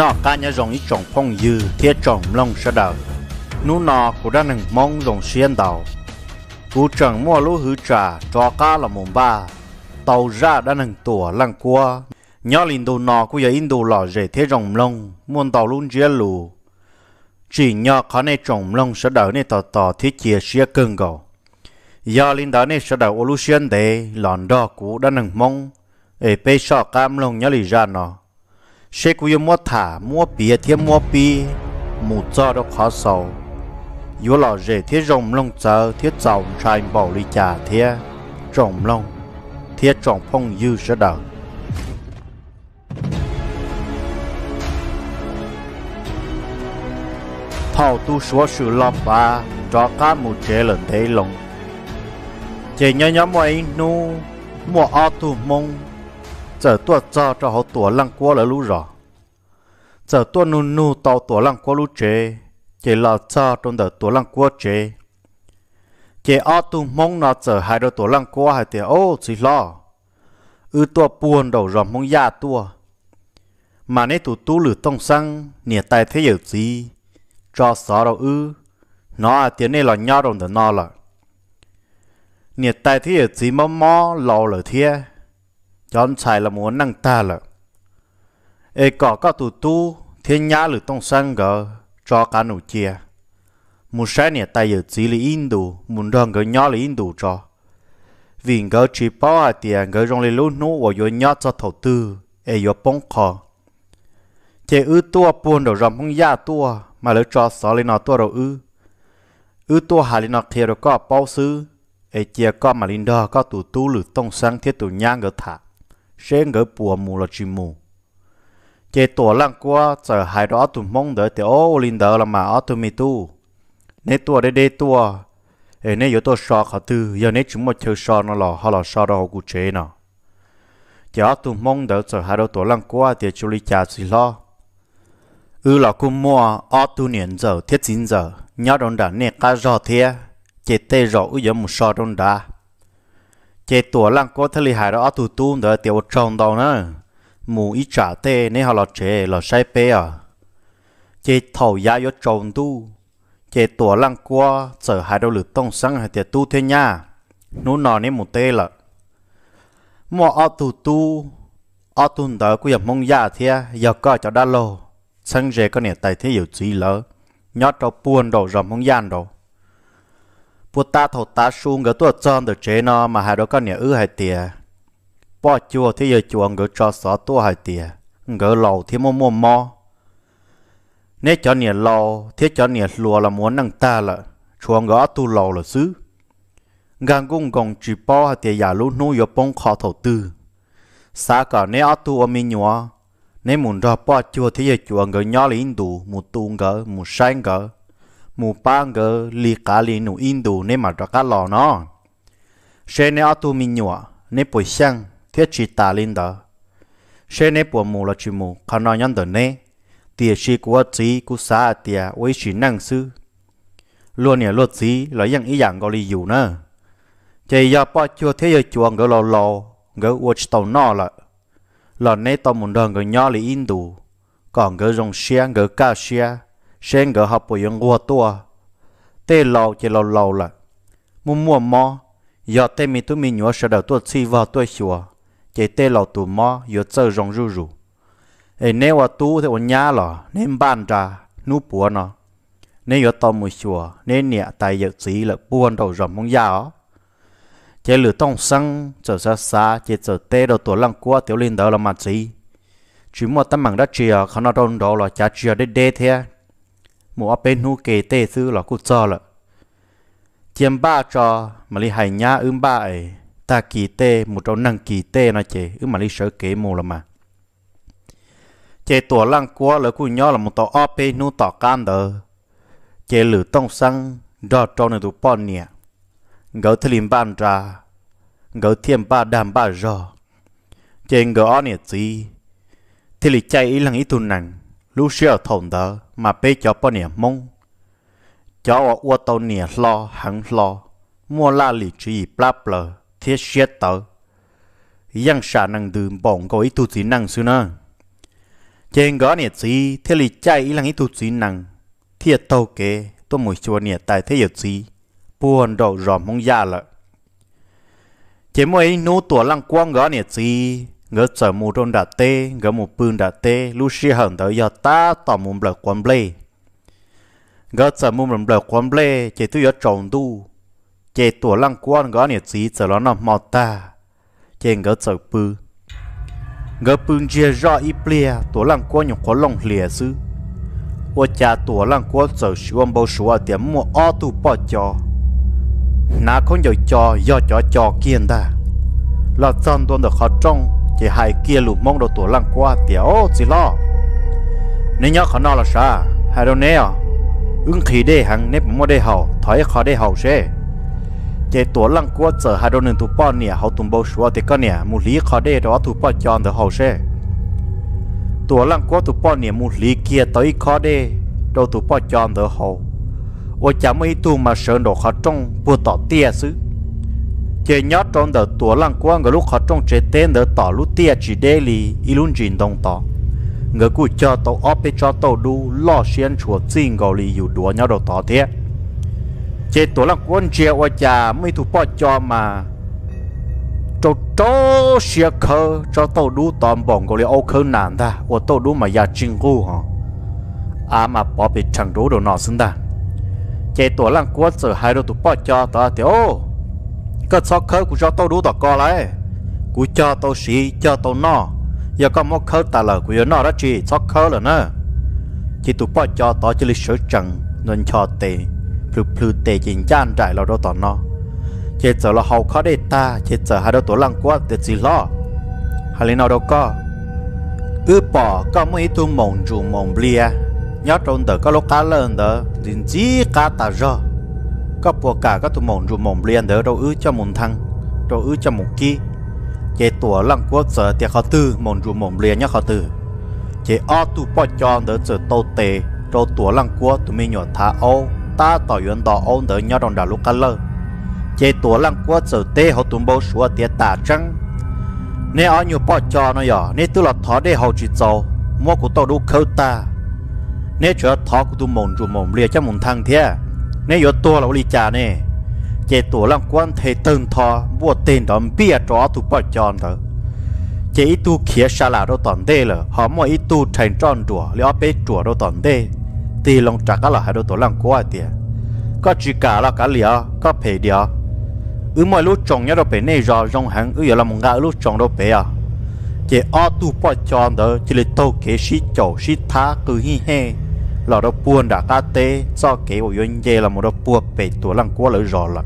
nọ cá nhà rồng ít trồng phong dư tiết trồng lông sơ đầu nú nọ cũng đã nâng mong rồng xuyên đầu cú trần mua lũ hư trà cho cá là mồm ba tàu ra đã nâng tủa lăng qua nhỏ linh đồ nọ cũng giờ in đồ lò rể thế rồng lông muôn tàu luôn chia lù chỉ nhỏ khó này trồng lông sơ đầu này tò tò thiết chia xia cưng cầu giờ linh đó này sơ đầu ô lũ xuyên để lòn đo cú đã nâng mong ở bên sọ cam lông nhỏ lì ra nọ sẽ có mua thả mua bia thì mua bi mù cho đó khó sầu yếu lò rể thì rồng lông chờ thì dòng trai bảo lý trà thì rồng lông thì rồng phong dư sẽ đợi Thầu tu số sự lo ba cho cá mù chế lần thế lồng chế nhớ nhớ mọi nu mua ô tu mông giờ tua cho cho họ tua lăng qua là lú rõ giờ tua nu nu tàu tua lăng qua lú chế chế là cho trong giờ lăng qua chế chế ở tu mong nó giờ hai đôi tua lăng qua hai tiền ô chỉ lo ư tua buồn đầu ròm mong ya tua mà nếu tụ tu lử tông sang nè tài thế gì cho sợ đâu ư nó tiền này là nhau đồng nó là nè tài thế giờ gì mò mò lâu lời thiê chọn xài là muốn năng ta là e cỏ có tù tu thiên nhã lử tông sang gờ cho cá nụ chia mù sáng nè tay giờ chỉ là in đủ muốn đoàn gờ nhỏ là in đủ cho vì gờ chỉ bao à tiền gờ trong lên lũ nụ và rồi nhỏ cho thầu tư e rồi bông khó chế ư tua buồn đầu rồng không ya tua mà lỡ cho sợ lên nó tua đầu ư ư tua hà lên nó kia rồi có bao xứ, e chia có mà lên đó có tù tu lử tông sang thiết tù nhang gờ thả sen gỡ bùa mù là chim mù chế tổ lăng qua chờ hai đó tụm mong đợi thì ô linh đỡ là mà ô tụm mi tu nế tua đê đê tua ê nế yếu tua sọ khả tư giờ nế chúng mà chơi sọ nó là họ lò sọ đó cụ chế nọ chế ô tụm mong đợi chờ hai đó tổ lăng qua thì chú lý trả gì lo ư là cũng mua ô tu niên giờ thiết chín giờ nhớ đón đã nè cá rò thế chế tê rò ư giờ một sọ đông đà chế tổ lăng có thali hải đó tù tu đó tiểu trồng đầu nữa mù ít trả tê nên họ lọt chế lọt sai pê à chế thầu giá yếu trồng tu chế tổ lăng qua sở hải đâu lượt tông sáng hay tiệt tu thế nha nó nọ nên một tê là mò ở tù tu ở tù đó cứ nhập mong giá thế giờ có cho đa lô sáng rề có nè tài thế hiểu gì lỡ nhót cho buồn đồ rầm mong gian đồ bố ta thầu ta xuống cái tuột tròn được chế nó mà hai đó có nhà ư hai tìa bỏ chùa thì giờ chuồng gỡ cho xó tua hai tìa gỡ lầu thì mua mua mò nếu cho nhà lầu thì cho nhà lùa là muốn nâng ta là chuồng gỡ tu lầu là xứ ngang cũng gồng chỉ bỏ hai tìa giả lũ nuôi ở bông khó thổ tư xa cả nếu ở tu ở mi nhua nếu muốn ra bỏ chùa thì giờ chuồng gỡ nhỏ là in đủ một tu gỡ một sáng gỡ mù ba ngờ lì cá lì nụ in đủ nên mà ra cá lò nó xe nè ở tu mình nhọ nè bồi sang thiết chỉ tà lên đó xe nè bùa mù là chỉ mù khả năng nhân đời nè tiền chỉ của chỉ của xã tiền với chỉ năng sư luôn nè luôn gì là những ý dạng gọi là dù nữa chỉ giờ bao chưa thế giờ chuồng gọi lò lò gọi watch tàu nọ là lò nè tàu muốn đơn gọi nhỏ lì in đủ còn gọi rồng xe gọi cá xe sen gỡ học bộ yên ngua tua tê lâu chỉ lâu lâu là mua mua mò giờ tê mi tu mi nhua sợ đầu tua chi vào tua xua chỉ tê lâu tu mò giờ chơi rong ru ru ê nếu à tu thì ôn nhá lò nên ban ra nú bùa nó nên giờ tao mua xua nên nhẹ tại giờ chỉ là buôn đầu rồng mong giàu chế lửa tông xăng trở xa xa chế trở tê đầu tổ lăng qua tiểu linh đó là mặt gì chỉ một tấm mạng đất chia khó nó đông đó là chả chia đê đê thế mua bên nu kê tê sư lọ cụ cho lợ chiếm ba cho mà li hải nhá ưm ba ấy ta kỳ tê một trong năng kỳ tê nó chế ưm mà li sở kế mù là mà chế tổ lăng quá lỡ cụ nhó là một tổ op nu tỏ can đờ chế lử tông xăng đo cho nên tụ bọn nè gấu thì lim ban ra gấu thiêm ba đam ba rò chế gấu nè gì thì li chạy ý lăng ý tu nặng lúc xưa thòng đó mà bé cho bọn nhiêu mông cho ở ô tô nè lo hắn lo mua la lì chỉ bla bla thiết xét tớ yang xả năng đường bỏng có ít tu sĩ năng xưa nè trên gõ nè gì thiết lì chạy ý là ít tu sĩ năng thiết tàu kế tôi mùi cho nè tại thế giật gì buồn đầu ròm mong già lợ chế mùi nô tủa lăng quang gõ nè gì ngỡ sợ mù rôn đã tê ngỡ mù bươn đã tê lu xì hận tới giờ ta tỏ mù bờ quan lê ngỡ sợ mù bờ quan lê chỉ tôi giờ trồng tu chỉ tuổi lăng quan ngỡ nhiệt gì trở nó nằm mò ta chỉ ngỡ sợ bư ngỡ bươn chia rõ ít lìa tuổi lăng quan nhục có lòng lìa sư ô cha tuổi lăng quan sợ xuống bao số điểm mua o tu bỏ cho nà không giờ cho do cho cho kiên ta là dân tuần được họ trong chỉ hai kia lụp mong đồ tổ lăng qua tiểu chỉ lo nên nhớ khó nó là sa, hai đâu nè ứng khí đê hàng nếp mua đê hậu thói khó đê hậu xe chế tổ lăng qua chờ hai đâu nên tụ bao nè hậu tụm bao số thì có nè mù lý khó đê đó tụ bao chọn được hậu xe tổ lăng qua tụ bao nè mù lý kia tới khó đê đâu tụ bao chọn được hậu ôi chả mấy tụ mà sơn đồ khó trông bùa tỏ tia xứ chế nhát trong đầu tuổi lăng qua người lúc họ trong chế tên đỡ tỏ lúc tia chỉ đê lì y luôn trình đồng tỏ người cụ cho tàu óp cho tàu đu lo xuyên chùa xin gọi lì dù đùa nhau đầu tỏ thế chế tuổi lăng quân chia qua cha mới thu bỏ cho mà cho cho xe khơ cho tàu đu tòm bỏng gọi lì ô khơ nản ta ô tàu đu mà ya chinh gu hả à mà bỏ bị chẳng đủ đồ nọ xứng ta chế tuổi lăng quân sợ hai đầu tụ bỏ cho tỏ thì ô cất số khơi của cho tôi đủ tọt co lại của cho tôi xí cho tôi no giờ có một khơi tà lờ của nó đó chị số khơi là nè, chỉ tụi bỏ cho tỏ chỉ lịch sử trần nên cho tệ plu plu tệ chính chán trải lo đó tỏ nó chết giờ là hậu khó để ta chết giờ hai đứa tổ lăng quá để gì lo hai lên nào đâu có ư bỏ có mấy tu mộng dù mộng bia nhớ trong tờ có lúc cá lớn đó dính chí cá ta rồi cấp bùa cả các tụi mộng dù mộng liền đỡ đâu ư cho mộng thăng đâu ư cho mộng kia chế tủa lăng quốc giờ thì khó tư mộng dù mộng liền nhá khó tư chế o tu bỏ cho đỡ giờ tô tề rồi tủa lăng quốc tụi mình nhỏ thả ô ta tỏ yến đỏ ô đỡ nhá đồng đà lúc cá lơ chế tủa lăng quốc giờ tê họ tụi bố xua tía tả trăng nè ở nhiều bỏ cho nó nhỏ nè tôi là thó để hậu chỉ dầu mua của tôi đủ khâu ta nè chợ thó của tôi mộng dù mộng liền cho mộng thăng thế nè yo tua là li cha nè chế tua lăng quan thế từng thọ bùa tên đó bia tró tụ bỏ chọn đó chế ít tu khía xa là đâu toàn đê là họ mua ít tu thành tròn đùa liệu bê chùa đâu toàn đê thì lòng trả cả là hai đâu tổ lăng quá tiệt có chỉ cả là cả liệu có phải điều ừ mọi lúc trồng nhớ đâu phải nè rồi trong hàng ừ giờ là một gã lúc trồng đâu phải à chế ô tu bỏ chọn đó chỉ là tàu khía sĩ chầu sĩ thá cứ hi he lò đó buôn đã ta tê cho cái của yên dê là một đó buồn về tổ lăng quá lỡ rõ lắm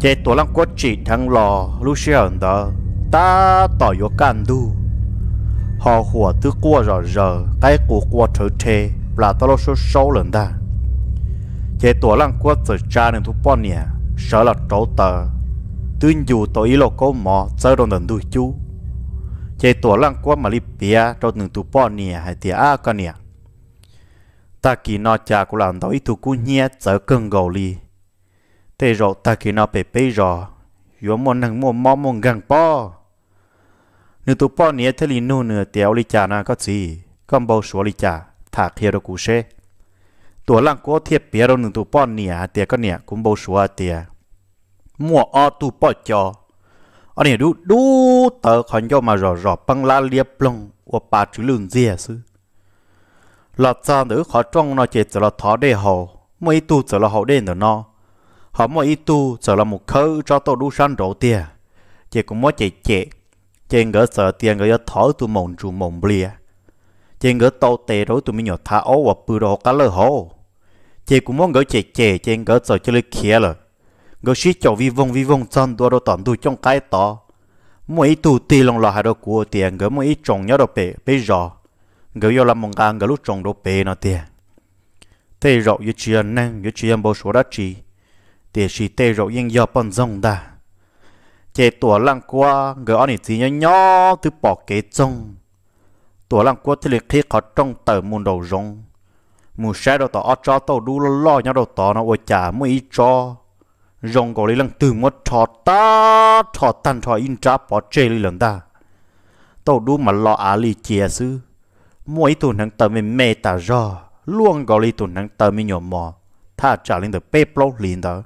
chế tổ lăng quá chỉ thăng lò lúc xe ẩn đó ta tỏ yếu can đu họ hùa tư qua rõ rờ cái của qua thử thê là tao lô số sâu lần ta chế tổ lăng quá tự cha nên thu bọn nhẹ sợ là trấu tờ tuyên dù tội ý lộ cố mò chơi đồn đần đuôi chú chế tổ lăng quá mà lì bia trong từng tu bọn nhẹ hay tía a con nhẹ ta kỳ nó chả của làm đó ít thu cú nhé chở cơn gầu li thế rồi ta kỳ nó bể bể rồi yếu mòn nằng mòn mò mòn găng po nếu tụ po nhé thế li nu nửa tiểu li cha na có gì con bầu số li cha, thả kia đâu cú xe tổ lăng cố thiệp bia đâu nửa tụ po nhé tiệt có nhé cũng bầu số tiệt mua o tụ po cho ở này đủ đủ tờ còn cho mà rò rò băng la liệp lông và bà chú lường gì à là cha nữ họ trong nó chỉ là thọ đề hồ mỗi ít tu trở là hậu đề nữa nó họ mỗi ít tu trở là một khâu cho tôi đủ sanh đổ tiền chỉ cũng mới chỉ chỉ chỉ ngỡ sợ tiền ngỡ thọ tu mộng chủ mộng bia, chỉ ngỡ tàu tệ đối tụi mình nhỏ thả ố và bự đồ cá lơ hồ chỉ cũng muốn ngỡ chỉ chỉ chỉ ngỡ sợ chơi lấy kia rồi ngỡ suy cho vi vong vi vong chân đua đồ tận tu trong cái to mỗi tu tiền lòng là hai đồ của tiền ngỡ mỗi trồng nhớ đồ bể bây giờ người yêu làm mong cả người lúc trồng đồ bể nó tiền tê rộ như chi chuyện năng như chuyện bao số đã chỉ để chỉ tê rộ yên do bận rong đà chế tuổi lăng qua người anh chỉ nhớ nhớ từ bỏ kế trông tuổi lăng qua thì khi khó trong tờ môn đầu rong mù xe đầu tỏ cho tàu đu lo lo nhau đầu tỏ nó ôi chả mới ý cho rong gọi lăng từ một trò ta trò tan trò in trả bỏ chê lý lần ta tàu đu mà lo à lì chia sư mỗi tuần nắng tờ mình mê tà rò luôn gọi li tuần nắng tờ mình nhỏ mò tha trả lên tờ bê plô liền đó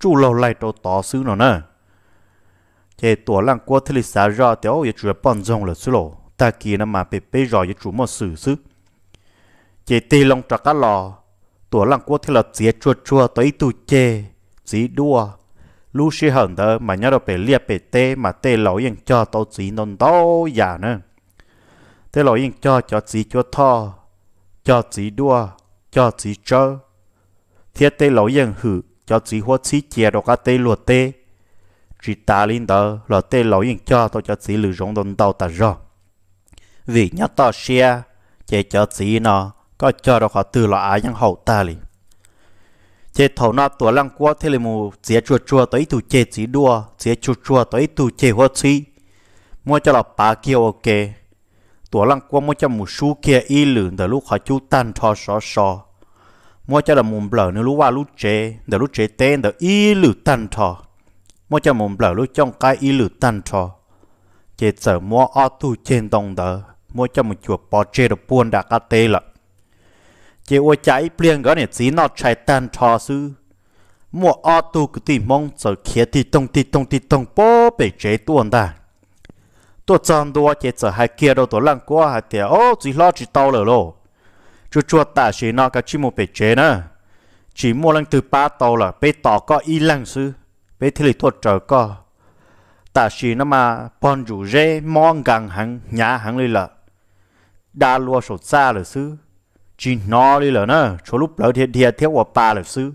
chú lâu lại đồ tỏ xứ nó nè chế tuổi lăng qua thế lịch xã rò tiểu yếu chú bọn dòng là xứ lộ ta kì nó mà bê bê rò yếu chú mò xử xứ chế tê lòng trả cá lò tuổi lăng qua thế là chế chua chua tới tù chê dì đua lu shi hẳn đó mà nhớ đâu bê lia bê tê mà tê lão yên cho tao dì non đó già nè thế lo yên cho cho chỉ cho thọ cho chỉ đua cho chỉ chớ thiết tê lo yên hử cho chỉ hoa chỉ chia đồ cá tê luật tê chỉ ta linh đó là tê lo yên cho tôi cho chỉ lử rong đồn tàu ta rõ vì nhớ tao xe chế cho chỉ nó có cho đồ cá từ là ai nhân hậu ta liền chế thầu na tuổi lăng quá thế là một chế chua chua tới tụ chế chỉ đua chế chua chua tới tụ chế hoa chỉ mua cho là ba kia ok ตัวลังกว่ามัวจะมูชูเกียอีหลือเดี๋ยวลูกขอจูตันทอชอชอมัวจะดมุมเปล่าเนื้อรู้ว่าลูกเจเดี๋ยวลูกเจเต้นเดี๋ยวอีหลือตันทอมัวจะมุมเปล่าลูกจ้องใกล้อีหลือตันทอเจเจอมัวอ้อตู้เจนตรงเดี๋ยวมัวจะมุจวบปอเจดปวนดากาเตละเจอวใจเปลี่ยนก็เนี่ยสีนอดชายตันทอซื้อมัวอ้อตู้กุฏิมองเจอเขียที่ตรงที่ตรงที่ตรงโป๊ะไปเจตัวนได้ cái hay hay đồ đồ lăng chỉ chỉ lo chú chú ตัวจอนตัวเจ็ดจะหายเกียร์เราตัวล่างกว่าหายเตียโอ้จีล้อจีเตาเลยโลจู่จู่ตาสีนอกับชิมูเป็ดเจนะ chỉ mua lần từ ba tàu là bé tỏ có y lăng sư bé thì thuật trở có ta chỉ nó mà bọn chủ rê mong gần hàng nhà hàng lên là đa lúa sổ xa là sư chỉ nó đi là nè, chỗ lúc lỡ thiệt thiệt theo ba là sư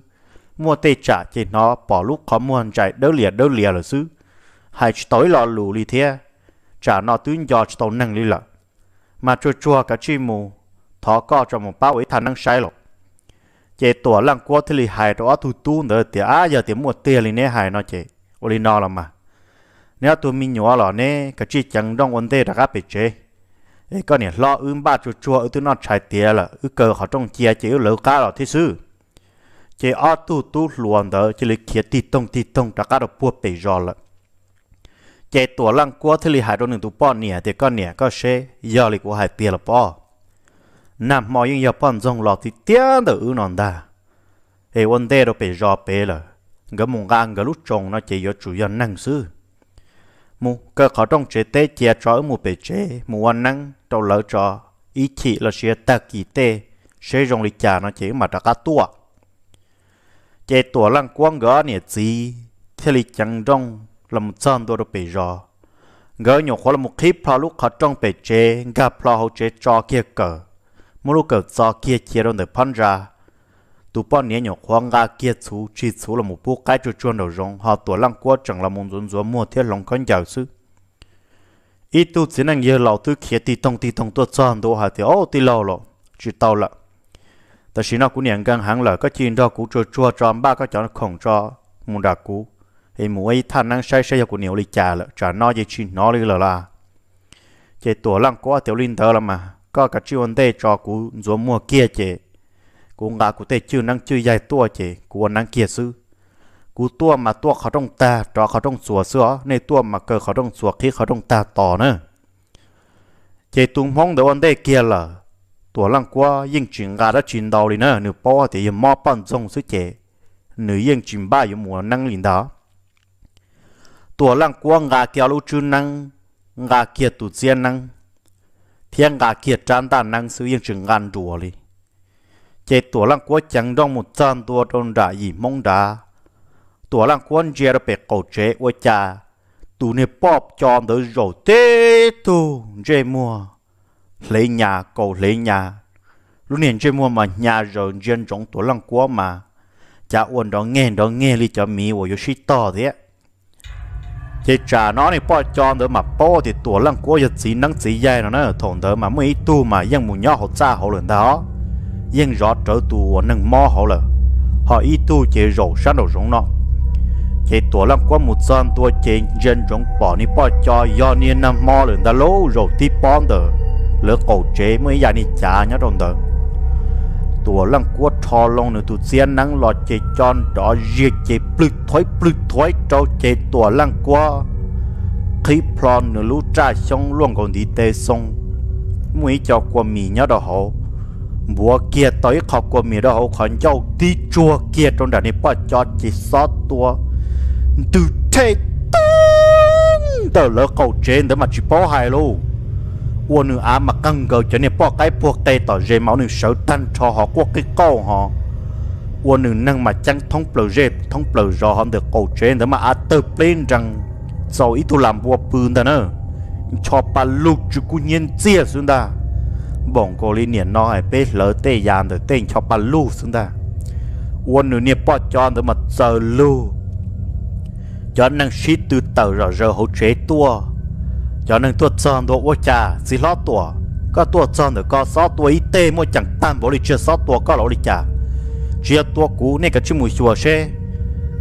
mua tê trả chỉ nó bỏ lúc có mua chạy đỡ liệt đỡ liệt là sư hay tối lò lù đi thiệt chả nó tuyến giò cho tàu nâng lý lợ mà chua chua cả chi mù thó co cho một bao ấy thằng năng sai lộc chế tổ lăng qua thì lì hài đó thu tu nữa thì á giờ thì mua tiền lì nè hài nó chế ô lì nó là mà nếu tôi mình nhỏ lọ nè cả chi chẳng đông vấn đề đã gặp bị chế ấy có nè lo ưm ba chua chua ở tôi nó chạy tiền là ư cờ họ trong chia chế lỡ cá lọ thế sư chế ở tu tu luôn đó chỉ lì kia tì tông tì tông đã cá được bùa bị rồi chế tổ lăng quá thì lì hải đôi nương tụ bò nè thì con nè có xe giờ lì của hải tiền là bỏ. nằm mò những giờ bòn rong lọt thì tiếng từ ư nòn đà ê ôn đê đâu bị rò bê là ngỡ mùng gan ngỡ lúc trồng nó chỉ do chủ nhân năng sư Mu, cái khó trong chế tê chia cho ở mù bề chế mù ăn năng đâu lỡ cho ý chỉ là xe ta kỳ tê xe rong lịch chả nó chỉ mà đã cá tua chế tổ lăng quang gỡ nè gì thế lì chẳng rong là một trăm đô đôi bề rõ gỡ nhỏ khóa là một khi phá lúc khá trong bề chế ngã phá hậu chế cho kia cờ một lúc cờ cho kia kia đôi nơi phân ra tụ bọn nhé nhỏ khóa gà kia chú chỉ chú là một bộ cái chú chuôn đầu rong họ tuổi lăng quá chẳng là một dồn dồn mua thiết lòng con giáo sư ít tu chỉ năng yêu lão tu kia tì tông tì tông tu chân đô hà thì ô tì lâu lộ chỉ tao lợn ta xin nào cũng nhận gần hẳn lợi có chiên đó cũng cho cho cho ba có cho nó không cho muốn đạt cú thì mỗi ấy thằng năng say say của nhiều lì trà lợ trả nó gì chuyện nó lì là là chế tổ lăng có tiểu linh thơ là mà có cả chiêu vấn đề cho cú rùa mua kia chế cú ngã cú tê chưa năng chưa dài tua chế cú năng kia sư cú tua mà tua khó trong ta cho khó trong sủa sữa nên tua mà cờ khó trong sủa khi khó trong ta tỏ nữa chế tung mong đầu vấn đề kia là tổ lăng qua yên chuyện gà đã chuyện đầu đi nữa nửa bao thì mò bận rong sư chế nửa yên chuyện ba yêu mùa năng linh đó ตัวล่างกวงงาเกียวลูจุนนังงาเกียตุเจียนนังเทียงงาเกียจานตานังซื้อยังจึงงานดัวเลยเจตัวล่างกวงจังดองมุดจานตัวตนด่าหยีมงดาตัวล่างกวงเจรเปกเกาเจวจาตูเนี่ยปอบจอมเดือดเตตูเจมัว lấy nhà cầu lấy nhà lúc này j mua mà nhà rồi dân trong tổ lăng quá mà cha uốn đó nghe đó nghe đi cho mi của yoshi to thế thì trả nó thì bỏ cho đỡ mà bỏ thì tổ lăng của giật gì năng gì dài nó nó thổn đỡ mà mấy tu mà dân mù nhỏ họ xa họ lần đó dân rõ trở tu nâng mò họ là họ ý tu chỉ rổ sáng đầu rộng nó chế tổ lăng của một dân tua chế dân rộng bỏ ni bỏ cho do niên năm mò lần đó lố rồi tiếp bỏ đỡ lỡ cổ chế mới ra ni trả nhá đồng đỡ ตัวลังกัวทอลงหนึ่งตัวเสียนังหลอดเจจอนจอเยเจปลึกถอยปลึกถอยเจ้าเจตัวลังกัวคลิปพลอนหนึ่งรู้จ้าชงล่วงกองดีเตซงมุ้ยเจ้ากวมีเนาะดอกเขาบัวเกียต่อยขอบกวมีดอกเขาขอนเจ้าตีจัวเกียตรงด่านนี้ป้อจอจิซอตัวตุเทตันเตอร์เลอเก่าเจนเดี๋ยวมาจิป้อหายลูก uo nữ á mà căng gờ cho nên bỏ cái buộc tay tỏ dê máu nữ sợ tan cho họ quốc cái câu họ uo nữ năng mà chẳng thông bờ dê thông bờ do họ được cầu trên đó mà á tơ lên rằng sau ít thu làm bộ bươn ta nữa cho bà lục chú cú nhiên chia xuống ta bọn cô lý niệm nó hay bế lỡ tê dàn rồi tên cho bà lục xuống ta uo nữ niệm bỏ cho nữa mà giờ lù cho năng shit từ tờ rồi giờ hỗ chế tua cho nên tôi chọn đồ ô trà xí lót tuổi có tôi chọn được có sáu tuổi tê mua chẳng tan bố đi chưa sáu tuổi có lỗ đi trà chia tuổi cũ nên cái chuyện mùi chùa xe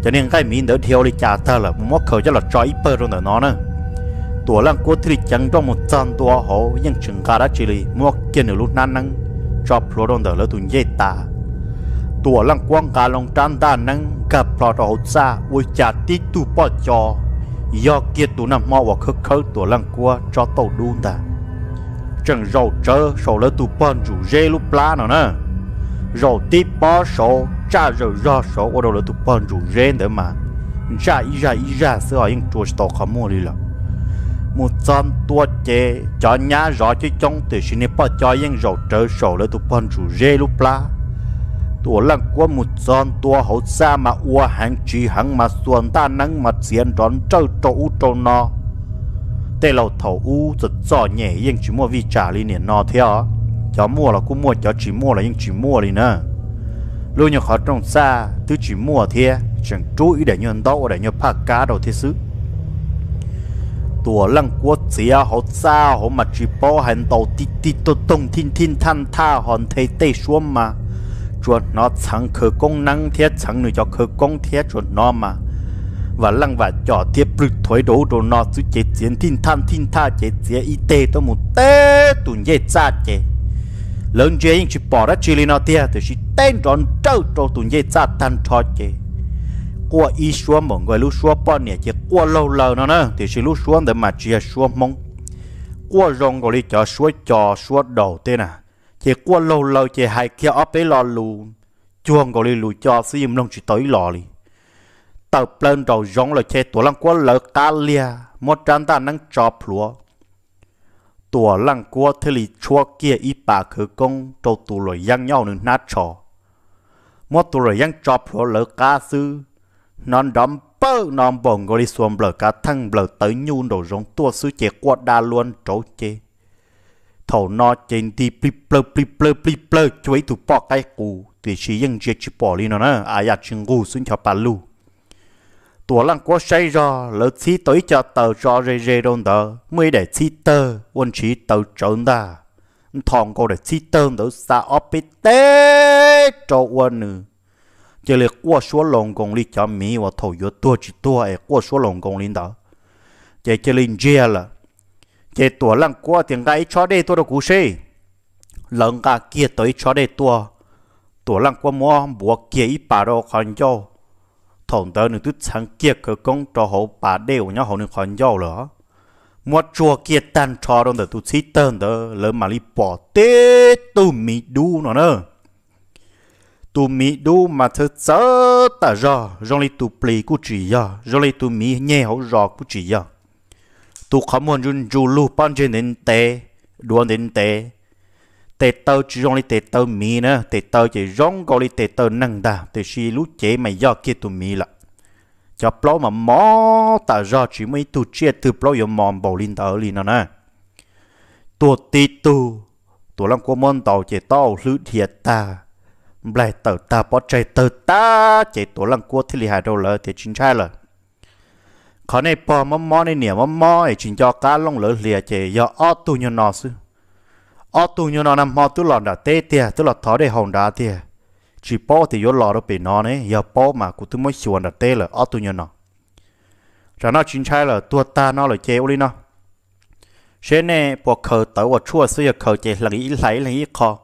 cho nên cái mình đỡ thiếu đi trà thơ là một khẩu cho là trói ít bơ rồi nó nữa tuổi lăng cố thì chẳng trong một trăm tuổi hậu nhưng chừng cả đã chỉ lì mua kia nửa lúc nan năng cho pro đông đỡ lỡ tụi dây ta tuổi lăng quang cả lòng tràn đa năng gặp pro hậu xa ôi trà tí tu bỏ cho do kia tụ nằm mò và khơ khơ tụ lăng qua cho tàu đun ta chẳng rầu trơ sầu lỡ tụ bọn chủ rê lúc lá nào nè rầu tí bó sầu cha rầu rò sầu ở đâu lỡ tụ bọn chủ rê nữa mà ra ý ra ý ra sơ ở những chuột tàu khó mua đi là một trăm tua chê cho nhà rõ chứ trong từ sinh nếp cho những rầu trơ sầu lỡ tụ bọn chủ rê lúc lá ตัวลังกัวมุดซอนตัวเขาซามาอัวหังจีหังมาส่วนต้านังมาเสียนร้อนเจ้าโตอูโตนอแต่เราเถาอูจะจ่อแหน่ยังชิมัววิจารีเนี่ยนอเทียจะมัวเรากูมัวจะชิมัวเรายังชิมัวเลยนะลูกยังขอตรงซาตื้อชิมัวเทียจังจู้อีเดียนโตเดียนภาคกาเราเทซื้อตัวลังกัวเสียเขาซาเขามาจีโป้หันโตติติตตรงทิ้นทิ้นท่านท่าหอนเทเตชวมมา chuột nó chẳng khờ công năng thiết chẳng nữa cho khờ công thiết chuột nó mà và lăng và cho thiết lực thối đổ đồ nó chứ chế chiến thiên than thiên tha chế chế y tế tôi một tế tụi dễ cha chế lớn chế anh chỉ bỏ ra chỉ lên nó tia thì chỉ tên rón trâu trâu tụi dễ dạ cha tan cho chế qua y xuống mọi người lúc xuống bọn nè chế qua lâu lâu nó nữa thì chỉ lúc xuống để mà chế xuống mong qua rong gọi đi cho xuống cho xuống đầu tên à chỉ qua lâu lâu chỉ hai kia ở ấy lo lù chuông gọi lù cho sử dụng nông chỉ tới lò li tàu plên đầu giống là chơi tổ lăng qua lỡ cá lia một trang ta năng cho plúa tổ lăng qua thì lì chua kia ít bà khử công trâu tù lội giang nhau nên nát trò một tù lội giang cho plúa lỡ cá sư non đóng bơ non bồng gọi đi xuống lỡ cá thăng lỡ tới nhu đầu giống tua sư chế qua đa luôn trâu chế thầu nó trên ti pli plơ pli plơ pli plơ chuối tụ bỏ cái cũ thì chỉ những chuyện chỉ bỏ đi nó nè ai ya à, chừng gu xuống cho bà lu tua lăng quá say ra lỡ chi tới cho tờ cho rê rê đông đó mới để chi tơ quân chỉ tờ trốn ta thằng cô để chi tơ đó xa ốp bê tê cho quân nữa chỉ là qua số lòng công lý cho mỹ và thầu yếu tua chỉ tua ấy qua số lòng công lý đó chỉ chỉ linh chia là chế tua lăng qua tiếng gai cho đây tôi đồ cú xe lăng cả kia tới cho đây tua tua lăng qua mua bùa kia ít bà đồ còn cho, thằng tớ nương tút sáng kia cơ công cho hậu bà đều nhau hậu nương còn nhau lỡ, mua chùa kia tàn cho đồng tớ tu sĩ tên tớ lỡ mà đi bỏ tê tu mì đu nó nữa tu mi đu mà thơ chớ ta rò rong li tu pli cu chỉ ya rong li tu mi nhẹ hậu rò cu chỉ ya tu khó muốn run rù lu ban trên đến tê đua đến tê tê tơ chỉ rong li tê tơ mi nữa tê tơ chỉ rong gọi li tê tơ năng đà tê xì lú chế mà do kia tụ mi lạ cho plo mà mò ta do chỉ mấy tụ chia từ plo yo mòn bầu linh tơ li nó nè tụ tì tụ tụ lăng của môn tàu chế tàu lữ thiệt ta lại tàu ta bỏ chạy tàu ta chế tụ lăng của thế li hà đâu lỡ thì chính trai lỡ khó này bò mò mò này nè mò mò ấy chỉ cho cá lông lỡ lìa chỉ do ở tu như sư ở tu như nó mò tu lọt đã tê tiệt tu lọt thó để hồng đá tiệt chỉ bò thì vô lọt được bị nó này giờ bò mà cũng tu mới xuồng đã tê là ở tu như nó nó chính trai là tua ta nó là chế uli nó thế này bò khờ tới và chua sư khờ chế là nghĩ lấy là nghĩ khó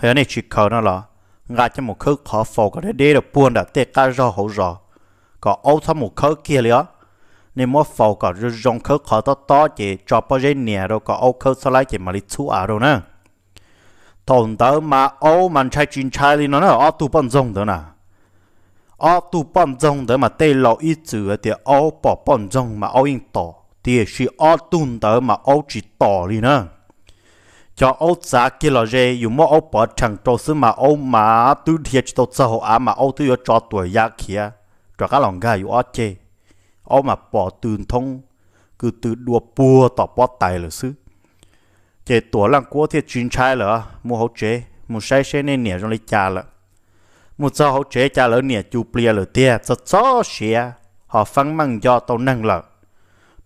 thế này chỉ khờ nó là ngã cho một khứ khó phò có thể đê được buồn đã tê cá rò hổ rò có âu thăm một khứ kia liền nên mua phao cả rồi dùng khớ khó to to chỉ cho bao giờ nhẹ rồi có ô khớ sau lại chỉ mà đi chú à rồi nè thằng tớ mà ô mà chạy chuyên chạy đi nó nè ô tu bận dùng đó nè ô tu bận dùng đó mà tê lâu ít chữ thì ô bỏ bận dùng mà ô yên tỏ thì chỉ ô tuôn tớ mà ô chỉ tỏ đi nè cho ô giá kia là gì dù mà ô bỏ chẳng trâu xứ mà ô mà tu thiệt cho tao sao à mà ô tu cho tuổi ya kia cho cái lòng gà yêu ô chơi ô mà bỏ tùn thông cứ từ đùa bùa tỏ bó tài là sư chế tổ lăng cua thì chuyên trai là mua hậu chế mua say xe nên nẻ trong lấy cha là mua cho hậu chế cha lỡ nẻ chú bìa là tia cho cho xe họ phăng măng do tàu năng là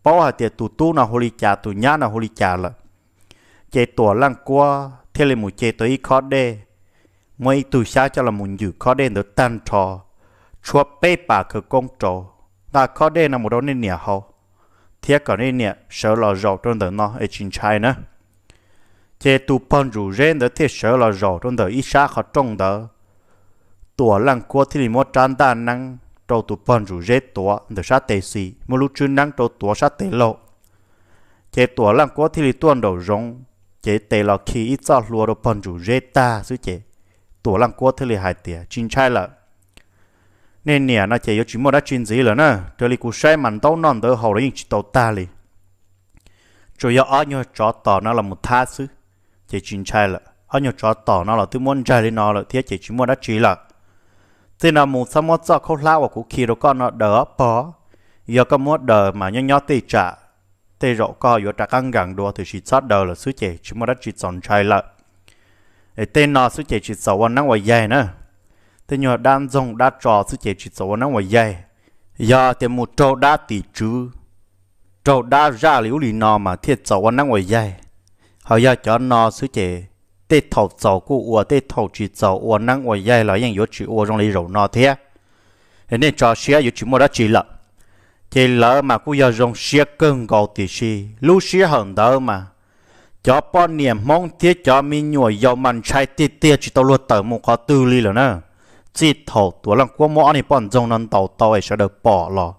bao hà tiệt tù tu nào hồ lý cha tù nhá nào hồ lý cha là chế tổ lăng cua thế là mua chế tới khó đê mỗi tù xa cho là muốn giữ khó đê được tan trò chúa bê bà cơ công trò ta có đây là một đôi nên nhẹ hậu thiết cả nên nhẹ sợ là rầu trong đời nó ở chính trai nữa chế tu pon rủ rên đó thiết sợ là rầu trong đời ít xa họ trong đó tua lăng qua thì một tràn ta năng trâu tu pon rủ rê tua được sát tê xì một lúc chưa năng trâu tua sát tê lộ chế tua lăng qua thì tuôn đầu rong chế tê lộ khi ít xa lúa đồ pon rủ rê ta sư chế tua lăng qua thì hải tiệt chính trai là nên nè nó chạy vô chỉ một đã chuyên gì là nè trời li cú xe mặn tấu non tới hậu đấy những chỉ tàu ta li chủ yếu ở nhớ chó tỏ nó là một tha xứ chạy chuyên trai là ở nhớ chó tỏ nó là thứ muốn trai lên nó là thiết chạy chỉ một đã chỉ là thế là một sao một sao khâu lao của kỳ kia đó con nó đỡ bỏ giờ có một đờ mà nhớ nhớ tê trả tê rõ co vô trả căng gẳng đua thì chỉ sót đờ là sứ chạy chỉ một đã chỉ tròn trai là tên nó sứ chạy chỉ sầu nắng ngoài dài nữa thế nhỏ đang dùng đã trò sự chế chỉ số nó ngoài dây giờ thì một trâu đã tỷ chứ trâu đã ra liễu lì nò mà thiệt số nó ngoài dây họ giờ cho nó sự chế tê thầu số của ua tê thầu chỉ số ua nó ngoài dây là những yếu chỉ ua trong lý rầu nó thế thế nên cho xe yếu chỉ mua đã chỉ lợn chỉ lỡ mà cũng giờ dùng xe cưng gò thì xì lú xe hận đỡ mà cho bọn niệm mong thiết cho mình nhồi dầu mặn chai tiết tiết chỉ tao luôn tờ một khó tư ly rồi nè chỉ thầu tuổi lăng quá mõ này bọn trong nâng tàu tàu ấy sẽ được bỏ lò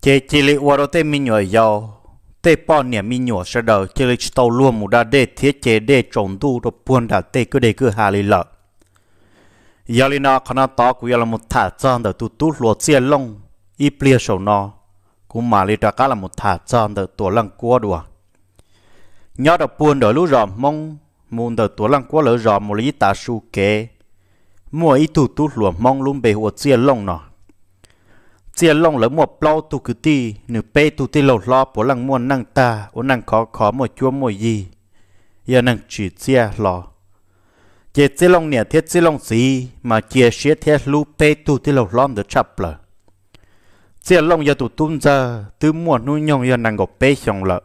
chế chỉ lì qua đôi tê mi nhỏ, giàu tê bọn nè mi nhỏ sẽ được chỉ lì tàu luôn một đa đê thiết chế để trồng đủ độ buôn đà tê cứ để cứ hà lì lợ giờ lì nó khả năng tàu của giờ là một thả chân đầu tụt tụt lúa chia lông ít plia sầu nó cũng mà lì ra cả là một thả chân đầu tuổi lăng quá đùa nhớ đồ buôn đỡ lú ròm mong muốn đầu tuổi lăng quá lỡ ròm một lý tà su kế mua ít tụ tụ lùa mong luôn bề hồ chia lông nọ chia lông lỡ mua bao tụ cứ ti nửa bê tụ ti lầu lo bố lăng mua năng ta ô năng khó khó mua chua mua gì giờ năng chỉ chia lò chế chia lông nẻ thiết chia lông gì mà chia chia thiết lù bê tụ ti lầu lo được chập lợ chia lông giờ tụ tụm ra từ mua nuôi nhong giờ năng gọp pe xong lợ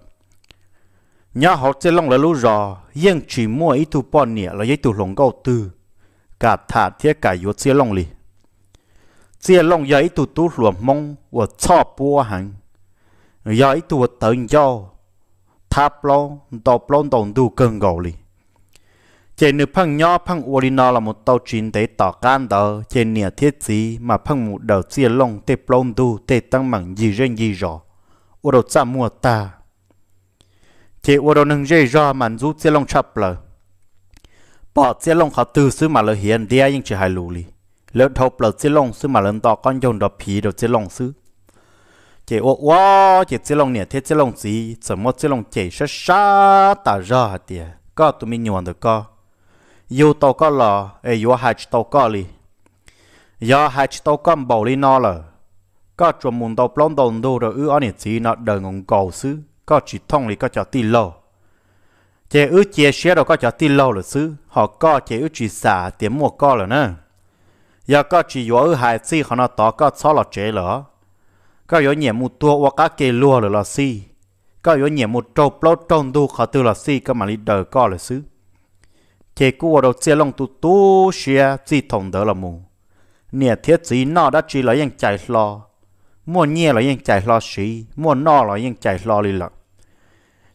nhớ học chia lông là lú rò yên chỉ mua ít tụ bò nẻ là giấy tụ lồng gầu tư cả thả thiết cả yếu chia lòng lì chia lòng giấy tụ tụ luồng mong của cho bùa hàng giấy tụ tận do tháp lo đọc lo đồng đủ cơn gầu lì trên nửa phăng nhỏ phăng ua là một tàu chín để tỏ can tờ trên nửa thiết gì mà phăng một đầu chia lòng để plon đủ để tăng mảng gì riêng gì rõ ua ra cha mua ta chế ua đồ nâng dây ra màn rút chia lòng chập lời bỏ chế lông họ từ xứ mà lời hiền đia nhưng chỉ hài lù lì lỡ thộp lỡ chế lông xứ mà lần to con dùng đọc phí đồ chế lông xứ chỉ ô ô chỉ chế lông nè thế chế lông gì chỉ mốt chế lông chỉ sát sát ta ra hạt tiền có tụi mình nhuận được có yêu tàu có lò ấy hai hạt tàu có lì hai hạt tàu con bảo lì nó lờ có chuẩn muốn tàu plon đồng đồ rồi ư anh chỉ nó đời ngon cầu xứ có chỉ thông lì có cho tì lò chế ước chế xe đó có cho tin lâu rồi chứ họ có chế ước chỉ xả tiếng mua có rồi nè giờ có chỉ yếu ước hai xí họ nó tỏ có xóa lọt chế lỡ có yếu nhẹ một tua hoặc các kê lùa rồi là xí có yếu nhẹ một trâu plô trông đu họ tư là xí có mà lý đời có rồi chứ chế cú ở đầu xe lông tu tu xe chỉ thông đỡ là mù nè thiết gì nọ đã chỉ là yên chạy lo mua nhẹ là yên chạy lo xí mua nọ là yên chạy lo lì lợ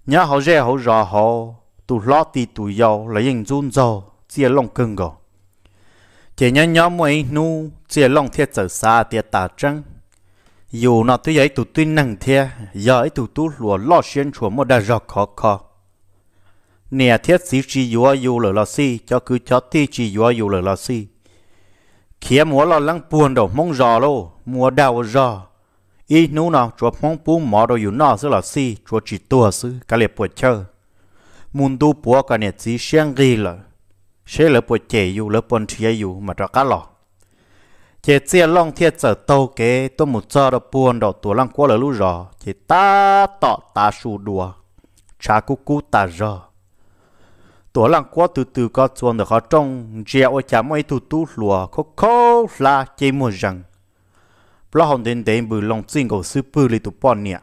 nhớ họ rẻ họ rõ họ tụ lo tì tụ dầu lấy hình run dầu chia lòng cưng gò chỉ nhớ nhớ mấy nu chia lòng thiệt trở xa thiệt tả trăng dù nó tôi ấy tụ tuy năng thiệt giờ ấy tụ tụ lùa lo xuyên chùa một đa giọt khó khó nè thiết sĩ chỉ dùa dù lỡ lò xì cho cứ cho ti chỉ dùa dù lỡ lò xì khi múa lò lăng buồn đầu mong giò lô múa đào giò ít nu nào chùa mong bú mỏ đồ dù nọ sư là si chùa chỉ tua sư cả liệt buồn chơi mun tu bùa cái này chỉ xiang ghi là sẽ lỡ bùa chế u lỡ bùa chia u mà cho cá lò chế chia long thiết sở tàu kế tôi muốn cho đó buồn đó tuổi lăng quá lỡ lũ rò chế ta tọ ta sù đùa cha cú cú ta rò tuổi lăng quá từ từ có chuồn được khó trong chia ôi cha mấy tu tu lùa khó khó là chế mua rằng lo hòn đến đến bự long xin cầu sư bự li tu bọn nhẹ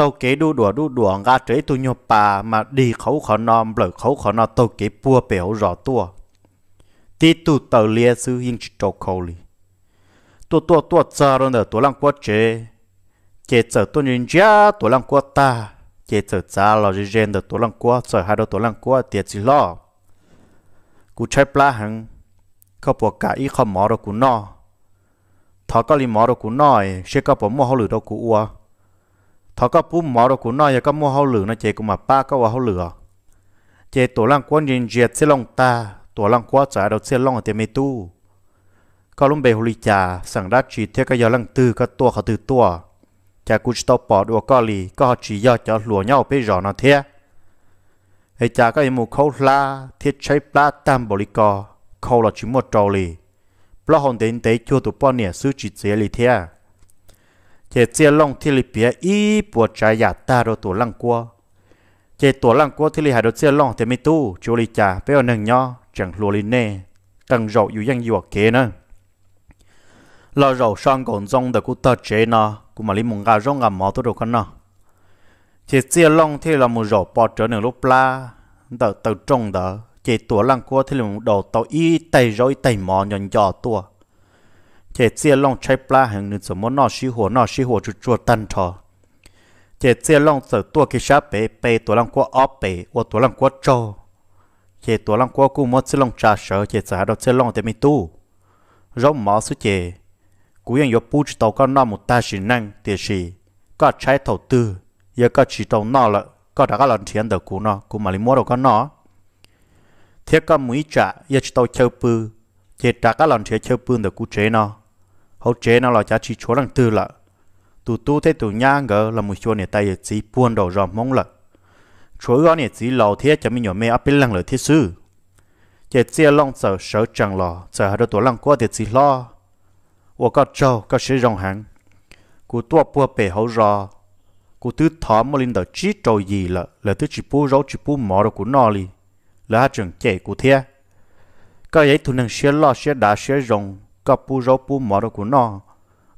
tàu kế đu đùa đu đùa ngã trễ tu nhộp bà mà đi khẩu khó nom lỡ khẩu khó nom tôi kế bua biểu rõ tua tí tu tàu lia sư chỉ trâu khâu li tu tu tu chờ rồi nở tu lăng quốc chế chế chờ tu nhìn giá tu lăng quốc ta chế chờ cha lo gì gen nở tu lăng quốc chờ hai đứa tu lăng quốc tiệt gì lo cú chơi pla hằng có bộ cả ý không mỏ đâu cú nọ thọ có li mỏ đâu cú nọ sẽ có bộ mua hồ lử đâu cú ua ทอก็ปุ้มหมอเราขุนน้อยก็มัวเขาเหลือนะเจกูมาป้าก็ว่าเขาเหลือ เจตัวล่างกวนยินเจียดเสลงตาตัวล่างกว่าจ่าเราเสลงเตไม่ตู้ก็ลุ่มเบฮุลิจา สั่งรัดฉีดเทก็ยาลังตือก็ตัวเขาตือตัวจากกูจตอปอดวัวก็ลีก็ฉียอดจอหลัวเงาไปหยอนเาเทียไอจาก็ยอหมูเขาลาเทียใช้ปลาตามบริกรเขาเราชิมหมดจอลีเพราะหอเดินเตะชัวตัวป้อนเนี่ยซื้อจีเสียลีเทีย chế chia long thì lì bia y bộ trái giả ta đồ tổ lăng qua chế tổ lăng qua thì lì hai đồ chia long thì mi tu chú lì trả bây giờ nâng nhau chẳng lùa lì nè tăng rậu dù dân dù kế nữa lo rậu sang còn rong được cụ tơ chế nó cụ mà lì mùng gà rong gà mò tôi đồ khăn nó chế chia long thì là một rậu bỏ trở nửa lúc la đỡ từ trong đỡ chế tổ lăng qua thì là một đồ tàu y tay rối tay mò nhọn giò tua chế chia long chai pla hàng nên sớm món nọ xí hồ nọ xí hồ chút chua tan thọ chế chia long sở tua cái sáp bể bể tua long qua óp bể và tua long qua trâu chế tua long qua cú mất chia long trà sở chế xã đó chia long thì mình tu rong mỏ số chế cú yên yếu bút tàu con nọ một ta xí năng tiền xí có trái thầu tư giờ có chỉ tàu nọ là có đã có lần thiền được cú nọ cú mà lấy mua được con nọ thiết có mũi trả giờ chỉ tàu chơi bư chế trả các lần thiền chơi bư được cú chế nọ hậu chế nó là cha chỉ chúa rằng tư là tụ tu thế tụ nhang ngờ là một chúa này tay chỉ buôn đồ rò mong là chúa gọi này chỉ lầu thế cho mình nhỏ mẹ áp bên lăng lời thiết sư chỉ chia long sợ sợ chẳng lo sợ hai đứa tuổi lăng qua thì chỉ lo và có trâu có sĩ rong hàng cú tua bùa bề hậu rò cú thứ thọ mà linh đầu chỉ trâu gì là là thứ chỉ bu râu chỉ bu mỏ rồi cú nò li là hai trường chạy của thế có vậy tụ năng sẽ lo sẽ đá sẽ rong có pu rau pu mỏ đâu của nó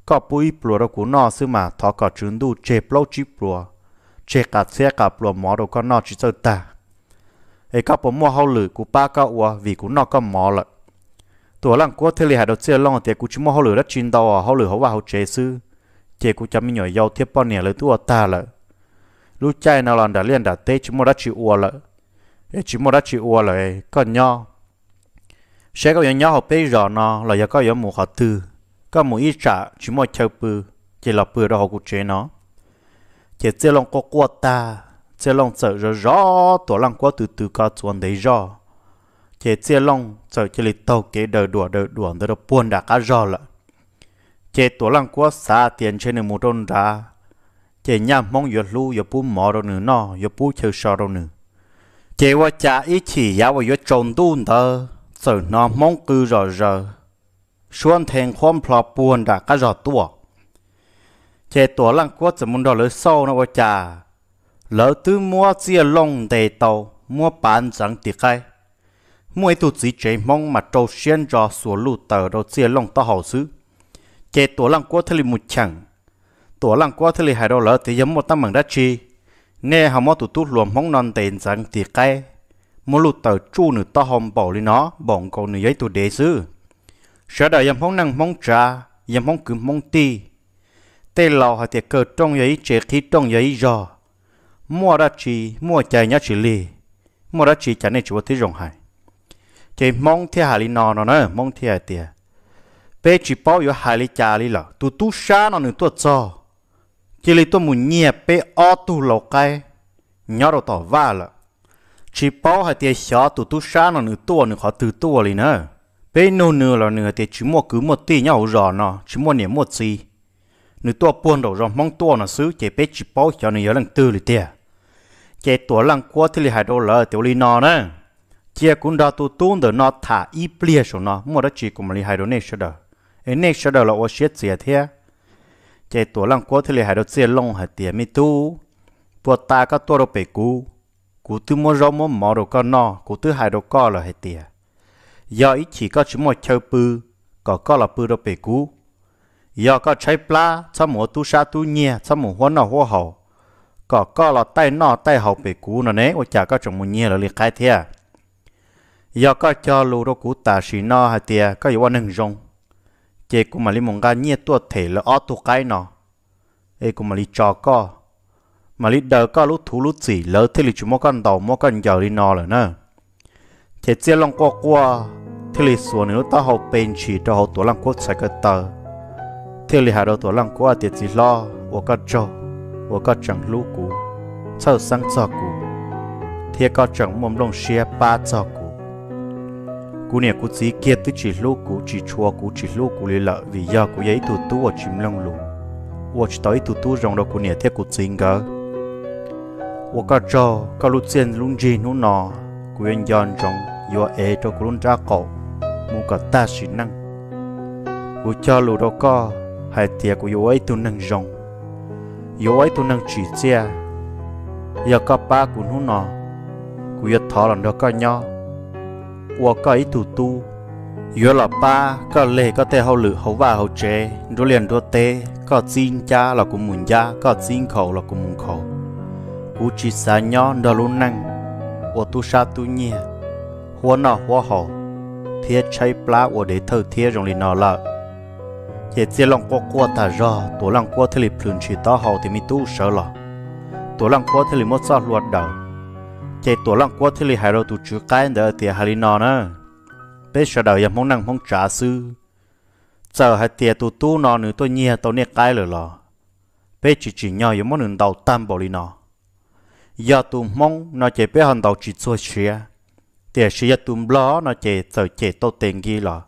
có pu ít plua đâu của nó xứ mà thọ có trứng đu chế plau chi plua chế cả xe cả plua mỏ đâu có nó chỉ sợ ta ấy có pu mua hậu lử của ba có ua vì của nó có mỏ lợ tổ lăng của thế li hạt đầu xe long thì của chúng mua hậu lử đất chín đầu hậu lử hậu vào chế chè sư chè của chấm nhỏ dầu thiếp bao nè lử tua ta lợ lúc chạy nào làm đã liên đã tê chỉ mua đất chịu ua lợ ấy chúng mua đất chịu ua lợ có nhau sẽ có những nhóm học bây giờ nó là giờ có những mùa học tư có mùa ít trả chỉ một chơi bự chỉ là bự đó học của chế nó chỉ chơi lòng có qua ta chơi lòng sợ rõ rõ tổ lòng qua từ từ có chuẩn đấy rõ chỉ chơi lòng sợ chỉ là tàu kế đời đùa đời đùa đời đó buồn đã cả rõ là chỉ tổ lòng qua xa tiền trên một đôn ra chỉ nhắm mong vừa lưu vừa bu mò đâu nữa nó vừa bu chơi sao đâu nữa chỉ qua trả ít chỉ giáo vừa trộn tuôn thôi sở nó mong cư rờ rờ xuân thèn khom phò buồn đã cá rò tua chế tua lăng quất sẽ muốn đòi lỡ sâu nó chà lỡ tư mua chia lông đề tàu mua bán chẳng tiệt khai mua tụt gì chế mong mà trâu xuyên rò xuống lù tờ đồ chia lông to hậu xứ chế tua lăng quất thì một chẳng tua lăng quất thì hai đồ lỡ thì giống một tấm bằng đá chi nè hàm mò tụt tụt luồng mong non tiền chẳng tiệt khai một lúc tờ chu nữ ta hòm bỏ lên nó bọn con nữ giấy tụ đế sư sẽ đợi dầm mong năng mong trà dầm mong cứ mong ti tê lò họ thiệt cơ trong giấy chế khí trong giấy giò mua ra chỉ mua chạy nhá chỉ lì mua ra chỉ chẳng nên chúa thế rồng hải chế mong thiệt hà lì nò nó nữa mong thiệt hà tiệt bé chỉ bao giờ hà lì chả lì lọ tu tu sa nó nữa tu cho chỉ lì tu muốn nhẹ bé o tu lò cái nhớ đầu tỏ va lợ chỉ bao hai tiền xó tụ tu sa nó nửa tua nửa họ từ tua lì nữa bên nô nửa là nửa tiền chỉ mua cứ một tí nhau rõ nó chỉ mua niệm một gì nửa tua buồn đầu rồi mong tua nó xứ chỉ bé chỉ bao cho nửa lần tư lì tiền chỉ tua lần qua thì lì hai đô lợ tiểu lì nó nè, chỉ cũng đã tụ tu được nó thả y bia số nó mua đó chỉ cũng lì hai đô này sơ đó ấy này sơ đó là ô chết gì thế chỉ tua lần qua thì lì hai đô tiền long hai tiền mi tu bữa ta có tua đâu bể cú cú tư mua rau mua mỏ đồ con nò cú tư hai đồ co là hết tiền do ý chỉ có chúng một châu bư có co là bư đâu bể cú do có trái pla cho mua tu sa tu nhẹ cho mua hoa nò hoa hậu có co là tay nò tay hậu bể cú nó nè ôi chả có chúng mua nhẹ là liệt khai thiệt do có cho lù đâu cú tà xì nò hay tiền có gì quan nâng rong chế cũng mà li mong ga nhẹ tuột thể là ở tu cái nò ấy cũng mà li cho co mà lý đờ có lúc thú lúc gì lỡ thì lý chú mô con đầu mô con giờ đi nò rồi nè thế chia lòng qua qua thì lịch xuống nếu ta hậu bên chỉ cho hậu tổ lăng quốc sạch cái tờ thì lịch hà đầu tổ lăng quốc thì chỉ lo của con cho, của con chẳng lũ cũ sau sáng cho cũ thì có chẳng mồm đồng xe ba cho cũ cú nè cú chỉ kia tức chỉ lũ cũ chỉ chua cũ chỉ lũ cũ lý lợ vì giờ cú giấy thủ tu ở chim lông lũ 我去到一头土壤的姑娘，太古真个。我个州个路线路线努诺，古人讲中有爱到古人扎狗，木个大是能。我家路到个还爹古有爱都能用，有爱都能直接，要个爸古努诺，古要讨论到个 nhau，我个一度度。yếu là ba có lệ có thể hậu lử hậu và hậu chế rồi liền đua tê có xin cha là của mình cha có xin khẩu là của mình khẩu u chỉ sa nhỏ đó luôn năng của tu sa tu nhia hoa nọ hoa hổ thiệt cháy plá của để thơ thiệt rồng lì nọ lợ chỉ chỉ lòng qua qua ta rõ tổ lòng qua thì lịp phun chỉ to hậu thì mi tu sợ lọ tổ lòng qua thì lì mất sao luật đầu chỉ tổ lòng qua thì lì hai đầu tu chữ cái đỡ thì hai lì nọ nữa bây giờ đầu yếm mong năng mong trả sư giờ hai tiệt tu tu nọ nữa tôi nhia tôi nè cái rồi lọ bây chỉ chỉ nhỏ yếm mong nương đầu tam bò lì nọ giờ tụm mong nó chỉ biết hòn tàu chỉ xua xia tiền xia giờ tụm lo nó chỉ sợ chỉ tô tiền ghi lọ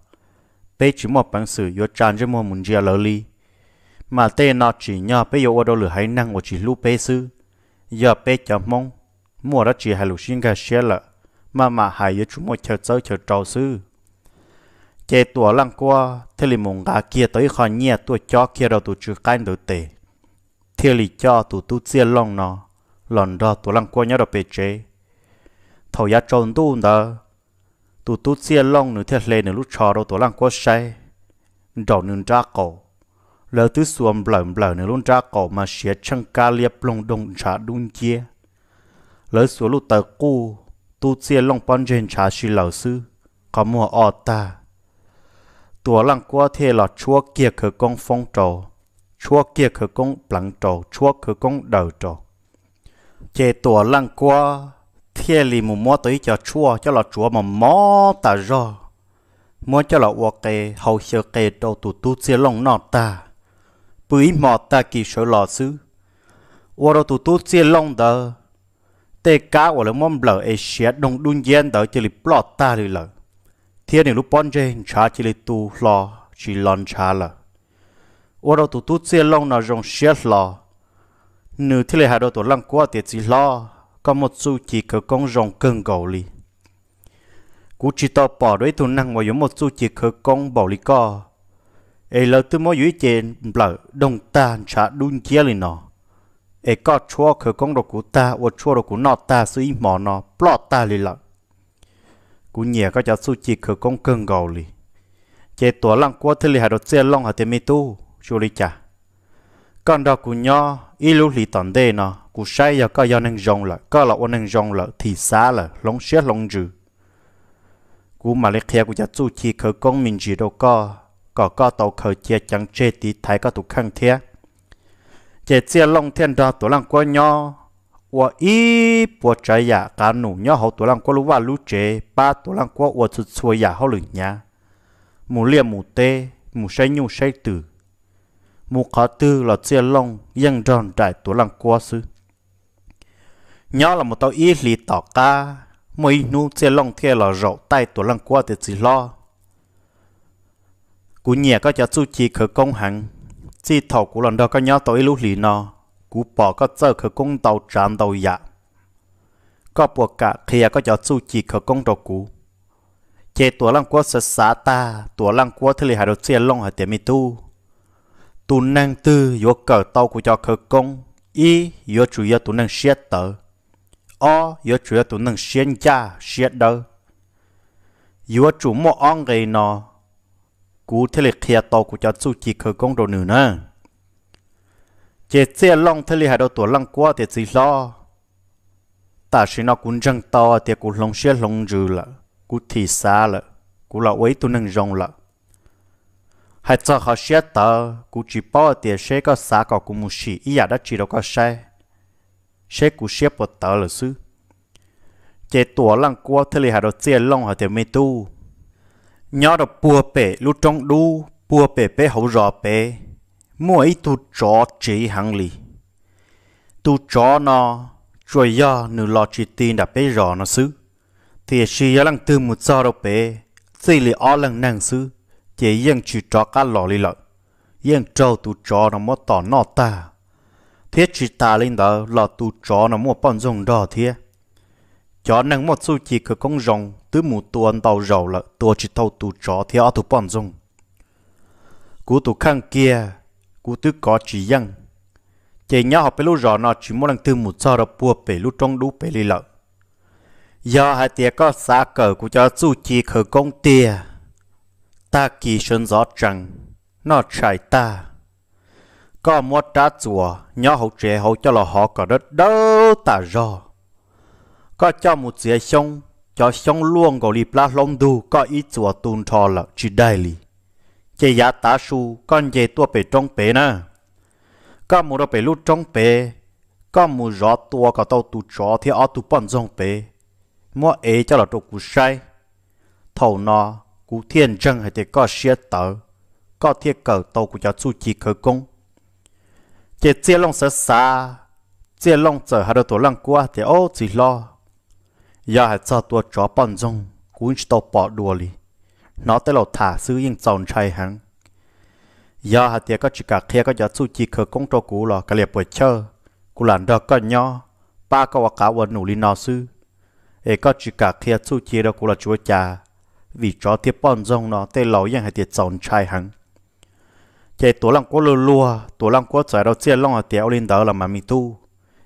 bé chỉ một bằng sự yo trang cho mua muốn chia lỡ li mà tê nó chỉ nhờ bé yo đâu lửa hay năng của chỉ lúc bé sư giờ bây chả mong mua đó chỉ hai lục sinh cả xia lợ mà mà hai yo chúng một chờ chờ chờ trâu sư chế tua lăng qua thế li mùng gà kia tới khỏi nhẹ tua cho kia đâu tụ chữ canh đầu tệ thế li cho tụ tu chia long nó lần đó tụi lăng qua nhau đó bề chế thầu giá tròn tu nờ tụi tu xia long nửa thiệt lệ nửa lúc chờ đâu tụi lăng qua say đầu nửa ra cổ lỡ thứ xuồng bẩn bẩn nửa lúc ra cổ mà xia chăng ca liệp lông đồng trả đun chia lỡ xuống lúc tờ cu tu xia long bắn trên trả xì lão sư có mua ọ ta tụi lăng qua thế là chúa kia khởi công phong trầu chúa kia khởi công bằng trầu chúa khởi công đầu trầu chế tổ lăng qua thiên lì mù mua tới cho chua cho là chúa mà mó ta rồi mua cho là uo kê hầu sơ kê đầu tụ tu chia lòng nọ ta bưới mò ta kỳ sơ lò sư uo đầu tụ tu chia lòng tờ tê cá uo là mong lờ ê xé đông đun yên tờ chỉ lì plot ta lì lờ thiên này lúc bon chê cha chỉ lì tu lò chỉ lon cha lờ uo đầu tụ tu chia lòng nó rong xé lò nếu thì lại hà đồ tổ lăng quá thì chỉ lo có một số chỉ cỡ con rồng cơn cầu li cú chỉ to bỏ đối thủ năng mà giống một số chỉ cỡ con bảo li co ấy là từ mỗi dưới trên lỡ đồng tàn trả đun kia li nó ấy có chua cỡ con đồ của ta và chua đồ của nọ ta suy mỏ nó bỏ ta li lỡ cú nhẹ có cho số chỉ cỡ con cơn cầu li chế tổ lăng quá thì lại hà đồ xe long ở tiền mi tu chú li chả còn đó cũng nhỏ ít lúc lì tận đây nó cũng say giờ có giờ nên rong lại có là ôn nên rong lại thì xa là long xét long dữ cú mà lấy kia cú cha chú chi khởi công mình gì đâu có có có tàu khởi chia chẳng chê tí thái có tụ khăn thế chế chia long thiên đó tổ lăng quá nhỏ và ít bộ trái giả cả nụ nhỏ hậu tổ lăng quá lũ và lũ chế ba tổ lăng quá và chút xuôi giả dạ hậu lửng nhá mù lia mù tê mù say nhu say tử mù khó tư là chia long dân tròn trải tổ lăng qua sư nhớ là một tàu ý lý tỏ ca mỗi nu chia long kia là rậu tay tổ lăng qua thì chỉ lo cú nhẹ có cho chú chỉ khởi công hẳn chỉ thọ của lần đó có nhớ tàu y lúc lì nó cú bỏ có chờ khởi công tàu trạm tàu dạ có buộc cả khi có cho chú chỉ khởi công đầu cú chế tổ lăng qua sẽ xả ta tổ lăng qua thì lì hà đầu chia lông hà tiệm mi tu tu năng tư yo cờ tàu của cho khờ công y yo chủ yếu tu năng siết tờ o yo chủ yếu tu năng xiên cha siết đờ yo chủ mò on gây nó cú thế lệ kia tàu của cho su chỉ khờ công đồ nữa nè chế xe long thế lệ hai đầu tuổi lăng quá thì chỉ lo ta sẽ nó cũng chẳng to thì cũng long siết long dữ là cũng thị xa là cũng là ấy tu năng rong là hay cho họ xe tờ cú chỉ bỏ tiền xe có xả có cụ mù xì ý đã chỉ đâu có xe xe cụ xe bỏ tờ là sư chế tổ lăng qua thế li hà đồ chia long hà tiền mê tu nhỏ đồ bùa bể lu trong đu bùa bể bể hậu rò bể mua ít tu chó chỉ hàng lì tu chó nó rồi do nửa lọ chỉ tin đã bể rò nó sư thì xì lăng từ một giờ đâu bể xì li ó lăng năng sư chỉ yên chỉ cho cá lò lì lợ yên trâu tu cho nó mua tỏ nọ ta thiết chỉ ta linh đó là tu cho nó mua bọn rồng đó thế cho nên một số chỉ cứ con rồng tứ mù tuần tàu rầu là tua chỉ thâu tu cho thế ở tu bọn rồng cú tu khang kia cú tứ có chỉ yên chỉ nhớ học bê lú rõ nó chỉ muốn lần tư mù cho nó bùa bê lú trong đủ bê lì lợ giờ hai tiệc có xa cờ của cho su chỉ khởi công tiệc ta kỳ sơn gió trăng nó trải ta có một trả chùa nhỏ hậu trẻ hậu cho là họ có đất đâu ta rò có cho một dĩa sông cho sông luôn gọi lì pla lông đu có ít chùa tùn thờ là chỉ đại lý. chế giá ta su con dê tua bể trong bể nè có một đó bể lút trong bể có một rõ tua có tàu tụ chó thì ở tụ bọn trong bể mua ấy cho là tụ cú sai thầu nó cú thiên chân hay thì có xe tờ có thiết cờ tàu của cháu chu chỉ khởi công chỉ chia long sợ xa chia long sợ hai đôi tổ lăng qua thì ô chỉ lo giờ hãy cho tua chó bọn rong cũng tàu bỏ đùa đi nó tới lầu thả sư yên tròn trai hắn giờ hãy thì có chỉ cả kia có cháu chu chỉ khởi công cho cũ lo cái liệp buổi chơi cú làm được có nho ba có cả quần nụ li nó sư ấy có chỉ cả kia chu chỉ đó cú là chúa cha vì cho tiếp bọn rong nó tê lâu yang hay tiệt chọn trai hắn chạy tổ lăng quá lùa lùa tổ lăng quá trái đâu chia long ở tiệt linh đó là mà mình tu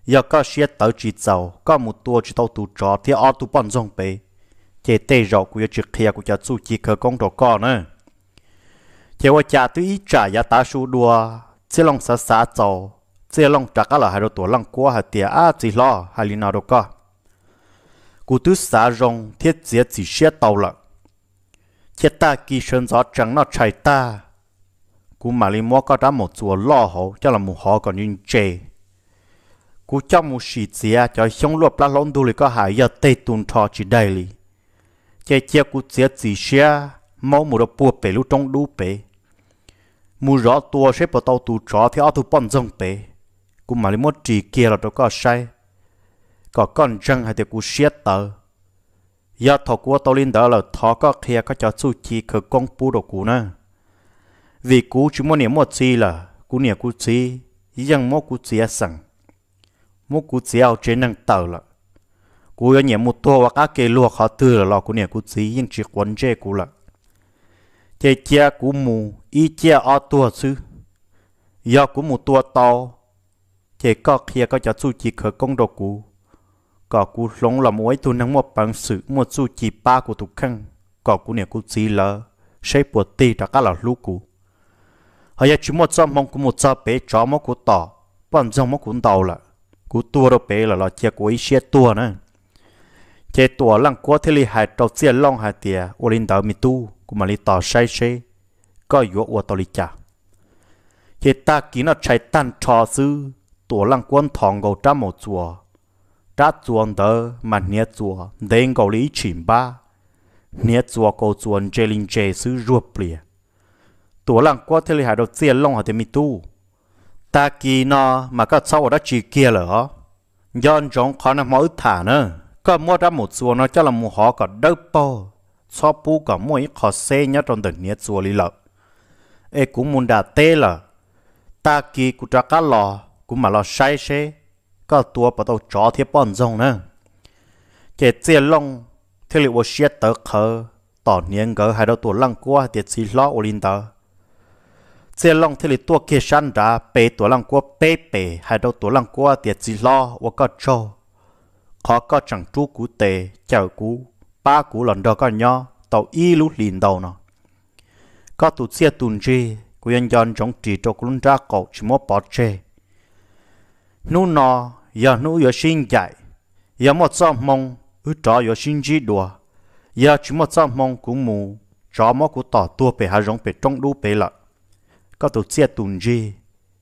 giờ có xiết tới chỉ giàu có một tua chỉ tao tu cho thì ở tu bọn rong bể chạy tê rõ của chỉ khía của cha su chỉ khờ công đồ con nữa chạy qua cha tu ít trả giá tá su đua chia long xa xa giàu chia long trả cả là hai đồ tổ lăng quá hai tiệt á chỉ lo hai linh nào đâu có cú tứ xa rong thiết giết chỉ xiết tàu lợn chết ta kỳ sơn gió trắng nó chạy ta cú mà li mua có đá một chùa lo hậu cho là một họ còn nhìn chê cú cho một sĩ chia cho xong luộc lá lông đu li có hại giờ tây tuôn thọ chỉ đầy, li chê chia cú chia chỉ xia mau một đập bùa bể lưu trong đu bể mù rõ tua sẽ bỏ tàu tù trọ thì ở tu bọn dông bể cú mà li mua chỉ kia là đâu có sai có con răng hay thì cú xiết tờ giờ thọ của tôi linh đó là thọ có kia có cho chú chi khởi công bù đồ cũ nè vì cũ chỉ mới niệm một chi là cú niệm cú chi nhưng mỗi cú chi sẵn mỗi cú chi ao trên năng tàu là cú có niệm một tua và các cái lúa họ từ là lọ cú niệm cú chi nhưng chỉ quấn chế cú là thế chia cú mù ý chia ở tua chứ giờ cú mù tua to thế có kia có cho chú chi khởi công đồ cũ có cú lông là mỗi tu năng một bằng sự một su chỉ ba của tục khăn có cú nè cú chỉ là sẽ buộc tì đã cả là lũ cú hay chỉ một trăm mong cú một trăm bé cho mà cú tỏ bọn trong mà cú tàu là cú tua đâu bé là là chia cú ấy chia tua nữa chế tua lăng cú thì li hại trâu chia long hại tiề ô linh đạo mi tu cú mà li tỏ sai sai có yếu ô tàu li chả chế ta kỹ nó chạy tan cho sư tua lăng quân thòng gầu trăm một chùa đã chuồn tờ mà nhé chùa đến cầu lý chìm ba nhé chùa cầu chuồn chê linh chê sư ruột lìa tổ lăng qua thì hải đầu tiên long hỏi thêm mi tu ta kỳ nó mà các sau đó chỉ kia lỡ yon trong khó nằm mỗi thả nữa có mua ra một chùa nó cho là một họ có đâu bao so pu có mua ít khó xe nhá trong từng nhé chùa lý lợ ê cũng muốn đạt tê là, ta kỳ cũng trả cá lò cũng mà lò sai xe ก็ตัวประตูจอเทียบป้อนจงนะเจเจียนลงเทลิวเชียเตอร์เคอต่อเนียงเกอให้เราตัวลังกัวเตียซีล้อโอลินเตอร์เจียนลงเทลิตัวเกชันดาเปตัวลังกัวเปเปให้เราตัวลังกัวเตียซีล้อว่าก็โจขอก็จังจูกูเตเจ้ากูป้ากูหลอนดอก็ย่อเต่าอีลุลินเตอร์เนาะก็ตุเสียตุนจีกูยังยอนจงจีโจกลุนจ้าเก่าชิมว่าปอเชนู่นนอ giờ nu giờ xin dạy giờ một giấc mộng, ư trò giờ xin chi đùa giờ chỉ một giấc mộng cũng mù trò mơ cũng tỏ tua bể hà rong bể trong đu bể lợ có tổ chức tùn gì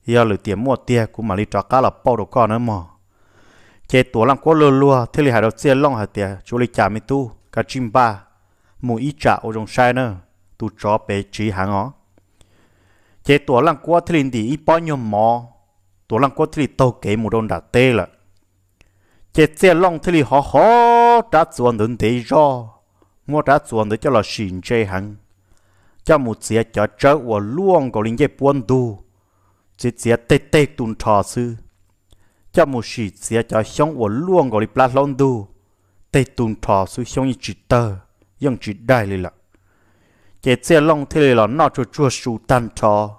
giờ lười tiền mua tia cũng mà đi trò cá là bao đồ con nữa mà chế tổ lăng có lừa lừa thế là hà đầu chia long hà tia chú lấy trả mi tu cả chim ba mù ít trả ô rong sai nữa tu trò bể chỉ hàng ó chế tổ lăng có thế là đi ít bao nhiêu mò tổ lăng có thì tàu kế một đòn đã tê là chế xe long thì họ họ đã chuẩn đến thế do mua đã chuẩn đến cho là xin chơi hàng cho một xe cho chở và luôn có linh chế buôn đu chế xe tê tê tuôn trò sư cho một xe xe cho xong và luôn có linh plat long tê tuôn trò sư xong như chỉ tờ nhưng chỉ đại lì là chế xe long thì là nó cho chua sù tan trò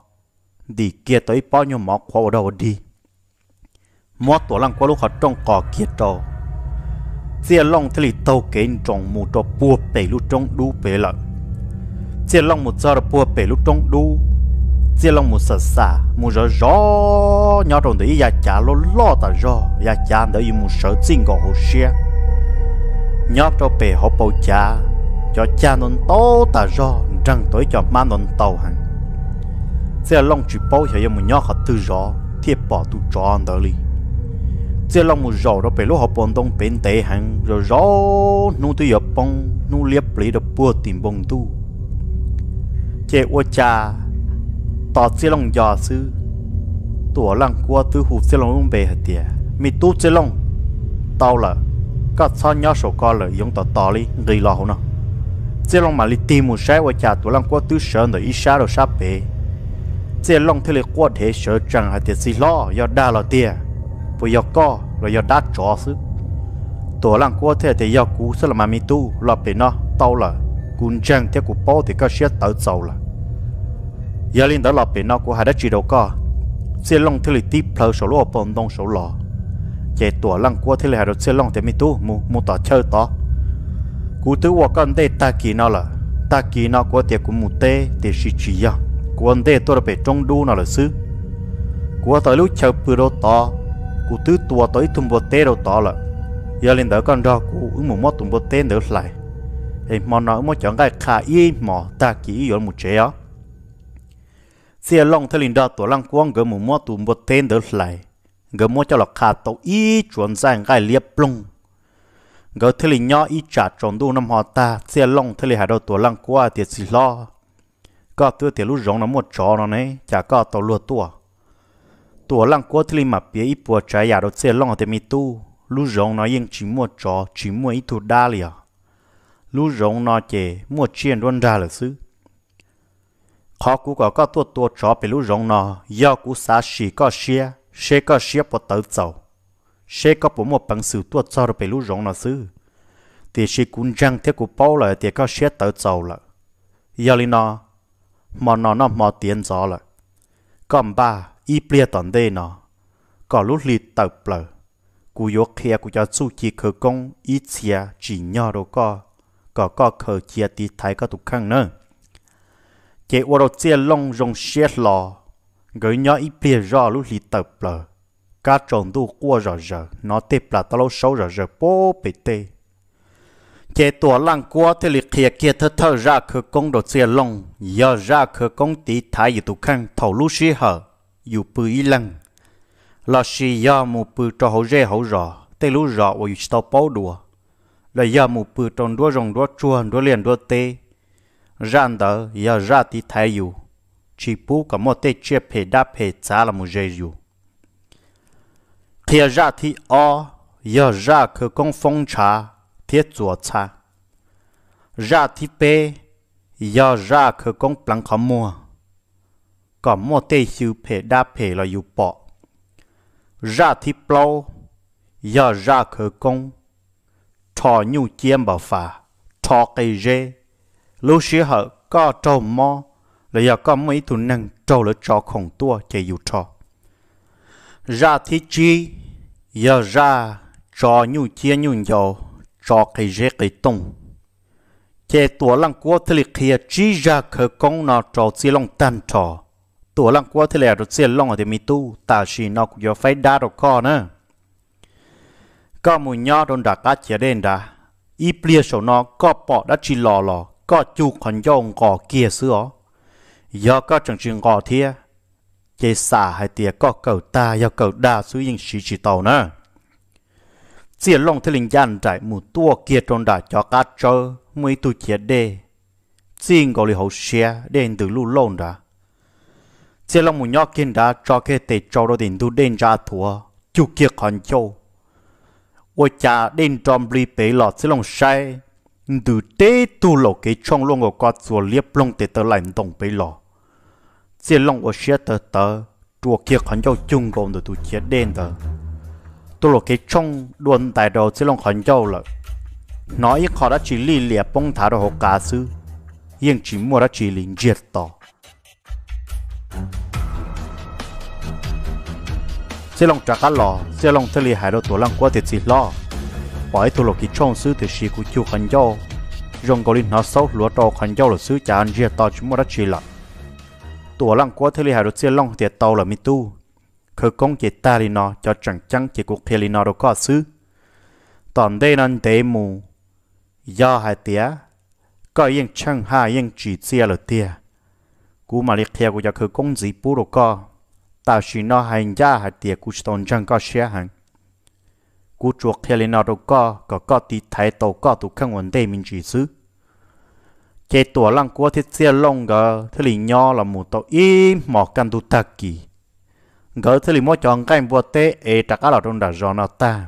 đi kia tới bao nhiêu mỏ khóa vào đầu đi mỏ tổ lăng qua lúc họ trong cỏ kia trò chia long thì lì tàu kế trong mù trò bùa bể lúc trong đu bể lợn chia long một giờ bùa bể lúc trong đu chia long một sợ xả mù rõ rõ nhỏ trong đấy ya chả lo lo ta rõ ya chả đấy mù sợ xin gò hồ xe nhỏ cho bể họ bầu chả cho cha non to ta rõ răng tới cho ma non tàu hẳn giờ long chỉ bao giờ em nhớ họ tự rõ thiệt bỏ tụ anh đó li giờ long một rõ rồi bị lúc học bọn đông bên tây hàng rồi gió nu tự nhập bông nu liệp lý đó bùa tìm bông tu chế ô cha tỏ giờ long già sư tổ lăng qua tư hụt giờ long ông bề hạt tiề mi tu giờ long tao là các sao nhớ sổ co là dùng tỏ tỏ li người lo hổ nó giờ long mà li tìm một sai ô cha tổ lăng qua tư sơn rồi ít sai rồi sắp bề sẽ lòng thế lực quan thế sở chẳng hạt tiền xì lo do đa lo tiền bây giờ co rồi do đá chó xứ tổ làng quan thế thì do cú sẽ là mi tu là bị nó tao là cún trang theo của bao thì có xét tới sau là giờ linh đó là bị nó của hai đất chỉ đầu co sẽ lòng thế lực tiếp theo sổ lo bồn đông sổ lo chạy tổ lăng quan thế lực hai đất sẽ lòng thì mi tu mu mu tỏ chơi tỏ cú thứ hoặc con đây ta kỳ nó là ta kỳ nó của tiệc của mu tê thì xì chỉ nhau quân tê tôi đã bị trong đu nào là sư của tôi lúc chào bự đồ to cụ tứ tua tới thùng bột tê đồ to là giờ lên đỡ con đó cụ ứng một mót thùng bột tê nữa lại thì mò nói mò chọn cái khả y mò ta kỹ rồi một chế đó xe long thay lên đó tổ lăng quang gỡ một mót thùng bột tê nữa lại gỡ mót cho là khả tổ y chuẩn sang cái liệp lung gỡ thay lên nhỏ y trả tròn đu năm họ ta xe long thay lên hà đồ tổ lăng qua tiệt xì lo có tư thì lúc rong nó một chó nó này chả có tàu lúa tua tua lăng quá thì mà bia ít bùa trái giả đồ xe long thì mi tu lúc rong nó yên chỉ một chó chỉ mua ít thuộc đa liền lúc rong nó chè mua chiên luôn ra là xứ khó cú có có tua tua chó bị lúc rong nó do cú xá xì có xia xê có xia bỏ tới chầu xê có bộ một bằng sự tua cho rồi bị lúc rong nó xứ thì xì cún răng thế cú bao lại thì có xia tới chầu là, giờ lên nó mà nó nó mà tiền gió là còn ba y bia tận đây nó có lúc lì tập bờ, cú yo kia cú cho su chi khờ công ít chia chỉ nhỏ đâu có có có khờ chia tí thái có tục khăn nữa chế ô đồ chia lông rong xét lò gửi nhỏ y bia rõ lúc lì tập bờ, cá trồng đu qua rõ rõ nó tiếp là tao lâu sâu rõ rõ bố bê tê chế tổ lăng qua thì lịch khía kia thơ thơ ra khờ công đồ xe lông giờ ra khờ công tí thái dự tụ khăn thầu lũ xí hở dù bư y lăng là xì giờ mù bư cho hậu rê hậu rõ tê lũ rõ và dù tao báo đùa là giờ mù bư tròn đua rồng đua chua đua liền đua tê rạn tờ giờ ra tí thái dự chỉ bú cả mô tê chia phê đá phê giá là mù rê dự khía ra thì o giờ ra khờ công phong trà thiết chùa cha ra thì bê giờ ra khờ công plăng khó mua có mua tê siêu phê đa phê là dù bỏ ra thì plau giờ ra khờ công thọ nhu chiêm bảo phà thọ cây rê lúc xưa họ có trâu mò là giờ có mấy thủ năng trâu là trò khổng tua chạy dù trò ra thì chi giờ ra trò nhu chia nhu dầu cho cái rễ cái tung chế tổ lăng quá thì lì kia chỉ ra khờ công nó cho chỉ lòng tan trò tổ lăng quá thì lẻ được chỉ lòng thì mi tu ta chỉ nó cũng do phải đa được co nữa có mùi nhỏ đồn đặc cá chế đen đã ít bia số nó có bỏ đã chỉ lò lò có chu còn dòng gò kia xưa giờ có chẳng chừng gò thia chế xả hay tiệt có cầu ta do cầu đa suy yên sĩ chỉ tàu nữa chỉ lòng thế linh gian trải mù tua kia tròn đã cho cá trơ mới tu chia đê xin gọi hậu xe đến từ lũ lộn ra chỉ lòng mù nhỏ kia đã cho cái tệ cho đôi tiền tu đến ra thua chú kia còn châu ôi cha đến trong bì bể lọ chỉ lòng sai từ tế tu lộ cái trong luôn của qua chùa liếp long tệ tờ lạnh đồng bể lọ chỉ lòng ở xe tờ tờ chùa kia còn châu chung gồm từ tu chia đen tờ tôi lột cái trong đồn tại đồ sẽ lòng khẩn châu lợi nó ít khó đã chỉ lì lìa bông thả đồ hồ cá sư yên chỉ mua đã chỉ lìn diệt tỏ sẽ lòng trả cá lò sẽ lòng thế lì hải đồ tổ lăng qua thịt gì lo bởi tôi lột cái trong sư thì chỉ của chiều khẩn châu rồng cầu linh nó sâu lúa trò khẩn châu là sư chả ăn diệt tỏ chỉ mua đã chỉ lợi tổ lăng qua thế lì hải đồ sẽ lòng thiệt tàu là mi tu khờ công chế ta đi nó cho chẳng chẳng chế cuộc kia đi nó đâu có sư tòn đây nên tế mù do hai tía có yên chẳng hai yên chỉ chia là tía cú mà liệt theo của giờ khờ công gì bù đâu có ta chỉ nó hai ra hai tía cú tòn chẳng có xe hàng cú chuộc kia đi nó đâu có có có tí thái tàu có tụ không vấn đề mình chỉ sư chế tổ lăng cua thiết xe lông gờ thế lì nho là một tàu im mò căn tu tạc kỳ gỡ thế li mua chọn cái em vua tê ê trả cá lò trong đà giò nó ta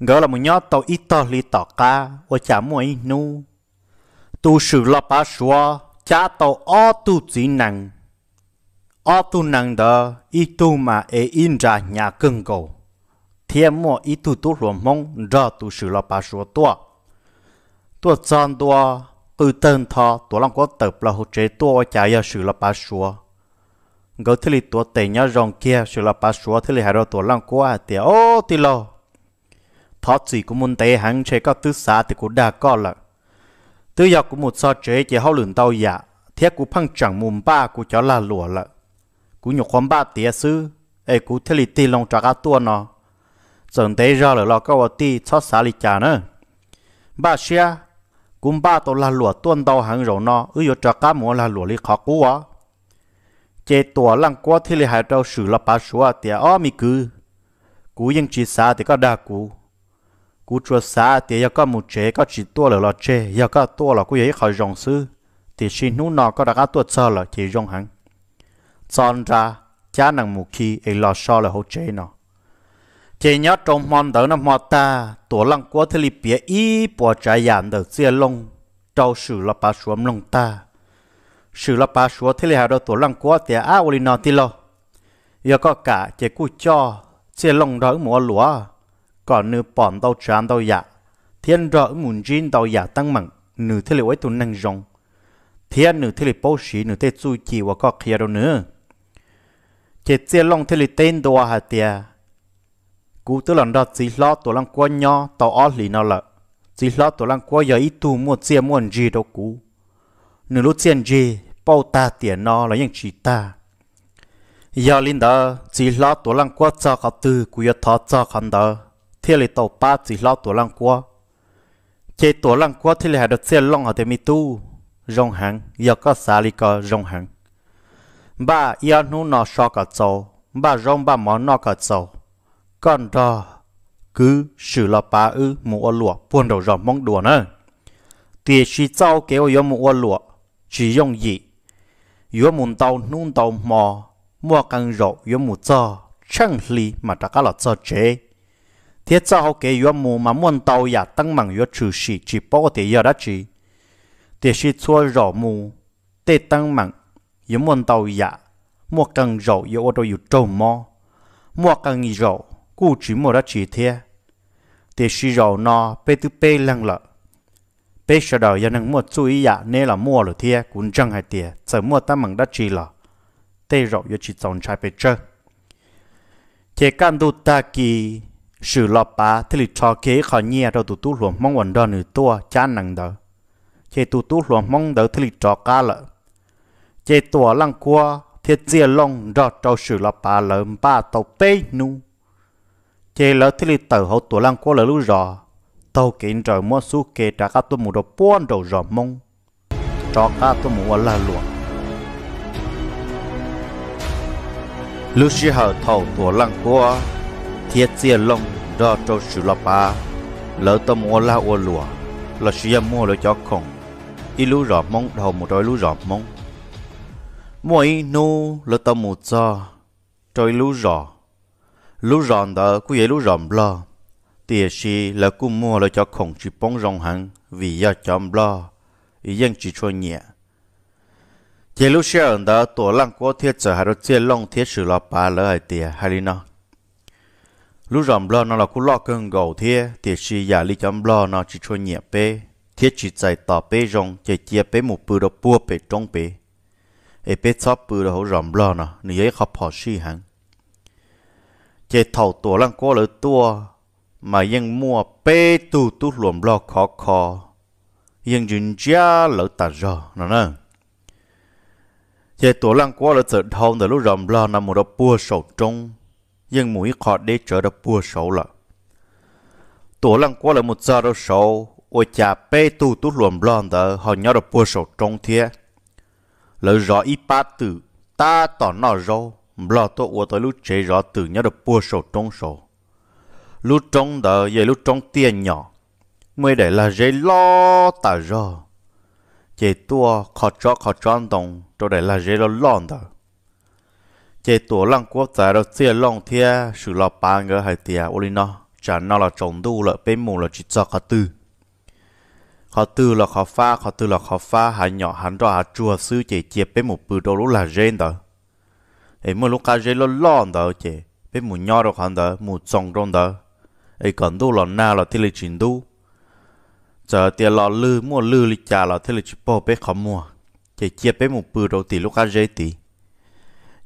gỡ là một nhó tàu ít to li tỏ cá ô chả mua ít nu tu sử lo bá xua cha tàu o tu chỉ năng o tu năng đó ít tu mà ê in ra nhà cưng cổ thiên mua ít tu tu luồng mong ra tu sử lo bá xua tua tua chọn tua từ tên thọ tua lòng có tập là hồ chế tua chả yêu sử lo bá xua gấu thế li tua tè nhá rong kia sự là bà xóa thế li hai rồi tua lăng quá à thì ô thì lo thọ sĩ của môn tè hắn chế các tứ xa thì cũng đã co là tứ giờ của một so chế chỉ hao lửng tàu giả dạ. thiết của phăng chẳng mồm ba của chó là lụa là của nhục khoan ba tía sư ấy của thế li tì lòng trả cá tua nó dần tè ra là lo các vợ tì cho xa li trả nữa ba xia cũng ba tàu là lụa tuôn tàu hàng rồi nó ư yo trả cá mua là lụa li khó cú chế tủa lăng quá thì lại hại trâu sử là bà xóa thì ó mi cứ cú yên chỉ xa thì có đa cú cú chua xa thì giờ có một chế có chỉ tua là lo chế giờ có tua là cú ấy khỏi dòng sư thì xin nú nọ có đã cá tua sơ là chỉ dòng hẳn chọn ra cha nàng mù khi ấy lo so là hỗ chế nó chế nhớ trong mòn tới nó mò ta tủa lăng quá thì lại bịa ý bỏ trái giảm được xe lông trâu sử là ba xóa lông ta sự lập bà số thế là đầu tổ lăng quá thì á ô linh nó thì lo giờ có cả chế cú cho chế lông đó mua lúa còn nửa bọn tàu tràn tàu dạ thiên rõ muốn jin tàu dạ tăng mạnh nửa thế là ấy tụ năng rong thiên nửa thế là bố sĩ nửa thế chú chỉ và có kia đâu nữa chế chế lông thế là tên đồ hạt tiề, cú tức là đó chỉ lo tổ lăng quá nhỏ tàu ó lì nó lợ chỉ lo tổ lăng quá giờ ít tu mua chế mua gì đâu cú nửa lúc tiền gì bao ta tiền nó là những chỉ ta giờ linh đó chỉ lo tổ lăng quá cho cả từ của thọ cho hắn đó thế là tàu ba chỉ lo tổ lăng quá chế tổ lăng quá thế là được xe long ở đây mi tu rong hàng giờ có xả li có rong hàng ba giờ nu nó so cả châu ba rong ba món nó cả châu còn đó cứ xử là ba ư mua lụa buồn đầu rộng mong đùa nè, tiền chỉ châu kéo yo mua lụa chỉ dùng gì yếu muốn tàu nung tàu mò mua càng rộ yếu muốn cho chẳng lý mà ta có là cho chế Thế cho họ kể yếu muốn mà muốn tàu ya tăng mạng yếu trừ sĩ chỉ bỏ thì yếu đó chỉ thì sĩ chua rộ mù tê tăng mạng yếu muốn tàu ya mua càng rộ yếu ô tô yếu trâu mò mua càng rộ cú chỉ mua đó chỉ thế thì sĩ rộ nó bê tư bê lăng lợi bây giờ đó giờ nâng mua chú ý ạ dạ nên là mua rồi thiê cũng chẳng hay tiền giờ mua ta mừng đã chỉ là tê rồi giờ chỉ dòng trái bề trơ thế căn tu ta kỳ sự lọ bà thì lì cho kế khó nhẹ à rồi tụ tu luồng mong quần đó nửa tua cha nặng đó thế tụ tu luồng mong đó thì lì cho cá lợ thế tua lăng qua thế chia long rồi cho sự lọ bà lợm ba tàu tê nu thế lợ thì lì tờ hậu tua lăng qua lỡ lú rò tàu kiện rồi mua su kê trả các tôi một đồ buôn đồ rò mông cho các tôi mua là luồng lúc xí hở thầu tổ lăng qua thiết chia lông đo cho sự lập ba lỡ tôi mua là ô lùa là xí mua lỡ cho khổng ít lú rò mông đầu một đôi lú rò mông mỗi nô lỡ tôi một cho trời lú rò lú ròn đó cứ vậy lú ròn lo tiền xì là cú mua là cho khổng chỉ bóng rộng hẳn vì do chọn lo ý dân chỉ cho nhẹ chỉ lúc xe ở đó tổ lăng có thiết trở hai đứa chia long thiết sự lo bà lỡ hai tiền hai lý nó lúc rầm lo nó là cú lo cơn gầu thiết tiền xì giả lý chọn lo nó chỉ cho nhẹ bê thiết chỉ chạy tỏ bê rộng chạy chia bê một bự đồ bua bê trong bê ấy bê chóp bự đồ rầm lo nó nỉ ấy khó bỏ xì hẳn chạy thầu tổ lăng có lỡ tua mà yên mua bê tu tu luồn lo khó khó yên dùn gia lỡ tà rò nó nè thế tổ lăng quá lỡ sợ thông từ lúc rầm lo nằm một đó bua sầu trung yên mũi khó để trở đó bua sầu lợ tổ lăng quá lỡ một giờ đó sầu ôi chà bê tu tu luồn lo tờ họ nhớ đó bua sầu trung thế lỡ rõ ít ba tử ta tỏ nó râu lo tôi ua tới lúc chế rõ tử nhớ đó bua sầu trung sầu lúc trong đó về lúc trong tiền nhỏ mới để là dễ lo tả rồi chế tua khó cho khó cho đồng cho để là dễ lo lo đó chế tua lăng quốc tế đó tiền long thia sự lo ba ngỡ hai tia nó chả nó là trồng đu là bên mù là chỉ cho khó tư khó tư là khó pha khó tư là khó pha hà nhỏ hắn đó hà chua sư chế chế bên mù bự đồ lúc là dễ đó ấy mà lúc cá dễ lo lon đó chế bên mù nhỏ đó hắn đó mù trồng trong đó ấy còn đâu là na là thế là chín đâu giờ tiền lọ lư mua lư lịch trà là thế là chín bỏ bé khó mua chạy chia bé một bữa đầu tỷ lúc ăn dễ tí,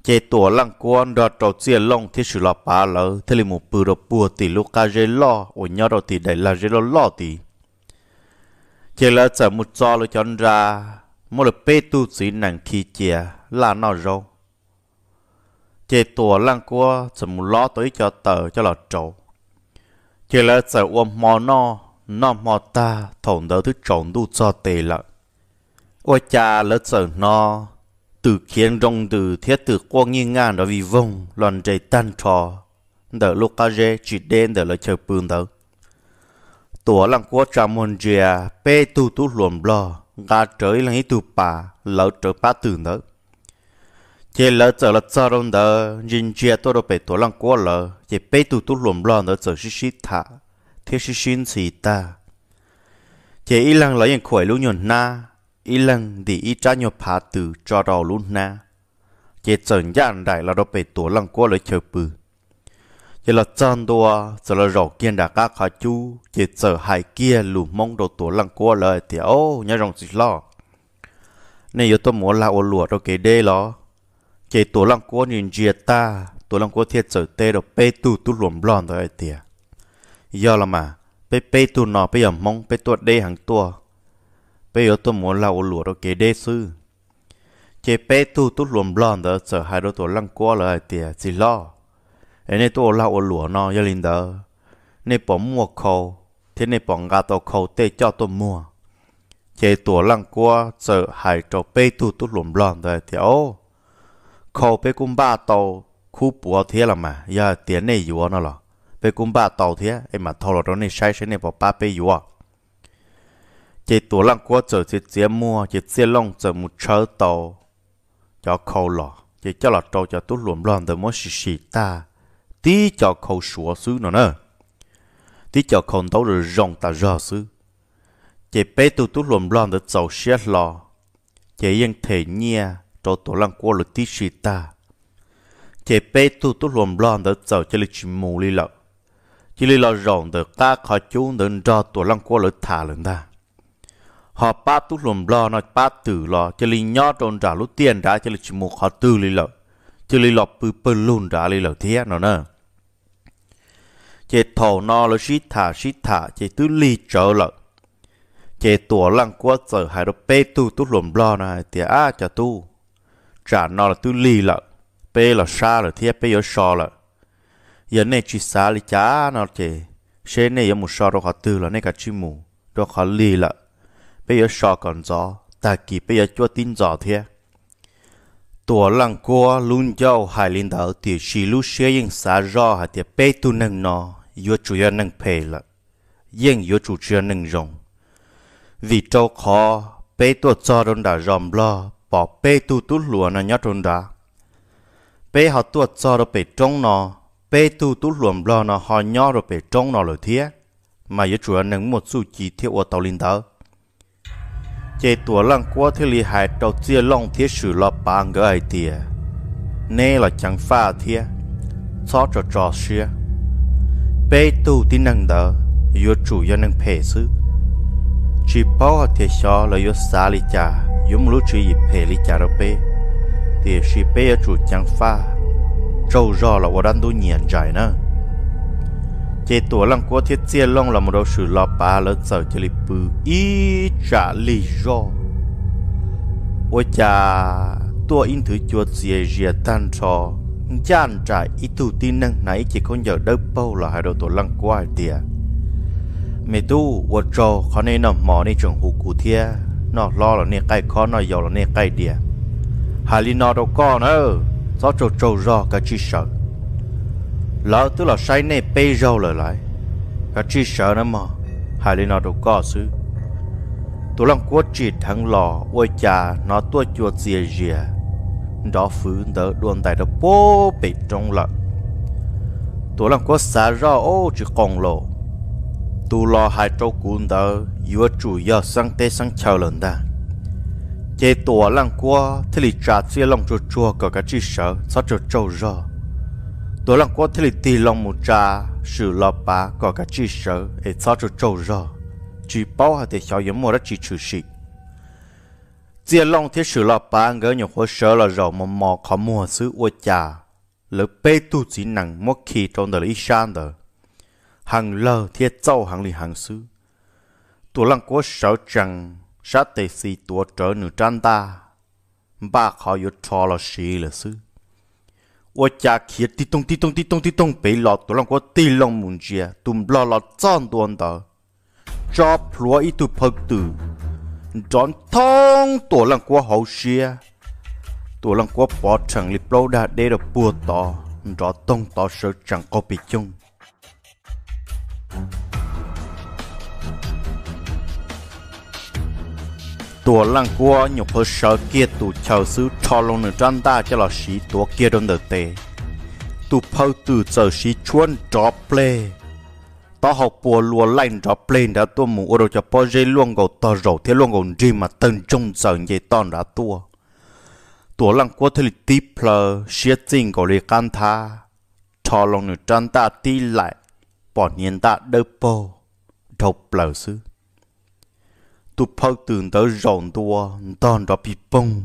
chạy tổ lăng quan đo trầu chia long thế sự lọ bà lỡ thế là một bữa đầu bùa tỷ lúc ăn dễ lo ở nhà đầu tỷ đấy là dễ lo lo tỷ chỉ là giờ một cho lo chọn ra mua là bê tu sĩ nàng khi chia là nó rồi chạy tổ lăng quan qua sầm ló tới cho tờ cho là trầu chỉ là sợ ôm mò nó, nó mò ta thổn đỡ thứ trộn đu cho tê lợ ôi cha là sợ nó, từ khiến rong từ thiết từ qua nhiên ngang đó vì vong loạn trời tan trò đỡ lúc ca rê chỉ đen đỡ lời chờ bương đỡ tổ lăng quốc trà môn rìa bê tu tu luồn lo gà trời là hít tu bà lỡ trời ba từ đỡ chỉ lỡ chờ là giờ đông đó nhìn chia tôi đâu bị tổ lăng quá lỡ chỉ bị tụ tụ lùm lo nữa giờ xí xí thả thế xí xí xí ta chỉ ít lần lấy những khỏe lũ nhon na ít lần thì ít trả nhiều phá từ cho đầu lũ na chỉ chờ nhận đại là đâu bị tổ lăng quá lỡ chờ bự chỉ là chân đua giờ là rổ kiên đã các khá chú chỉ chờ hai kia lù mong đồ tổ lăng quá lỡ thì ô nhớ rồng xí lo này yếu tôi muốn là ô lụa đâu cái đê lo chế tổ lăng của nhìn chia ta tổ lăng của thiệt sở tê đồ bê tu tu luồn blon rồi ai tiệt do là mà bê bê tu nọ bây giờ mong bê tuột đê hàng tua bây giờ tu muốn lau lụa đồ kế đê sư chế bê tu tu luồn blon rồi sở hai đồ tổ lăng của rồi ai tiệt chỉ lo ấy nên tôi lau lụa nọ yên linh đó nên bỏ mua khâu thế nên bỏ gà tàu khâu tê cho tu mua chế tổ lăng của sở hai trò bê tu tu luồn blon rồi tiệt ô khẩu bê cung ba tàu khu bùa thế là mà giờ tiền này yếu nó là bê cung ba tàu thế em mà thâu rồi đó này sai sai này bỏ ba bê yếu. chỉ tổ lăng quá chờ chỉ chế mua chỉ chế long chờ một chớ tàu cho khâu lọ chỉ cho là trâu cho tốt luồn loạn từ mỗi xì xì ta tí cho khâu sủa xứ nó nữa tí cho khâu tàu rồi rong ta rờ xứ chỉ bê tu tốt luồn loạn từ chầu xiết lọ chỉ yên thể nhia cho tổ lăng qua lực tí xì ta. Chế bê tu tu luồng lon đỡ dầu cho lý chìm mù lý lợ. Chỉ lý lợ rộng đỡ ta khó chú đỡ cho tổ lăng qua lực thả lần ta. Họ ba tu luồng lon nó ba tử lọ cho lý nhỏ tròn trả lúc tiền đã cho lý chìm mù khó tư lý lợ. Chỉ lý lọ bư bư luôn trả lý lợ thế nó nè. Chế thổ nó là xí thả xí thả chế tư lý trở lợ chế tổ lăng quá giờ hai đứa bê tu tu lùm lo này thì à chả tu trả nó là tư lì lợ bê là xa là thiết bê yếu sò lợ giờ này chỉ xa lì chả nó chè xe này ở một sò đâu họ tư là này cả chim mù đâu khó lì lợ bê yếu sò còn gió ta kỳ bê yếu chua tin gió thiết tổ lăng qua luôn giàu hải linh đảo thì chỉ lúc xe yên xa rõ hải thì bê tu nâng nó yếu chủ yếu nâng phê lợ yên yếu chủ yếu nâng rồng vì châu khó bê tu cho đông đảo ròm lo bỏ bê tu tu lùa nó nhát rôn đã bê họ tuột cho rồi bê trông nó bê tu tu luồng lo nó họ nhỏ rồi bê trông nó rồi thiế mà yếu chủ nâng một su chỉ thiếu ở tàu linh tàu chế tua lăng quá thế li hại tàu chia long thiết sử lo ba ngỡ ai tiề nê là chẳng pha thiê cho cho trò xia bê tu tin năng đỡ yếu chủ yếu năng phê sư chỉ bao thể cho là yo xa li cha yếm lú chỉ yip phê li cha đâu bé thì chỉ bé chủ chẳng pha trâu rò là vô đan tu nhiệt giải nữa chế tổ lăng của thiết chế lông là một đầu sử lọ bà lỡ sợ cho li bư ý trả lý do ôi cha tua in thứ chuột dìa dìa tan trò chan trả ý tu tin năng nãy chỉ có nhờ đớp bao là hai đầu tổ lăng của ai ม่ตู้วัวโจเขนีนน้ำหมอนี่จังหูกูเทีย นอกล้อหล่อเนี่ใกล้คอหน่อยยาวหลอเนี่ใกล้เดีย ฮาลินอตก้อนเออซอโจโจรอกระชีเฉาแล้วตัวเราใช้เนเปย์โจเลยหลายกระชีเฉาน้ำหมอฮาลินอตก้อซื้อ ตัวลังกวดจิตทั้งหล่อวัวจ่านอตัวจวดเจียเจีย ดอกฟื้นเดือดดวงใจเดือดโป๊ไปตรงหล่อตัวลังกวดสาโรโอจิกงโล tu lo hai trâu cuốn đó, yếu chủ yếu sang tê sang chào lần ta chế tổ lăng qua thế lì trả chia lòng chua chua có cái chi sở sao cho trâu rõ tổ lăng qua thế lì tì lòng một trà sự lo bá có cái chi sở để sao cho trâu rõ chỉ bảo hai để xào yếm một đất chỉ trừ xịt chia lòng thế sự lo bá ngỡ nhiều hồ sở là rõ mà mò khó mua xứ ua trà lỡ bê tu chỉ năng mất khi trong đời ít san đời hàng lờ thiết châu hàng lì hàng sư tổ lăng cố sở chẳng sát tề xì tổ trở nữ trang ta ba khó yếu cho lò xì là sư ô cha kia tí tông tí tông tí tông tí tông bị lọ tổ lăng cố tí lông mùn chia tùm lọ lọ chọn tuần tờ cho plua ít tu phật tử chọn thông tổ lăng cố hậu xia tổ lăng cố bỏ chẳng lì plô đa đê đập bùa tỏ cho tông tỏ sở chẳng có bị chung ตัวลังกัวหยกเพอเชอเกียตูชาวซื้อทอลงหนึ่งจันตาจะหลอสีตัวเกียดนเดเตตูเพอตูเจอสีชวนจอเปลต่อหอกปัวลัวไล่จอเปลนดาตัวหมูอรจะพอเจล่วงกต่อเราเทล่วงกดีมาตึงจงเจอเยตอนดาตัวตัวลังกัวทลิตีเพลเชียจริงก็เลยกันทาทอลงหนึ่งจันตาตีไหล ta de po đọc lờ sư tu phơ tường tới rộn tua đòn đó bị bông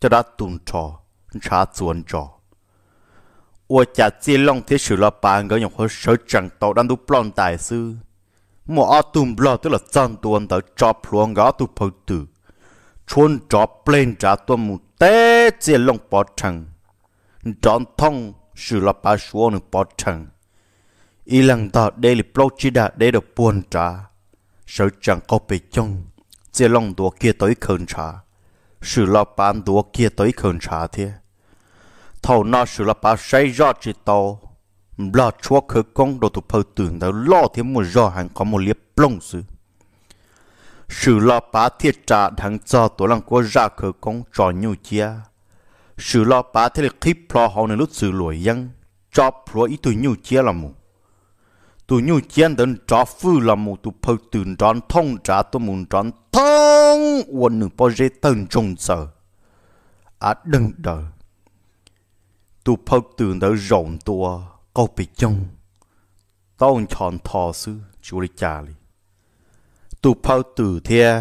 cho đã tuần trò cha chuồn trò ua chả chia long thế sự là bà ngỡ nhọc hơi sở chẳng tàu đang tu plon tài sư mà ở tùm lo tức là chân tuần tới cho phuông gõ tu phơ tử chôn cho plen trả tuần mù tế chia long bỏ chẳng trọn thông sự là bà xuống bỏ chẳng y lần tỏ đây là bố chỉ đã để được buồn trả sợ chẳng có bị chung chỉ lòng đùa kia tới khẩn trả sự lo bán đùa kia tới khẩn trả thế thầu nó sự lo bán say rõ chỉ tàu lo chúa khứ công đồ thủ phơi tưởng đó lo thêm một rõ hẳn có một liếp lông sư sự lo bá thiết trả thằng cho tổ lăng của ra khứ công cho nhiều chia sự lo bá thiết là khí pro họ nên lúc sự lỗi dân cho pro ý tụi nhiều chia là mù tu nhu chiến đến trả phu là một tu phơi từ tròn thông trả tu muốn tròn thông quân nửa bao giờ tận trông sợ à đừng đợi tu phơi từ đỡ rộng tua câu bị chông tao chọn thọ sư chú đi trả li tu phơi từ thia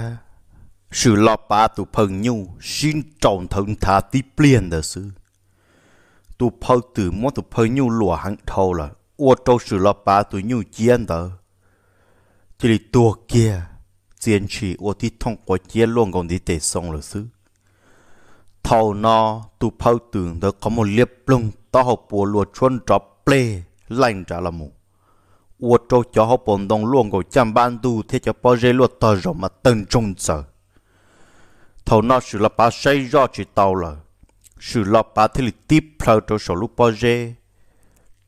sự lo ba tu phơi nhu xin trọng thân thà tiếp liền đỡ sư tu phơi từ mỗi tu phơi nhu lùa hẳn thâu là 我都是老爸对牛见的。这里多见，坚持我的通过结论讲的得送了是。头脑都跑动的，可么立龙到后波罗穿着背烂着了么？我都叫好本东乱个将班都，他就把热落到什么等中走。头脑是老爸谁绕去到了？是老爸这里低跑到手路把热。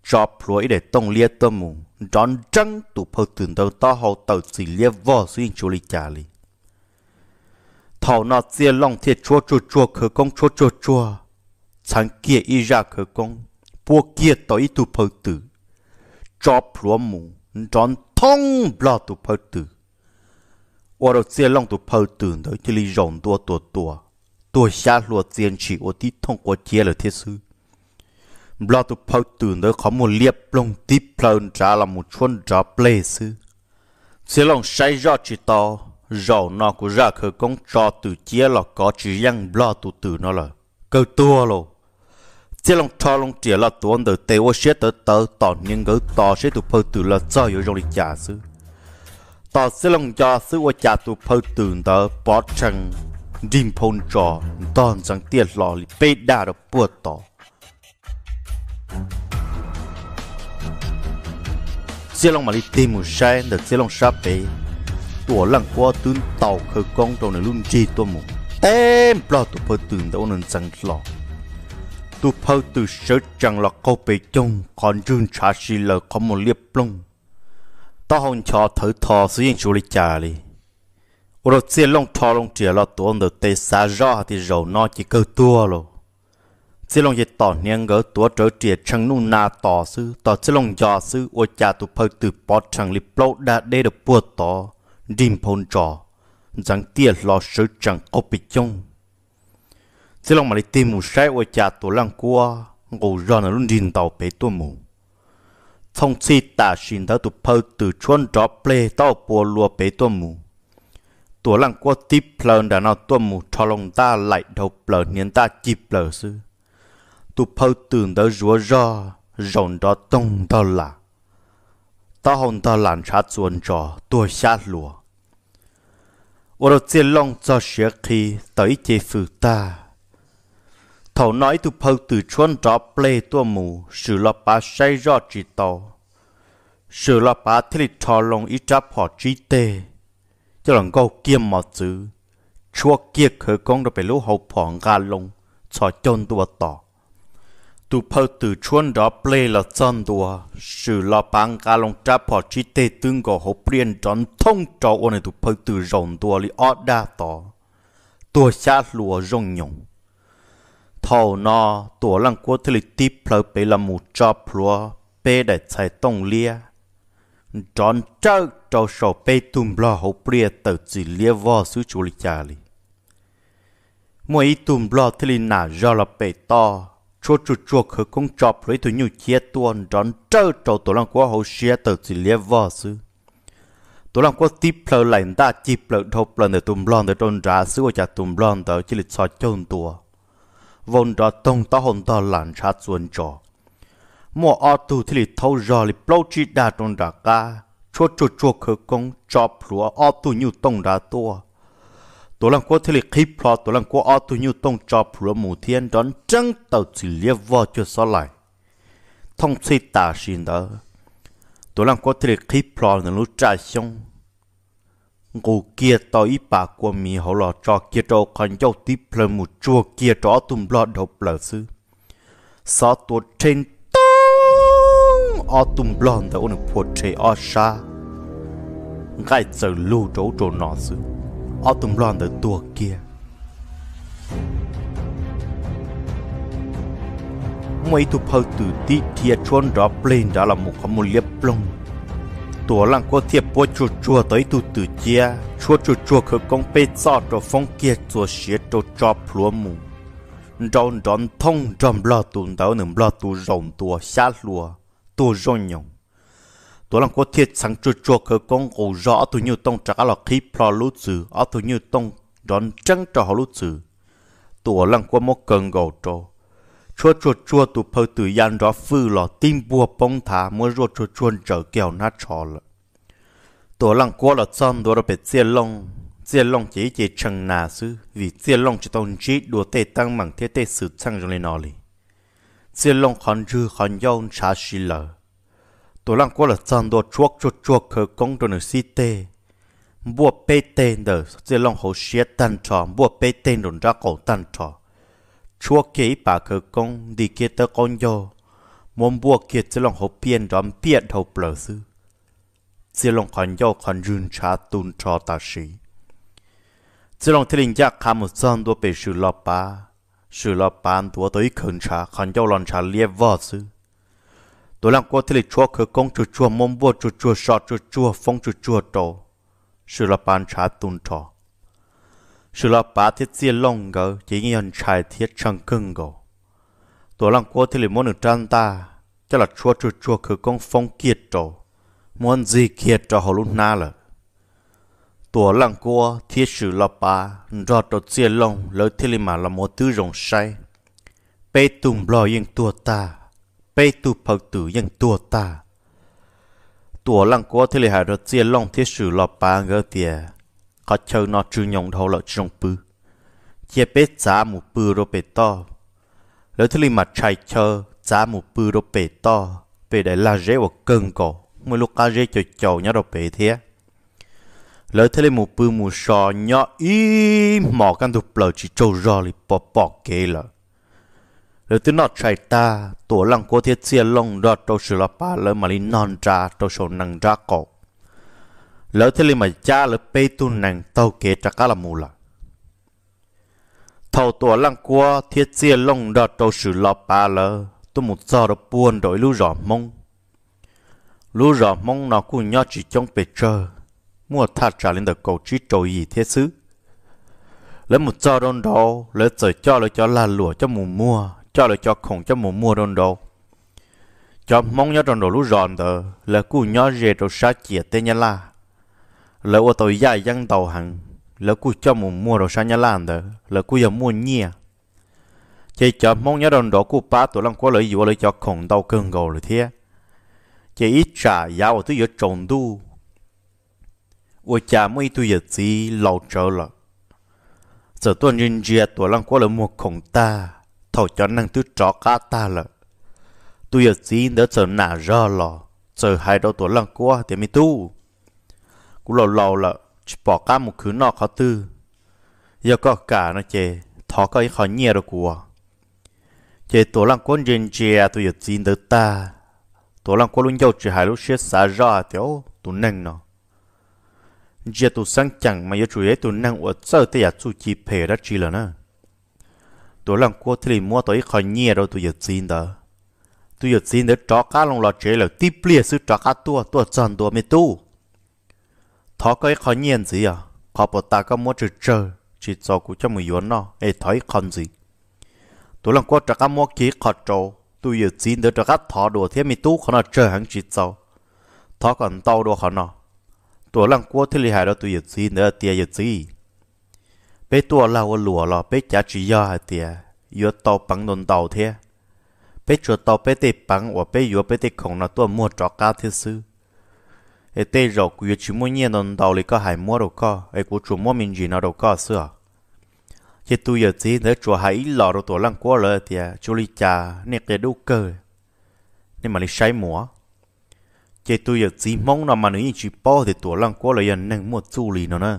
cho phlối để tông lia tâm mù đón trăng tụ phơ tường đầu to hậu tàu xì lia vò xuyên chú lì chà lì thảo nọ xia lòng thiệt chua chua chua khờ công chua chua chua chẳng kia y ra khờ công bua kia tới tụ phơ tử cho phlối mù đón thông lo tụ phơ tử ở đầu xia lòng tụ phơ tường đầu chỉ lì tua tua tua tua xa lùa tiền chỉ ở tí thông qua là thiết sư บลอตุพาวตื่นโดยขอมูเลียบลงติเพลินจ้าละมูชวนจ้าเปลซื้อเสียลงใช้ยอดจิตอรอนอกูรักคือกงจอตื่เจียหลอกก็จียังบลอตุตื่นนั่นแหละเกิดตัวโลเสียลงทอลงเจียละตัวเดอเตวเสียเตอเตอตอนยังเกิดต่อเสียตุพาวตื่นละจ้าอยู่ตรงนี้จ่าซื้อต่อเสียลงจอซื้อว่าจ่าตุพาวตื่นเตอปอดชังดิมพงจอตอนสังเตียหล่อลิเปิดได้ดอกปวดต่อ mà Zilong Maritimo Shine được Zilong Shape Tùa lăng qua tuyến tàu khờ con tàu này luôn chi tùa mù Tem, lo tù phơ tường đã ôn ơn chẳng lọ Tù phơ từ sở chẳng là câu bề chung Còn rương trả xì lờ có một liếp lông Tao hôn cho thở thò sử dụng chú lý trà lì Ủa đồ Zilong thò lông trìa là tùa ôn được tê xa rõ thì rầu nó chỉ cơ tua lô chỉ lòng gì tỏ niên gỡ tua trở triệt chẳng nung na tỏ sư tỏ chỉ lòng giò sư ô cha tu phơi từ bỏ chẳng lip lâu đã đê được bùa tỏ đìm phôn trò rằng tiệt lo sứ chẳng có bị chung chỉ lòng mà đi tìm mù sai ô cha tu lăng cua ngủ rò nó luôn đìn tàu bể tua mù thông si ta xin tao tu phơi từ chuôn trò ple tàu bùa lùa bể tua mù tua lăng cua tiếp lợn đã nào tua mù cho lòng ta lại đầu lợn niên ta chip lợn sư tu phâu tường đó rúa ra rồng đó tông đó là ta hồng ta làm cha chuồn trò tua xa lùa ô đầu tiên long cho sẽ khi tới chế phử ta thầu nói tu phâu từ chuồn trò ple tua mù sự lo ba say rõ chỉ tàu sự lo ba thế lịch thò lòng ít chấp họ trí tê cho lòng câu kiêm mọt chữ chua kia khởi công được bị lũ hậu phỏng gà lòng, cho chôn tua tỏ tu phơ từ chuôn đó ple là chân đùa sự lo bang ca long cha bỏ chi tê tương gò hộp liền tròn thông trò ôn tu phơ từ rồng đùa li ọ đa tỏ tua xa lùa rong nhung thầu nó tua lăng quốc thì tí phơ bê là mù cho phùa bê để chạy tông lia tròn trơ trò sổ bê tùm lo hộp lia tờ chỉ lia vò su chu li cha li mỗi tùm lo thì li nà do là bê to chuột chuột chua khởi công chọc lấy tụi nhu chia tuần đón trơ trầu tổ lăng quá hồ xia tờ chỉ lia vò sư tổ lăng quá tiếp lờ lạnh ta chip lờ thô lờ để tụm lon để trôn ra sư của cha tụm lon tờ chỉ lịch soi chôn tua vốn đó tông ta hồn ta làn sát xuân trò mua ở tu thì lịch thâu rò lịch lâu chỉ đa trôn ra ca chuột chuột chua khởi công chọc lúa ở tu nhu tông ra tua ตัวลังกัวเทเลคลิปพอตัวลังกัวออตุยูต้องจอพรมูเทียนดอนจังเต่าสิเลียววอจุสลายท่องสิตาชินเดอตัวลังกัวเทเลคลิปพอนั่นรู้ใจชงกูเกียต่ออีปากกัวมีเขาหล่อจอเกียจอคันเจ้าติเพลมูจัวเกียจอตุ่มหลอดดอกเปล่าซื้อซอตัวเชนต้องอตุ่มหลอดแต่อุณหภูมิเชออชาไก่เจอลู่โจโจนอซื้อ ở tùm loan tới tua kia mấy tu phơi từ tí thiệt chôn đó plane đó là một con một liệp lông tua lăng có thiệp bố chua chua tới tu từ chia chua chua chua khởi công bê cho đồ phong kia chua xế đồ cho plua mù đòn đòn thông đòn lo tù đào nằm lo tù rồng tù xa lùa tù rồng nhồng ตัวลังก็เทียสังจุจัวคือกงกูรอตัวนิวตงจากหลอกคีพลอลุจืออตัวนิวตงดอนจังจอลุจือตัวลังก็มกเกิงกูโจชัวชัวชัวตัวเพอตัวยันรอฟื้อหล่อติมบัวปงถาเมื่อรัวชัวชวนเจอเกี่ยวนัดชอลตัวลังก็หลอดซ่อมตัวเราเป็ดเสียลงเสียลงจีจีชังนาซื้อวิเสียลงจะต้องจีดัวเตตั้งมังเทเตสืบช่างจงเลยนอเลยเสียลงคอนจือคอนย่องชาชิลเลอ tôi lăng qua là chăn đồ chuộc chuộc chuộc khờ công trong nước si tê bùa bê tên đờ dê lòng hồ xế tàn trò bùa bê tên đồn ra cổ tàn trò chuộc kế bà khờ công đi kia tơ con dô môn bùa kia dê lòng hồ biên đón biên hồ bờ sư dê lòng còn dô còn rừng trà tùn trò tà sĩ dê lòng thế linh giác khá một chăn đồ bê sư lọ bà sư lọ bàn đùa tới khẩn trà còn dô lòng trà liếp vò sư tôi làm cô thì chua khởi công chua chua mông vua chua chua sọ chua chua phong chua chua trổ sự là bàn trả tôn trò sự là bà thiết chia lông gỡ chỉ nhận trái thiết chẳng cưng gỡ tôi làm cô thì muốn được trang ta cho là chua chua chua khởi công phong kiệt trổ muốn gì kiệt trò hồ lúc na lợ tôi làm cô thiết sự là bà rõ trò chia lông lỡ thiết mà là một thứ rồng say bê tùng lo yên tua ta bây tu phật tử dân tua ta tua lăng quá thì là hà rớt chia long thiết sử lọ ba ngơ tìa có chờ nó trừ nhộng đầu lọ trong bư chia bế giá mù bư rô bê to lỡ thế là mà chạy chờ giá mù bư rô bê to bê đại là dễ và cơn cổ mới lúc cá dễ cho chầu nhá đâu bê thế lỡ thế là mù bư mù sò nhỏ y mò căn tục lỡ chỉ trâu rò lì bỏ bỏ kê lỡ หรือตัวนัดใช้ตาตัวหลังกัวเทียเซียลงดอดตัวศิลปะแล้วมาลินอนจ้าตัวชนนังจ้าก็แล้วที่ลิมาจ้าแล้วไปตุนนังเต้าเกจักกะละมูละเท่าตัวหลังกัวเทียเซียลงดอดตัวศิลปะแล้วตัวมุดซอรปวนโดยลู่หอมมงลู่หอมมงนอกูยอดจีจงเปเจอมั่วท่าจ่าลินเดกอจีโจยีเทซื้อแล้วมุดซอรอนดอแล้วเจอจ้อแล้วจ้อลาหลัวจ้อมูมัว cho là cho khổng cho mù mua đồn đồ cho mong nhớ đồn đồ lúc rọn tờ là cú nhớ rề đồ sa chia tên nhá la là ô tàu dài dân tàu hẳn là cú cho mù mua đồ sa nhá la tờ là cú giờ mua nhia chỉ cho mong nhớ đồn đồ cú ba tụi lăng quá lợi dụ lợi cho khổng tàu cơn gầu rồi thế chỉ ít trả giáo tôi giờ trộn đu ô chả mấy tôi giờ gì lâu trở lại giờ tôi nhìn chia tụi lăng quá lợi mua khổng ta thầu cho năng tư trọ cá ta lợ tôi giờ gì đỡ sợ nả ra lò sợ hai đầu tuổi lăng qua thì mi tu cú lò lò lợ chỉ bỏ cá một khứ nọ khó tư giờ có cả nó chê thọ có ý khó nhẹ rồi của chê tuổi lăng quân dân chê tôi giờ gì đỡ ta tuổi lăng quân luôn giàu chỉ hai lúc xếp xả ra thiếu tụi nâng nó giờ tụi sáng chẳng mà giờ chủ yếu tụi nâng ở sợ thì giờ à, chủ chỉ phê đã chì là nữa ตัวหลังกัวที่มัวตัวอีคอยเงียเราตัวหยุดซีนเด้อตัวหยุดซีนเด้อจอก้าลงหลอดเจเลยตีเปลี่ยนซื้อจอก้าตัวตัวจันตัวไม่ตู้ทอก็อีคอยเงียนสิอ่ะขอปตาก็มัวจะเจอชีจอกูจะมือยวนเนาะไอ้ถอยคอนสิตัวหลังกัวจอก้ามัวขี้ขอดโจตัวหยุดซีนเด้อจอก้าทอดัวเทียไม่ตู้ขนาดเจอหังชีจอทอก่อนเตาดัวขนาดตัวหลังกัวที่หายเราตัวหยุดซีนเด้อเตียหยุดซี bé tua lao lùa lò bé chả chỉ do hạt tiề yếu tàu bằng đồn tàu thế bé chuột tàu bé tê bằng và bé yếu bé tê không là tua mua trọ cá thế sư ê tê rồi cứ chỉ mua nhiên đồn tàu thì có hải mua đâu có ê cũng chuột mua mình gì nào đâu có xưa chỉ tu giờ chỉ để chuột hải lò rồi tổ lăng quá rồi tiề chú li trà nè cái đâu cơ nên mà đi say múa chỉ tu giờ chỉ mong là mà nếu chỉ bỏ thì tua lăng quá rồi giờ nên mua chú li nó nè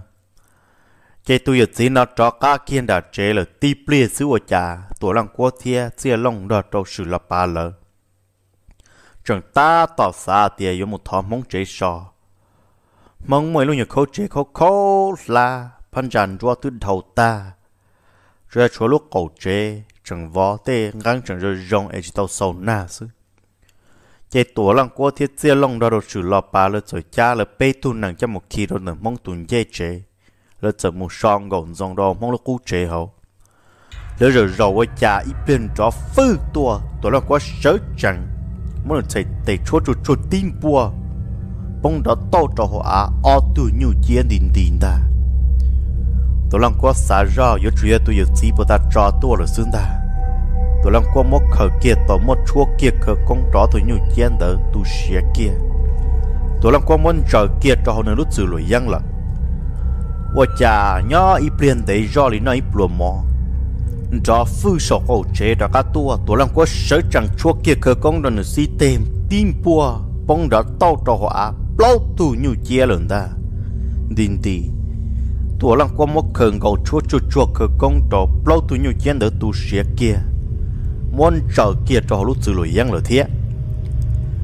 chế tu yết gì nó cho cả kiên đã chế là ti ple sư ở cha tổ lăng quốc thiê chia long đó trâu sự là ba lơ chẳng ta tỏ xa tiề có một thọ mong chế sò mong mỗi lúc nhớ khâu chế khâu khâu là phân tràn cho tư đầu ta rồi chúa lúc cầu chế chẳng vó tê ngang chẳng rồi rong ấy chỉ tao sâu na sư chế tổ lăng quốc thiê chia long đó trâu sự là ba lơ rồi cha là bê tu nặng cho một khi rồi nở mong tuần chế chế là chờ mù son gọn dòng đó mong là cú chế hậu lỡ rồi rồi với cha ít bên đó phư tua tôi là quá sợ chẳng mong là thầy thầy chúa chúa chúa tin bùa bông đó to cho họ á o từ nhiều chiến đình đình ta tôi làm quá xả ra yếu chuyện tôi yếu chỉ bữa ta cho tôi là xương ta tôi làm quá mất khờ kia tôi mất chúa kia khờ con đó tôi nhiều chiến đỡ tôi xé kia tôi làm quá muốn chờ kia cho họ nên lúc xử lỗi giang lặng 我家鸟一边得绕里那一波毛，这副手好吃的个多，多让我手掌戳起可工的那些点点波，帮着到着啊，老土牛接了的，弟弟，多让我莫肯搞戳戳戳可工着老土牛接的都些 kia，莫找 kia 找路子路样了天，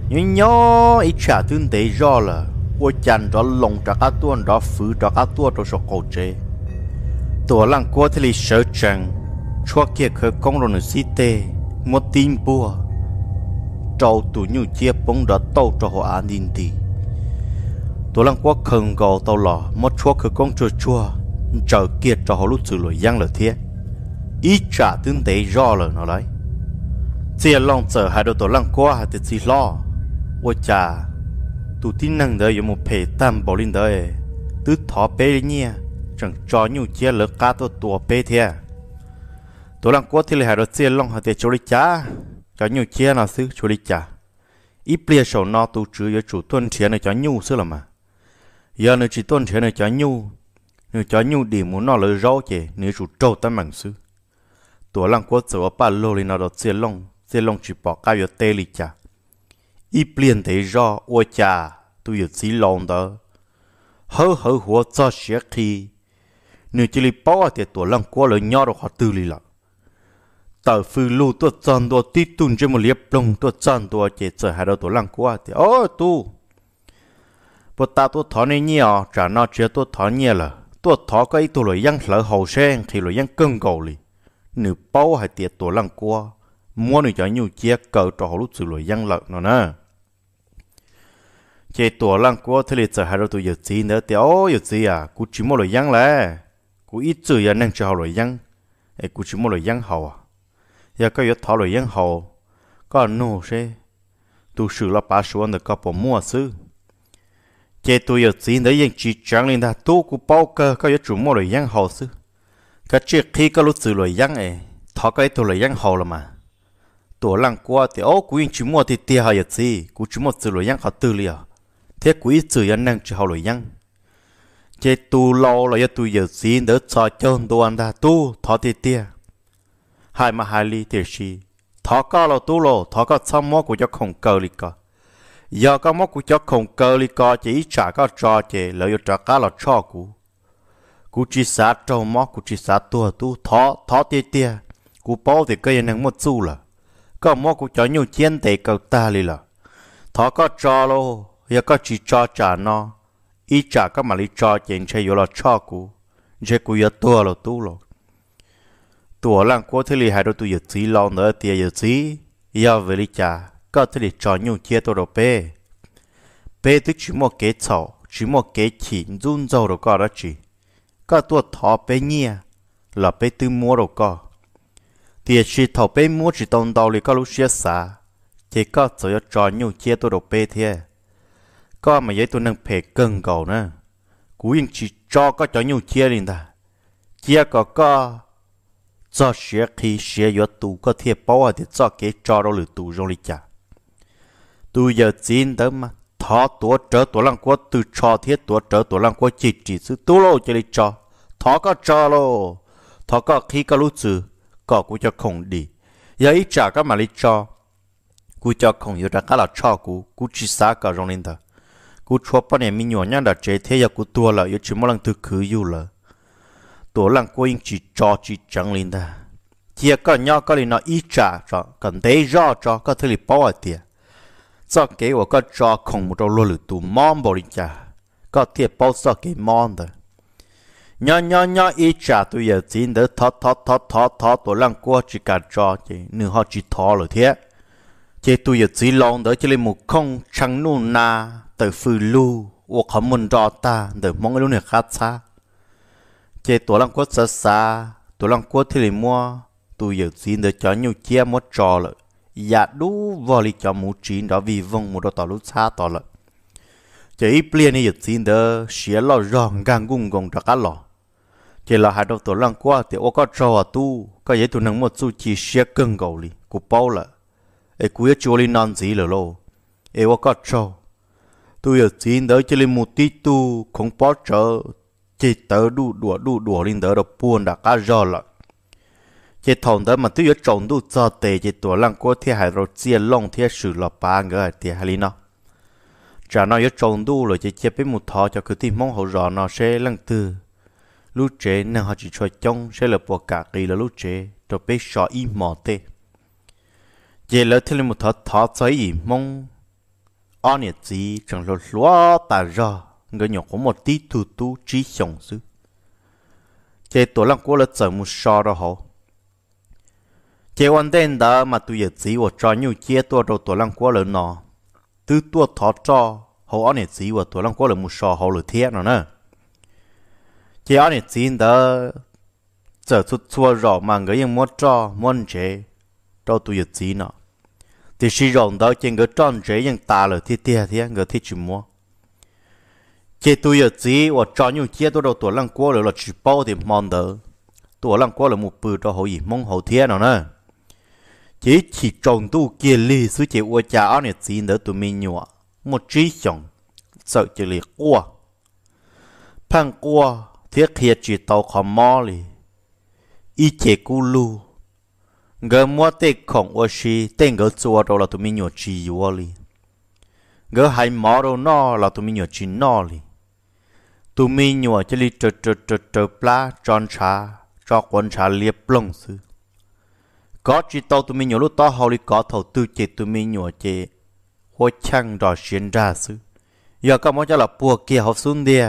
你鸟一查蹲得绕了。ô chăn đó lồng trả cá tuôn đó phứ trả cá tuôn đó sọc cổ chế tổ lăng qua thì lì chẳng cho kia khờ công rồi xí tê một tin bùa trâu tủ nhu chia bóng đó tàu cho họ an đình tì tổ lăng qua khẩn gầu tàu lò một chua khờ công chua chua chờ kia cho họ lúc xử lỗi giang là thiết ít trả tương tế do là nó lấy chỉ lòng chờ hai đôi tổ lăng qua thì chỉ lo ôi chà tụ tin năng đỡ có một phê tâm bảo linh đỡ tứ thọ bê lên nhia chẳng cho nhu chia lỡ cá tôi tùa bê thế tôi làm quốc thì lại được chia long hạt tiền chỗ đi chả cho nhu chia nào xứ chỗ đi chả ít bia sầu no tụ chữ có chủ tuân chia này cho nhu xứ là mà giờ nữa chỉ tuân chia này cho nhu nếu cho nhu đi muốn nó lỡ rau chè nếu chủ trâu tâm bằng xứ tôi làm quốc sửa ba lô lên nào được chia long chia long chỉ bỏ cao yếu tê lì chả 一边的绕我家都有几浪的，好好活做学去，你这里包啊的多浪过了鸟的话肚里了，豆腐路多脏多地洞这么裂洞多脏多这这还到多浪过的哦都，不打多讨你鸟，长那只多讨你了，多讨个一多了养了后生，去了养更高哩，你包还的多浪过，摸你家牛接狗找好路子了养了呢呢。chế tổ lăng của thế lịch sở hai đầu tụ giờ gì nữa thì ô giờ gì à cú chỉ mua lời giăng lẽ cú ít chữ giờ năng cho họ lời giăng ấy cú chỉ mua lời giăng hậu à giờ có giờ thảo lời giăng hậu có nô xe tụ sử là ba số anh được có bỏ mua sư chế tụ giờ gì chỉ chẳng lên đã tụ cú bao cơ có giờ chủ mua lời giăng hậu sư cái chuyện khi có lúc sự lời giăng ấy thọ cái tụ lời giăng hậu là mà tổ lăng của thì ô cú chỉ mua thì tiền họ giờ gì cú chỉ mua sự lời giăng họ tư liệu thế quý sử dân năng chỉ hậu lỗi nhân chế tu lo là do tu giờ xin đỡ cho chân tu anh ta tu thọ tiệt tia hai mà hai ly tiệt si thọ cao là tu lo thọ cao xong mó của cho không cơ li co giờ có mó của cho không cơ li co chỉ trả có cho chế lợi trả cao là cho cũ cú chỉ xả trâu mó cú chỉ xả tu tu thọ thọ tiệt tia cú bảo thì cây năng một xu là có mó của cho nhiều chiến tệ cầu ta li là thọ có cho lo giờ có chỉ cho trả nó ý trả các mà lý cho chuyện chơi yếu là cho cú chơi cú giờ tua là tu rồi tua lăng cố thế li hai đôi tu giờ trí lo nữa tia giờ trí, giờ về lý trả có thế li cho nhiều chia tôi đồ bê bê tức chỉ một cái chậu chỉ một cái chỉ run dầu đồ có đó chỉ có tua thọ bê nhia là bê tư mua đồ có tia chỉ thọ bê mua chỉ tông đầu li có lúc xia xả chỉ có chỉ cho nhiều chia tôi đồ bê thiệt có mà giấy tôi nâng phê cân cầu nữa cú yên chỉ cho có cho nhiều chia liền ta chia có có cho xe khi xe yo tù có thiệt bảo à thì cho cái cho đâu lử tu rồi chả tù giờ chín tới mà thọ tổ trở tổ lăng quốc từ cho thiết tổ trở tổ lăng quốc chỉ chỉ sự tu lô cho đi cho thọ có cho lô thọ có khi có lúc sự, có cũng cho không đi giờ ít trả các mà đi cho cú cho không hiểu ra cái là cho cú cú chỉ xá cả rồi lên thôi cú chua bao này mình nhỏ nhang đã chế thế giờ cú tua là yêu chỉ mỗi lần thứ khứ yêu là tổ lần cô yên chỉ cho chỉ chẳng linh ta chia à, có nhau có linh nó ít trả cho cần thấy rõ cho có thể lịch bao à tiền cho kế của có cho không một đôi lửa tù mong bỏ linh trả có thể bao cho cái mong đó nhỏ nhỏ nhỏ ít trả tôi giờ chỉ đỡ thọ thọ thọ thọ thọ tổ lần cô chỉ cả cho chỉ nửa họ chỉ thọ rồi thế chỉ tôi giờ chỉ lòng đỡ chỉ lên một không chẳng nụ na từ phu lu hoặc không muốn rõ ta để mong lưu này khát xa chế tổ lăng quốc xa xa tổ lăng quốc thì lì mua tu dự xin để cho nhiều chia mất trò lợi dạ đủ vò lì cho mũ chín đó vì vong một đồ tỏ lúc xa tỏ lợi chế ít liền này dự xin để xía lo ròn gang gung gồng cho cá lọ, chế là hai đầu tổ lăng quốc thì ô có trò à tu có dễ tu năng một su chỉ xía cưng cầu lì cụ bao lợi ấy cúi chỗ lì non gì lợi lô ấy ô có trò tôi ở xin đỡ cho lên một tí tu không bỏ trở chỉ tớ đủ đùa đủ đùa lên đỡ đọc buồn đã cá rò lại chỉ thòng đỡ mà tôi ở trong đủ cho tệ chỉ tuổi lăng có thiên hải rồi chia long thiên sử là ba người thì hai nó trả nó ở trong đủ rồi chỉ chia với một thọ cho cứ tìm mong hậu rõ nó sẽ lăng từ lúc chế nên họ chỉ cho trong sẽ là bỏ cả kỳ là lúc chế cho biết sợ im mỏ tê chỉ lỡ thêm một thọ thọ thấy gì mong ăn it gì chẳng lo lo ta ra người nhỏ có một tí tu tu chỉ sống sư chế tổ lăng Qua là chẳng một sao đó hả? chế hoàn thành đó mà tu yết gì và cho nhiều chế tổ đầu tổ lăng Qua là nó từ tổ thọ cho hổ on it gì và tổ lăng Qua là một sao hổ là thiệt nó nè chế on it gì đó trở xuất xuất rồi mà người yên muốn cho muốn chế đâu tu yết gì nó thì sử dụng đó trên cái tròn rễ những ta là thiết thiết thì người thiết chỉ mua chế tôi giờ gì và cho những chế tôi đầu tuổi lăng qua là chỉ bao thì mong đỡ tuổi lăng qua là một bự cho hội gì mong hậu thiên nào nè chỉ chỉ trồng tu kia li suy chế ua cha áo này gì đỡ tụi mình nhọ một trí chồng sợ chỉ liệt qua phang qua thiết hiệt chỉ tàu khó mò li y chế cu lu ngờ mua tê khổng ô xì tê ngờ chua đâu là tụi mình nhỏ chì vô li ngờ hai mỏ đâu nó là tụi mình nhỏ chì nó li tụi mình nhỏ chỉ li trơ trơ trơ trơ pla tròn trà cho quần trà liệp lông sư có chỉ tao tụi mình nhỏ lúc tao hầu li có thầu tư chế tụi mình nhỏ chế hoa chăng đỏ xuyên ra sư giờ các món cho là bùa kia học xuống đi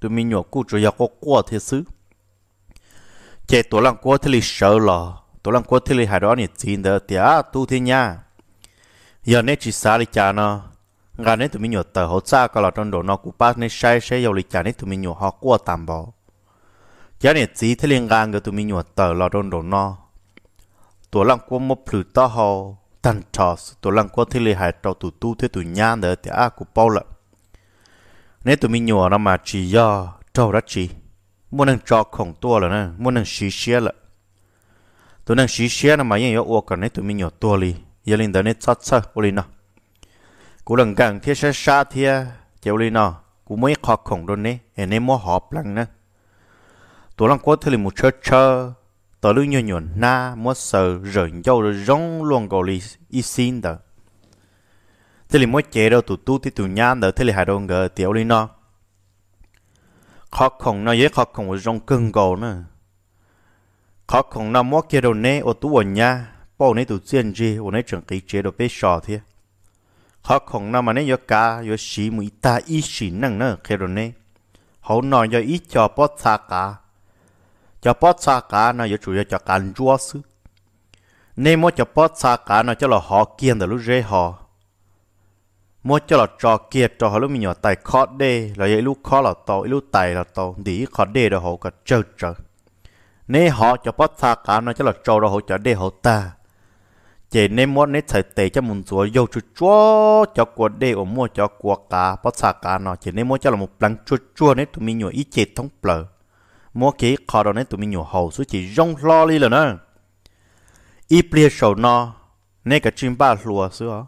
tụi mình nhỏ cụ chủ yếu có quả thế sư chế tổ lăng quả thế li sợ lò tôi làm quá thế hai đó nhỉ xin đỡ tía tu thế nha giờ nét chỉ xa đi cha nó ngà nét tụi mình nhổ tờ hỗ xa cả là trong đồ nó cũng bắt nét sai sai giàu lịch cha nét tụi mình nhổ họ qua tạm bỏ giờ nét chỉ thế liên gan cái tụi mình nhổ tờ là trong đồ nó tôi làm quá một phử to hồ tần trò tôi làm quá thế hai trâu tụi tu thế tụi nha đỡ tía cũng bao lận nè tụi mình nhổ nó mà chỉ giờ trâu đó chỉ muốn nâng trò khổng tua là nè muốn nâng xí xía lận tu nang xí xé nó mà yên yếu ô cả này tụi mình nhỏ tua li giờ lên đó này chát chát ô li nó cú lần gần thế sẽ xa thiết chéo li nó cú mới khó khổng đôi này em em mua họp lăng nè. tụi lần có thì là một chơ chơ tớ lưu nhỏ nhỏ na mua sờ rồi nhau rồi rong luôn gọi li y xin đó thế là mỗi chế đâu tụi tu thì tụi nhan đó thế là hai đồ gờ tiểu li nó khó khổng nó dễ khó khổng rồi rong cưng gọi nữa khó không nằm mó kia đồ nê ô tú ở nhà bao nấy tụ chuyên gì ô nấy chuẩn kỳ chế độ bê sò thế khó không nằm mà nấy yo cá yo xí mùi ta ý xí năng nè kia đồ nê hậu nói yo ý cho bó xa cá cho bó xa cá nè yo chủ yo cho cán chúa sư nê mó cho bó xa cá nè cho là họ kiên từ lúc rê họ mua cho là trò kia trò họ lúc mình nhỏ tài khó đê là vậy lúc khó là tàu lúc tài là tàu đi khó đê là họ cả chơi chơi nên họ cho bắt xa cả nó chắc là cho rồi họ cho để họ ta chỉ nên muốn nên thầy tệ cho mình rồi vô chua chua cho của để ở mua cho của cả bắt xa cả nó chỉ nên muốn cho là một lần chua chua nên tụi mình nhổ ít chết thông bờ mua cái khó đó nên tụi mình nhổ hầu số chỉ rong lo đi là nữa ít bia sầu nó nên cả chim ba lùa xưa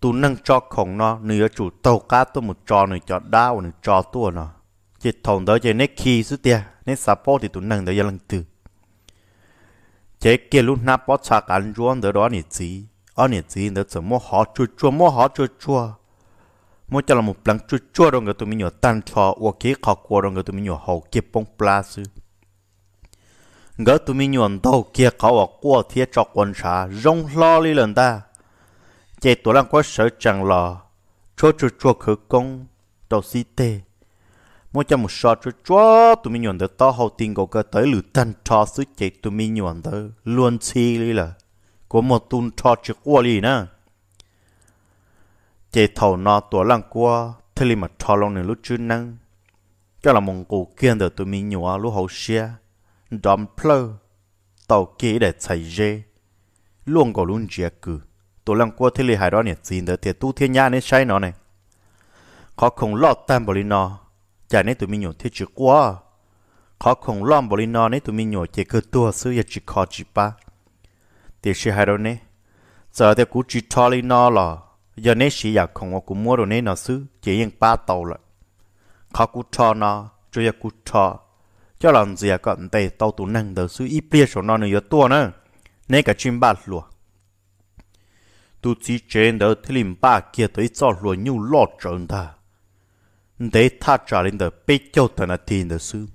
tụi nâng cho khổng nó nửa chủ tàu cá tôi một trò nửa cho đau nửa trò tua nó chỉ thòng đó chỉ nên khi xứ tiền nên support thì tụi nâng đỡ lần từ chế kia lúc nào bỏ chả cản ruộng đó đó nhỉ gì ở nhỉ gì đó chỉ mua họ chua chua mua họ chua chua mua cho là một lần chua chua rồi người tụi mình nhổ tan thọ ô kế khó qua rồi người tụi mình nhổ hậu kia bông plastic ngỡ tụi mình nhuận đầu kia có ở qua thiết cho quân xã rong lo li lần ta chạy tụi lăng có sợ chẳng lo chua chua chua khử công đầu si tê mỗi cho một shot cho cho tụi mình nhuận tới to hậu tiền của cơ tới lửa tan cho sự chạy tụi mình nhuận tới luôn chi đi là có một tuần cho chỉ qua đi nè chạy thầu nó tụi lăng qua thế li mà cho lòng này lúc trước năng cái là mong cổ kiên được tụi mình nhuận lúc hậu xe đom plơ tàu kia để chạy dê luôn có luôn chia cử tụi lăng qua thế li hải đó nè xin tới thiệt tu thiên nha nên sai nó này khó không lọt tam bồi nó chả nên tụi mình nhổ thiết chữ quá khó không lom bỏ lên nó nên tụi mình nhổ chỉ cơ tua sư ya chỉ khó chỉ ba thì sẽ hai đâu nè giờ thì cú chỉ cho lên nó là giờ nên sĩ ya không có cú mua đồ nên nó sư chỉ yên ba tàu lại khó cú cho nó cho ya cú cho cho làm gì cả tay tàu tụi năng đầu sư ít bia số nó nữa giờ tua nữa nên cả chim ba lúa Tụi chỉ trên đó thì ba kia tới cho lúa nhiều lọt chân ta để e e. ta trả lên đời bê châu tận là tiền đời sư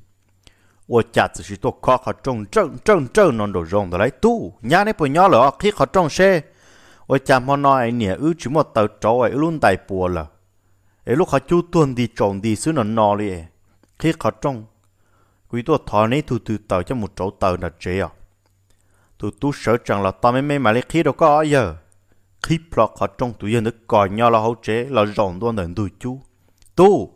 我家只是多考考中正正正能多用的来读，伢呢不伢了，可以考中些。我家么那一年，有只么到找哎，轮大波了，哎，路考九吨的重的，虽然拿哩，可以考中。quý tôi khó nó thọ này thu từ tàu cho một chỗ tàu là chế à tôi tu sợ rằng là tao mới mấy mà lấy khí đâu có giờ khi plot khó trong tụi yên được còn nhau là hậu chế là rộng tôi nên tôi chú tu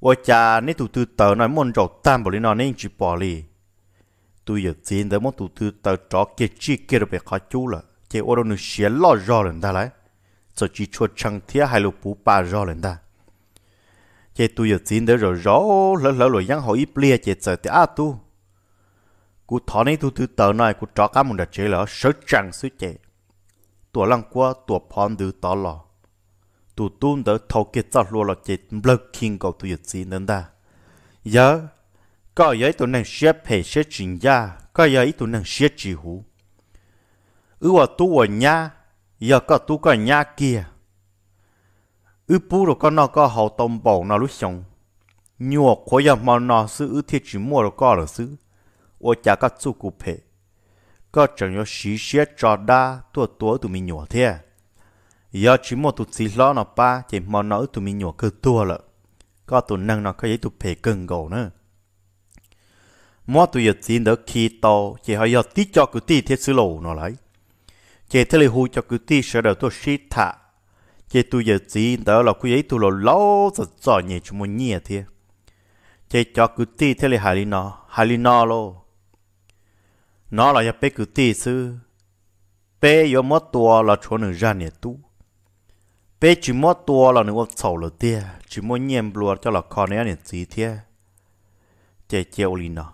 ô cha nế tụ tư tờ nói môn rổ tam bảo lý nó nên chỉ bỏ lì tôi giờ xin tới món tụ tư tờ trọ kia chi kia về khó chú là chỉ ô đâu nửa lo rõ lên ta lại chỉ cho chẳng thiết hai lục bù ba rõ lên ta tôi giờ xin tới rồi rõ lỡ rồi nhắn hỏi ít lia chỉ sợ thì à tu cú thọ nấy tụ tư tờ nói cú trọ cá một đợt chế lỡ sợ chẳng suy chế tuổi lăng qua tuổi phong từ tỏ lò tu tun đỡ thâu kết cho lúa là chết blood king cầu tu yết gì nên ta giờ có giấy tụi nàng xếp hệ xếp chuyện ya, có giấy tụi nàng xếp chi hú ư ừ, tu ở nhà giờ có tu có nhà kia ư pu rồi con nó có hậu tông bầu nó lúc sống nhua khó giờ mà nó sư ư thiết chỉ mua rồi có là sư ô chả có chú cụ phê có chẳng nhớ xí xế cho đa tua tua tụi mình nhỏ thế giờ chỉ một tụt xì lo nó ba chỉ mò nó tụi mình nhổ cơ tua lợ có tụi nâng nó có giấy tụi phê cưng gỗ nữa mua tụi giờ xin đỡ khi to chỉ họ giờ tí cho cứ tí thiết sứ lộ nó lấy chỉ thế là hù cho cứ tí sợ đỡ tôi xí thả chỉ tụi giờ xin đỡ là cứ giấy tụi lộ lâu sợ sợ nhẹ chúng mình nhẹ thế chỉ cho cứ tí thế là hài lý nó hà lý nó lô nó là giờ bé cứ tí sư bé giờ mất tua là chỗ nửa ra nhẹ tu bé chỉ mua tua là nếu sầu là tia chỉ mua nhem lúa cho là con này nên gì thế chạy chèo lì nọ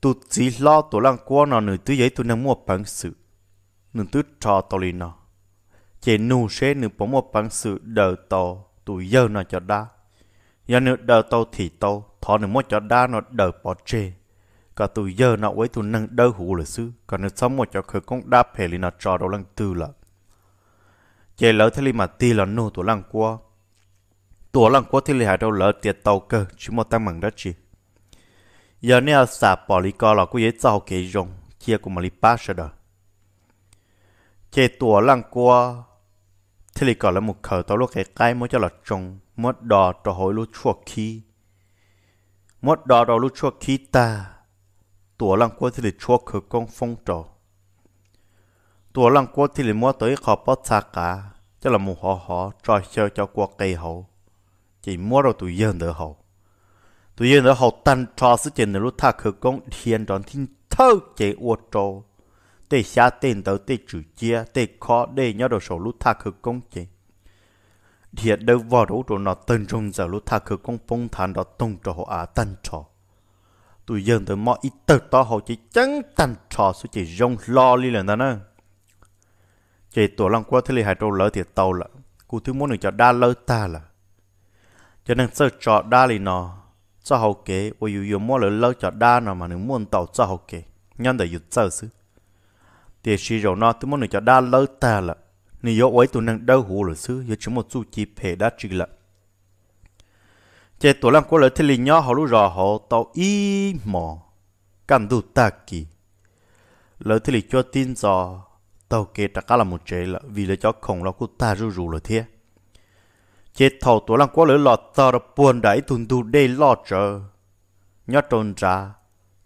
tu chỉ lo tổ lăng qua nọ nửa tư giấy tu nó mua bằng sự nửa tư trò tổ lì nọ chạy nụ xe nửa bỏ mua bằng sự đời tàu tụi giờ nọ cho đa giờ nửa đời tàu thì tàu thọ nửa mua cho đa nó đời bỏ chê cả tụi giờ nọ với tụi nâng đỡ hủ là sư còn nửa sống mua cho khởi công đáp hệ lì nọ trò đầu lăng tư là เจลทลมาตีหลนตัวลังกัว ตัวลังกัวที่เลหาดเลเตียตเกชิมตั้งมังดจียเนี่ยสาปอลิกอลกูยเจ้าเกยจงเทียกุมลิปาชดเจตัวลังกัวที่ลกอลมุขเขาตลกใกล้มจะลจงมดดอตหลุชั่วคีมดดอตลุชั่วคีตาตัวลังกัวที่เลชั่วคือกงฟงจอตัวลังกัวที่เลมัวตัวอีขอบปอสากา chắc là một họ họ trò chơi cho qua cây hậu chỉ mua rồi tụi dân đỡ hậu tụi dân đỡ hậu tan trò sự chuyện lúc thà khử công thiên tròn thiên thơ chế ô trâu để xa tên tớ để chủ chia để khó để nhớ đồ sổ lúc thà khử công chế thiệt đâu vào đâu rồi nó tân trong giờ lúc thà khử công phong thản đó tông trò họ á tan trò tụi dân tớ mọi ít tớ to họ chỉ chẳng tan trò sự chỉ rong lo li lần đó nữa chỉ tổ lăng quá thế li hải trâu lỡ thì tàu là, cụ thứ muốn được cho đa lỡ ta là cho nên sơ chọn đa li nó cho hậu kế và dù dù mua lỡ lỡ cho đa nó mà nếu muốn tàu cho hậu kế nhân để dù sơ xứ thì chỉ rồi nó thứ muốn được cho đa lỡ ta là nếu yếu ấy tụi nâng đau hủ lỡ xứ giờ chúng một chu chi phê đa trị lợ chỉ tổ lăng quá lỡ thế li nhỏ họ lúc rồi họ tàu y mò cảm đủ ta kỳ lỡ thế li cho tin cho tàu kê ta cá là một chế là vì là cho khổng là của ta rú rú là thế chế thầu tổ lăng quá lửa lọt tàu là buồn đáy tùn tù đê lọt trở nhớ trôn ra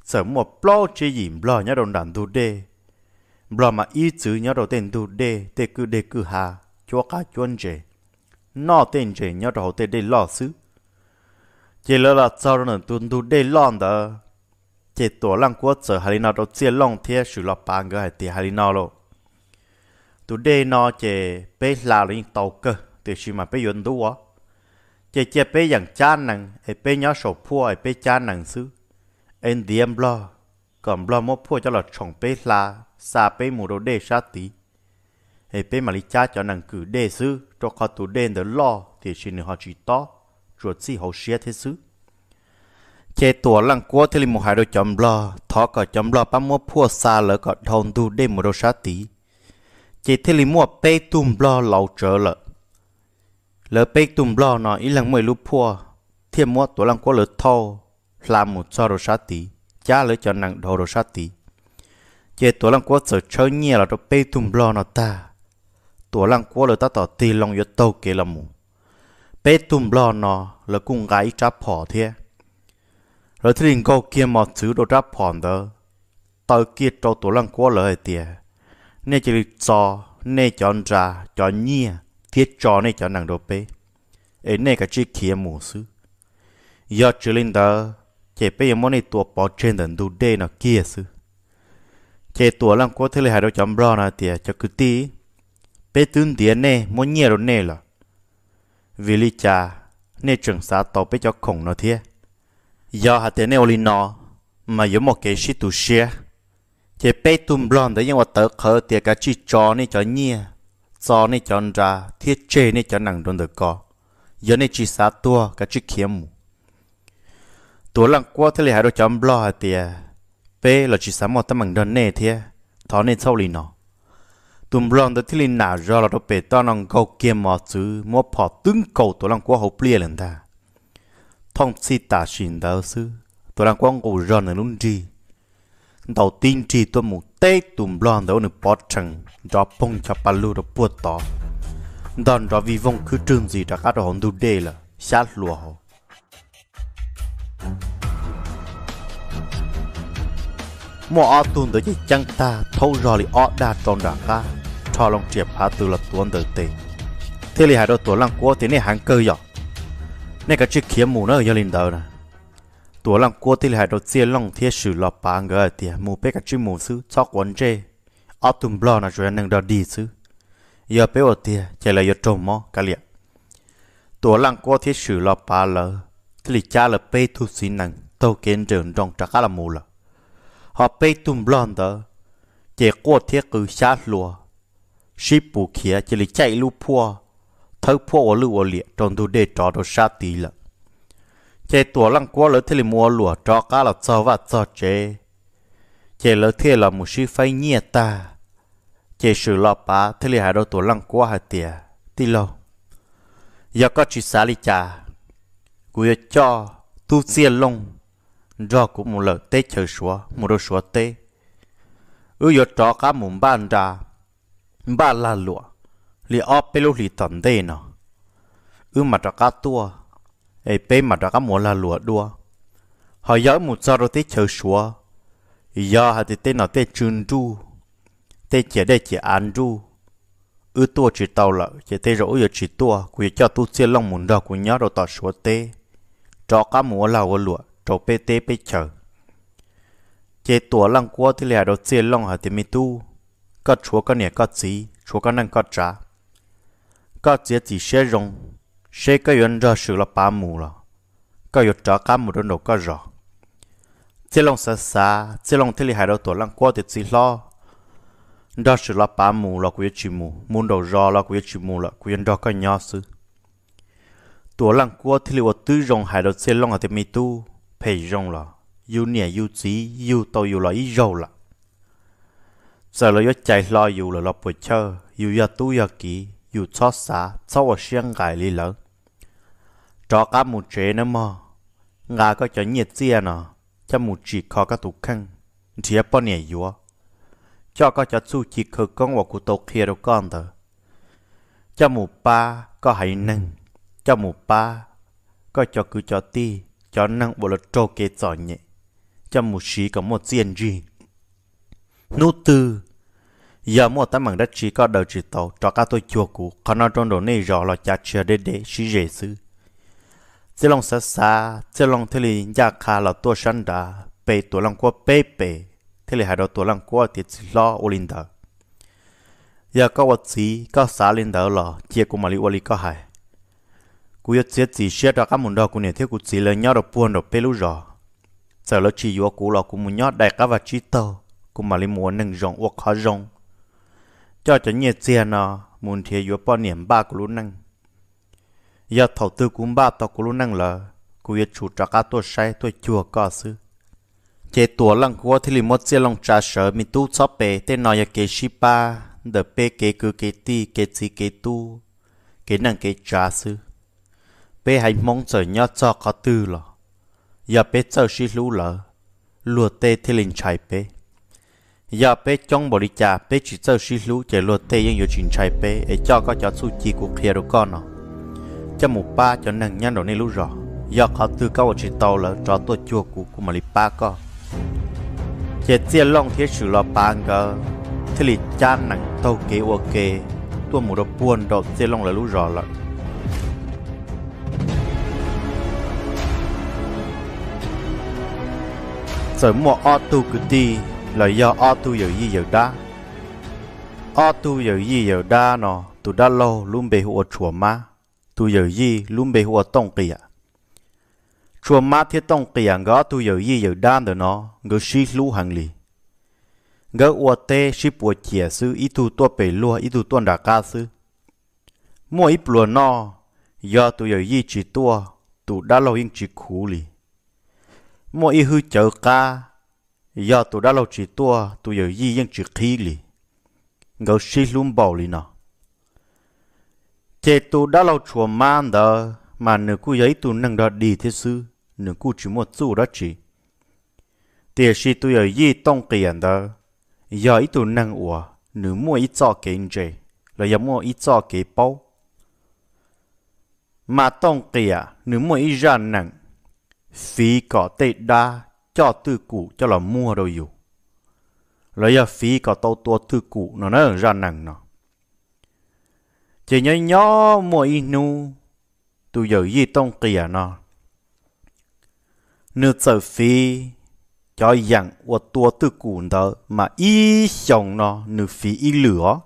sở một bó chế gì bó nhớ đồn đàn tù đê bó mà ý chữ nhớ đồ tên tù đê tê cứ đê cứ hà cho cá chuôn chế nó tên chế nhớ đồ tê đê lọt xứ chế lỡ là tàu là tùn tù đê lọt đó chế tổ lăng quá trở hà lý nào đó chia lòng thế sự lọt bàn gỡ hải tì hà lý nào lộ tụ đê nó chè bé là lên tàu cơ từ khi mà bé yun đua chè chè bé yang cha nằng ai bé nhớ sổ pua ai bé cha nằng xứ em diem lo còn lo mốt pua cho là chồng bé la xa bé mù đồ đê sát tí ai bé mà lý cha cho nằng cử đê xứ cho khó tụ đê đỡ lo thì khi nữa họ chỉ to chuột xì hậu xia thế xứ chế tổ lăng cua thì một hai đôi chấm lo thọ cả chấm lo bám mua pua xa lỡ cả thôn tu đêm một đồ sát tí chỉ thế lì mua bê tùm bò lâu trở lợ lỡ bê tùm bò nó ý lăng mười lúc pua thêm mua tổ lăng có lỡ thâu làm một cho đồ sát tí cha lỡ cho nặng đồ đồ sát tí chế tổ lăng có sở chơi nhẹ là đồ bê tùm bò nó ta tổ lăng có lỡ ta tỏ tì lòng yếu tâu kê lầm mù bê tùm bò nó lỡ cung gái trả phỏ thế rồi thì đình câu kia mọt thứ đồ trả phỏ đó tao kia trâu tổ lăng có lỡ tìa nên chỉ cho nên chọn ra chọn nhia à. thiết cho nên chọn nàng đồ bê ấy nên cả chi kia mù sư giờ chỉ linh đó chỉ bây giờ món này tua bỏ trên tận đủ đê nó kia sư chỉ tua lăng có thế là hai đôi chọn bro nào tiệt cho cứ tí bê tương tiền nè muốn nhia rồi à nè là vì lý cha nè trường xã tàu bê cho khổng nó thiệt giờ hạt tiền nè olin nó mà giống một cái shit tu share chỉ bé tùm lon đấy nhưng mà tớ khờ tiệt cả chỉ chó này chó nhia chó này chó ra thiết chế này cho nặng đồn được co, giờ này chỉ sát tua cả chỉ kiếm mù tua lăng qua thế là hai đôi chó lo hả tiệt bé là chỉ xá một tấm bằng đơn nè thế, thọ này sau lì nó tùm lon tới thế linh nà ra là đôi bé to nòng câu kiếm mò chữ, mua phò tướng cầu tua lăng qua hộp lia lần ta thông si ta xin đỡ sư tua lăng qua ngủ ròn ở lún đi đầu tiên chỉ tôi một tê tùm lo đó nửa bỏ chừng đó bông cho bà lưu đó buốt tỏ đòn đó vi vong cứ trường gì đã các hòn đu đê là sát lùa hồ mò ở tuần tới chỉ chăng ta thâu rò lì ở đa tròn đà ca cho lòng triệp phá từ là tuần tới tê thế là hai đôi tuần lăng quá thế này hàng cơ nhỏ nên cả chiếc khiếm mù nó ở gia đình đời này ตัวลังกัวที่หายดเสียลงเทียสือหลอปางเกอเตียมูเป็กจิมูซื้อชอกวันเจออตุมบลอนะจวนนึงดอดีซื้อยอเปอเตียเจลยอจมมอกะเลียตัวลังกัวเทียสือหลอปาเลอที่ลิจ้าเลเปทุสินังโตเกนเดินดงจักละมูละ họ pe tum blon đó chế quất thiết cứ sát lúa ship bù kia chỉ lấy chạy lu pua thâu pua ở lu ở liệt tròn đồ để trò đồ sát tí lận chế tuổi lăng quá lỡ thế là mua lụa cho cá là cho và cho chế chế lỡ thế là một sĩ phái nhẹ ta chế sử lo bá thế là hai đôi tuổi lăng quá hai tia tí lâu giờ có chỉ xả lý trà của cho tu xiên long do cũng một lợn tê chờ xóa một đôi xóa tê ư giờ cho cá muốn ban ra ba là lụa li óp bên lô li tận đây nó ư mà cho cá tua ấy bê mà đó có mua là lúa đua họ giỡn một giờ rồi tới chờ xua giờ họ thì tên nó tên chun du tên chỉ đây chỉ ăn du ư tua chỉ tàu lợ chỉ tên rồi giờ chỉ tua của cho tu xe long muốn đó của nhớ rồi tỏ xua tê cho cá mua là lụa cho bê tê bê chờ chế tua lăng qua thì lẻ rồi xe long họ thì mi tu có chúa có nè có gì chúa có năng có trả có chế chỉ xe rong sẽ có yên ra sự là ba mù là có yêu trả cả mù đơn đồ có rõ chỉ lòng xa xa chỉ lòng thế li hai đầu tuổi lăng qua thì chỉ lo đó sự là ba mù là quý chỉ mù muốn đầu rõ là quý chỉ mù là quý đó có nhỏ sự tuổi lăng qua thì li ở tư rồng hai đầu chỉ lòng ở thì mi tu phải rồng là yêu nhẹ yêu chí yêu tàu yêu là ý rầu là giờ là yêu chạy lo yêu là lo bồi chơi yêu ya tu ya kỳ yêu chót xá cháu ở xiang gài li cho cá mù chế nó mò ngà có cho nhiệt chia à nó cho mù chì khó các tủ khăn chia bao nhiêu yếu cho có cho su chì khờ con hoặc cụ tổ kia đâu con tờ cho mù ba có hãy nâng, cho mù ba có cho cứ cho ti cho nâng bộ lật trâu kê giỏ nhẹ cho mù chì có một diện gì, nô tư giờ mua tấm bằng đất chỉ có đầu chỉ tàu cho các tôi chùa cũ còn nó trong đồ này rõ là chả chưa đến để sĩ dễ xứ chỉ chỉ lòng lòng thề thề là hai lo linh giờ có vật gì có xả linh đó là chia của mà liệu có hại cú yết chết gì xe ra các môn đó cú nè thế cú chỉ là nhớ được buồn được pelu rõ sau là chỉ yếu cú là cú muốn nhớ đại các vật chỉ tàu cú mà liệu muốn nâng rộng hoặc khó rộng cho cho nhẹ xe nó muốn thế yếu bao niệm ba cú luôn nâng giờ thầu tư cũng ba tao cũng luôn năng lờ cô yêu chủ trả cá tôi sai tôi chùa có sư chế tuổi lăng của thì limo chia lòng trà sở mi tu sắp bề tên nói cái shipa đờ pe cái cứ cái ti cái gì cái tu cái năng cái trà sư pe hay mong chờ nhớ cho có tư lọ giờ pe chờ xí lú lợ lùa tê thì linh chạy pe giờ pe trong bồi đi cha pe chỉ chờ xí lú chạy lùa tê nhưng yêu chỉnh chạy pe ấy cho có cho su chi của kia đồ con nào cho một ba cho nàng nhân đồ này lúc rõ giờ họ từ câu trên tàu là cho tôi chua của của mà lì ba co chỉ chia long thiết sử là ba ngờ thế lì cha nặng tàu kế ok tôi một đợt buồn đợt chia long là lúc rõ là sở mua ô tu cứ đi là do ô tu giờ gì giờ đa ô tu giờ gì giờ đa nó tụi đã lâu luôn bị hụt chùa má tu giờ gì luôn bị hùa tông kì à mát thiết tông kì ngó tu giờ gì giờ đan được nó ngớ xí lú hàng lì ngớ ua tê xí bùa chìa sư ít tu tua bể lúa ít tu tuân đà ca sư mua ít lúa no do tu giờ gì chỉ tua tu đã lâu yên chỉ khú lì mua ít hư chở ca do tu đã lâu chỉ tua tu giờ gì yên chỉ khí lì ngớ xí luôn bảo lì nó chế tu đã lâu chùa man đó mà nửa cu giấy tu nâng đó đi thế sư nửa cu chỉ một chú đó chỉ tiền sĩ tu ở yi tông kiện đó giờ ít tu nâng ủa nửa mua ít cho kiện chế là giờ mua ít cho kiện bao mà tông kia nửa mua ít ra nâng phí có tệ đa cho tư cụ cho là mua đồ dù là giờ phí có tàu tua tư cụ nó nói ra nâng nó chỉ nhớ nhớ mỗi nu tu giờ gì tông kìa nó nữ sở phi cho rằng của tua tư cùn đó mà y chồng nó nữ phi y lửa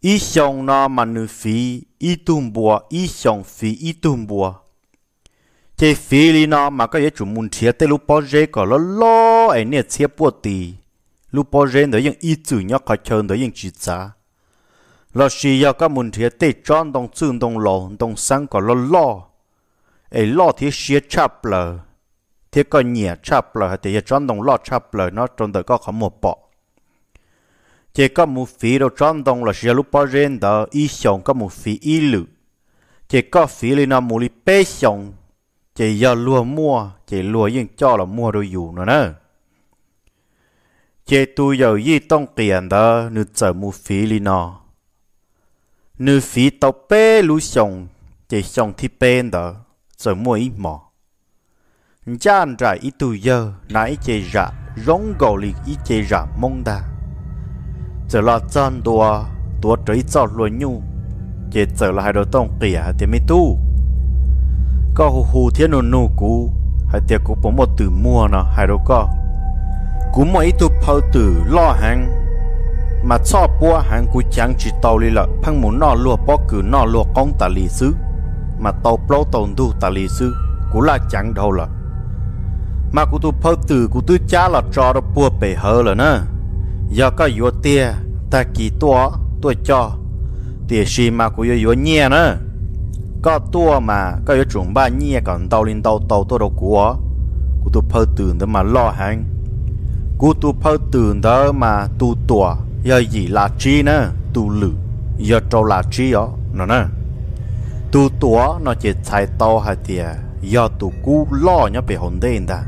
y chồng nó mà nữ phi y tum bùa y chồng phi y tum bùa chế phi li nó mà cái chủ muốn chia tới lúc bao giờ có lo lo ấy nè chia bùa tì lúc bao giờ nó những y chữ nhóc khó chơi nó những chữ giá lo xì ya các môn thiệt tê chọn đồng xương đồng lò đồng sáng có lo lo ấy lo thì xìa chạp lờ thì có nhẹ chạp lờ thì giờ chọn đồng lo chạp lờ nó trong đời có khó một bọ chỉ có một phí đồ chọn đồng là xìa lúc bao gen đó ý xong có một phí ý lự chỉ có phí lên nó một lý bê xong chỉ giờ lùa mua chỉ lùa yên cho là mua đồ dù nữa nè chỉ tu giờ y tông tiền đó nửa giờ một phí lên nó nữ sĩ tàu bê lũ sông chỉ sông thì bên đó rồi mỗi mỏ chan ra ít tuổi giờ nãy chỉ ra rong gầu lì ít chỉ ra mong đa giờ là chân đua đua trời cho luôn nhu chỉ giờ là hai đồ tông kia thì mới tu có hù hù thiên nô nô cú hai tiệc cú bỏ một từ mua nó hai đồ có cú ít tu phao từ lo hàng mà cho bua hàng của chẳng chỉ tàu lì lợ phăng muốn nọ lùa bó cử nọ lùa con tà lì xứ mà tàu plo tàu du tà lì xứ cũng là chẳng đâu là mà cụ tu phơ từ cụ tu cha là cho đó bua bể hơ là nè giờ có yếu tia ta kỳ tua tua cho tia xì mà cụ yếu yếu nhẹ nè có tua mà có yếu chuẩn ba nhẹ còn tàu lên tàu tàu tua đâu của cụ tu phơ từ đó mà lo hàng cụ tu phơ từ đó mà tu tua giờ gì là chi nè tu lử giờ trâu là chi ó nó nè tu tủa nó chỉ chạy to hay tiề giờ tu cú lo nhá bị hồn đen ta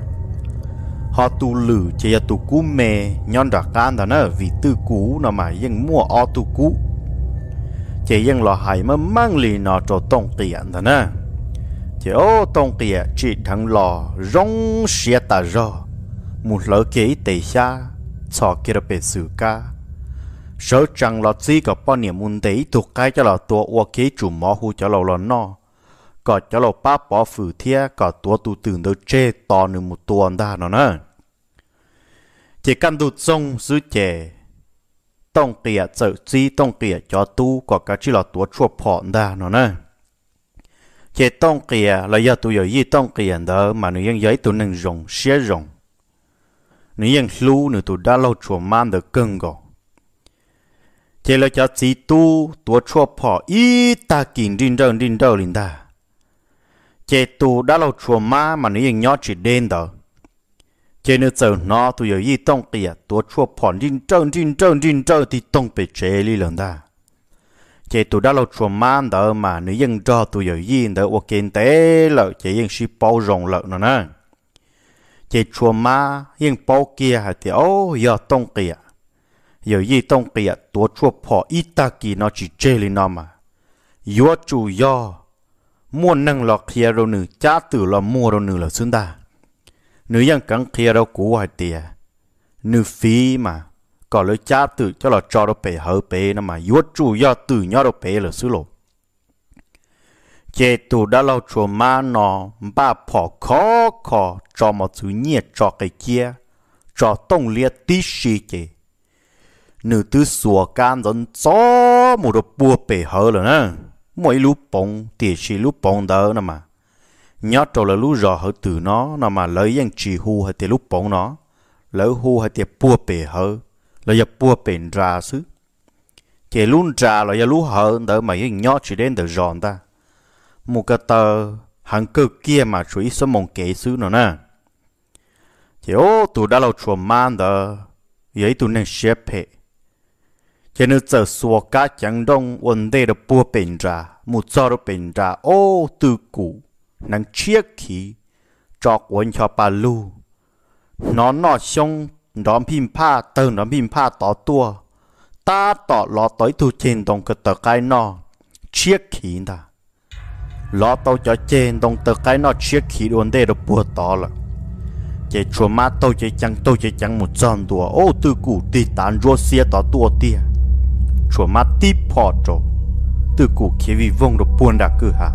họ tu lử chỉ giờ tu cú mê nhon đặc can đó nè vì tư cú nó mua o tu cú chỉ lo hại mà mang lì nó cho tông tiền đó nè chỉ ô tông tiền chỉ thằng lò rong xe ta rò một lỡ kế tề xa cho kia là bề sử ca sợ rằng là chỉ có bao nhiêu muốn đấy thuộc cái cho là tua ô kế chủ mỏ hù cho lâu là nọ, có cho là ba bỏ phử thia có tua tu tưởng đâu chê to nữa một tuần ta nó nữa chỉ cần tu xong giữ chè tông tỉa sợ chi tông tỉa cho tu có cái chi là tua chua phọn ta nó nữa chỉ tông tỉa là giờ tu giờ gì tông tỉa đó mà nó ยัง giấy tu nâng rồng xé rồng lưu nữa tu đã lâu chua mang được cưng gọi thế là cho chị tu tua cho phò ít ta kín đinh đơn đinh đơn linh ta chế tu đã lâu chùa má mà nó yên nhó chỉ đen đó chế nó chờ nó tu giờ y tông kìa tua chùa phò đinh đơn đinh đơn đinh đơn thì tông bị chế li lần ta chế tu đã lâu chùa má đó mà nó yên cho tu giờ y đó ok tế là chế yên si bao rồng lợ nữa nè chế chùa má yên bao kia thì ô giờ tông kia kia, kia, kia ít ta nó nó nó chỉ lên mà, mà, mà, mua mua lọ lọ lọ tử tử tử cắn cú phí có cho cho 有一东个呀，多出破一大几那去这里那嘛，有主要莫能了开了呢，家 tử 了莫了呢了，真的，你样刚开了古外的，你飞嘛，搞了家 tử 叫了找到背后背那嘛，有主要 tử 要到背了是喽。chế tù đã lâu chùa má nó ba phỏ khó khó cho một thứ nhiệt cho cái kia cho tông liệt tí xì chế nữ tư sủa can dân gió một đồ bùa bể hở rồi nè mỗi lúc bóng thì chỉ lúc bóng đó nè mà nhớ trâu là lúc rõ hở từ nó nè mà lấy dân chỉ hù hay thì lúc bóng nó lấy hù hay thì bùa bể hở là giờ bùa bể ra xứ chỉ luôn ra là giờ lúc hở đó mà những nhớ chỉ đến được giòn ta một cái tờ hàng cơ kia mà chú ý số mong kế xứ nữa nè chỉ ô tụi đã lâu chùa mang đó vậy tụi nên xếp hệ thế nên giờ xua cá chẳng đông vấn đề là bùa bền ra một giờ được bền ra ô từ cũ năng chiếc khí cho quân cho bà lu nó nọ xong đón phim pha từ đón phim pha tỏ tua ta tỏ lọ tới thu trên đồng cái tờ cái nọ chiếc khí ta lọ tàu cho trên đồng tờ cái nọ chiếc khí vấn đề là bùa tỏ là chế chùa má tàu chế chẳng tàu chế chẳng một trăm đùa ô từ cũ đi tán rô xia tỏ tua tia chua ma ti po cho từ cụ kia vì vong đồ buôn đã cư hà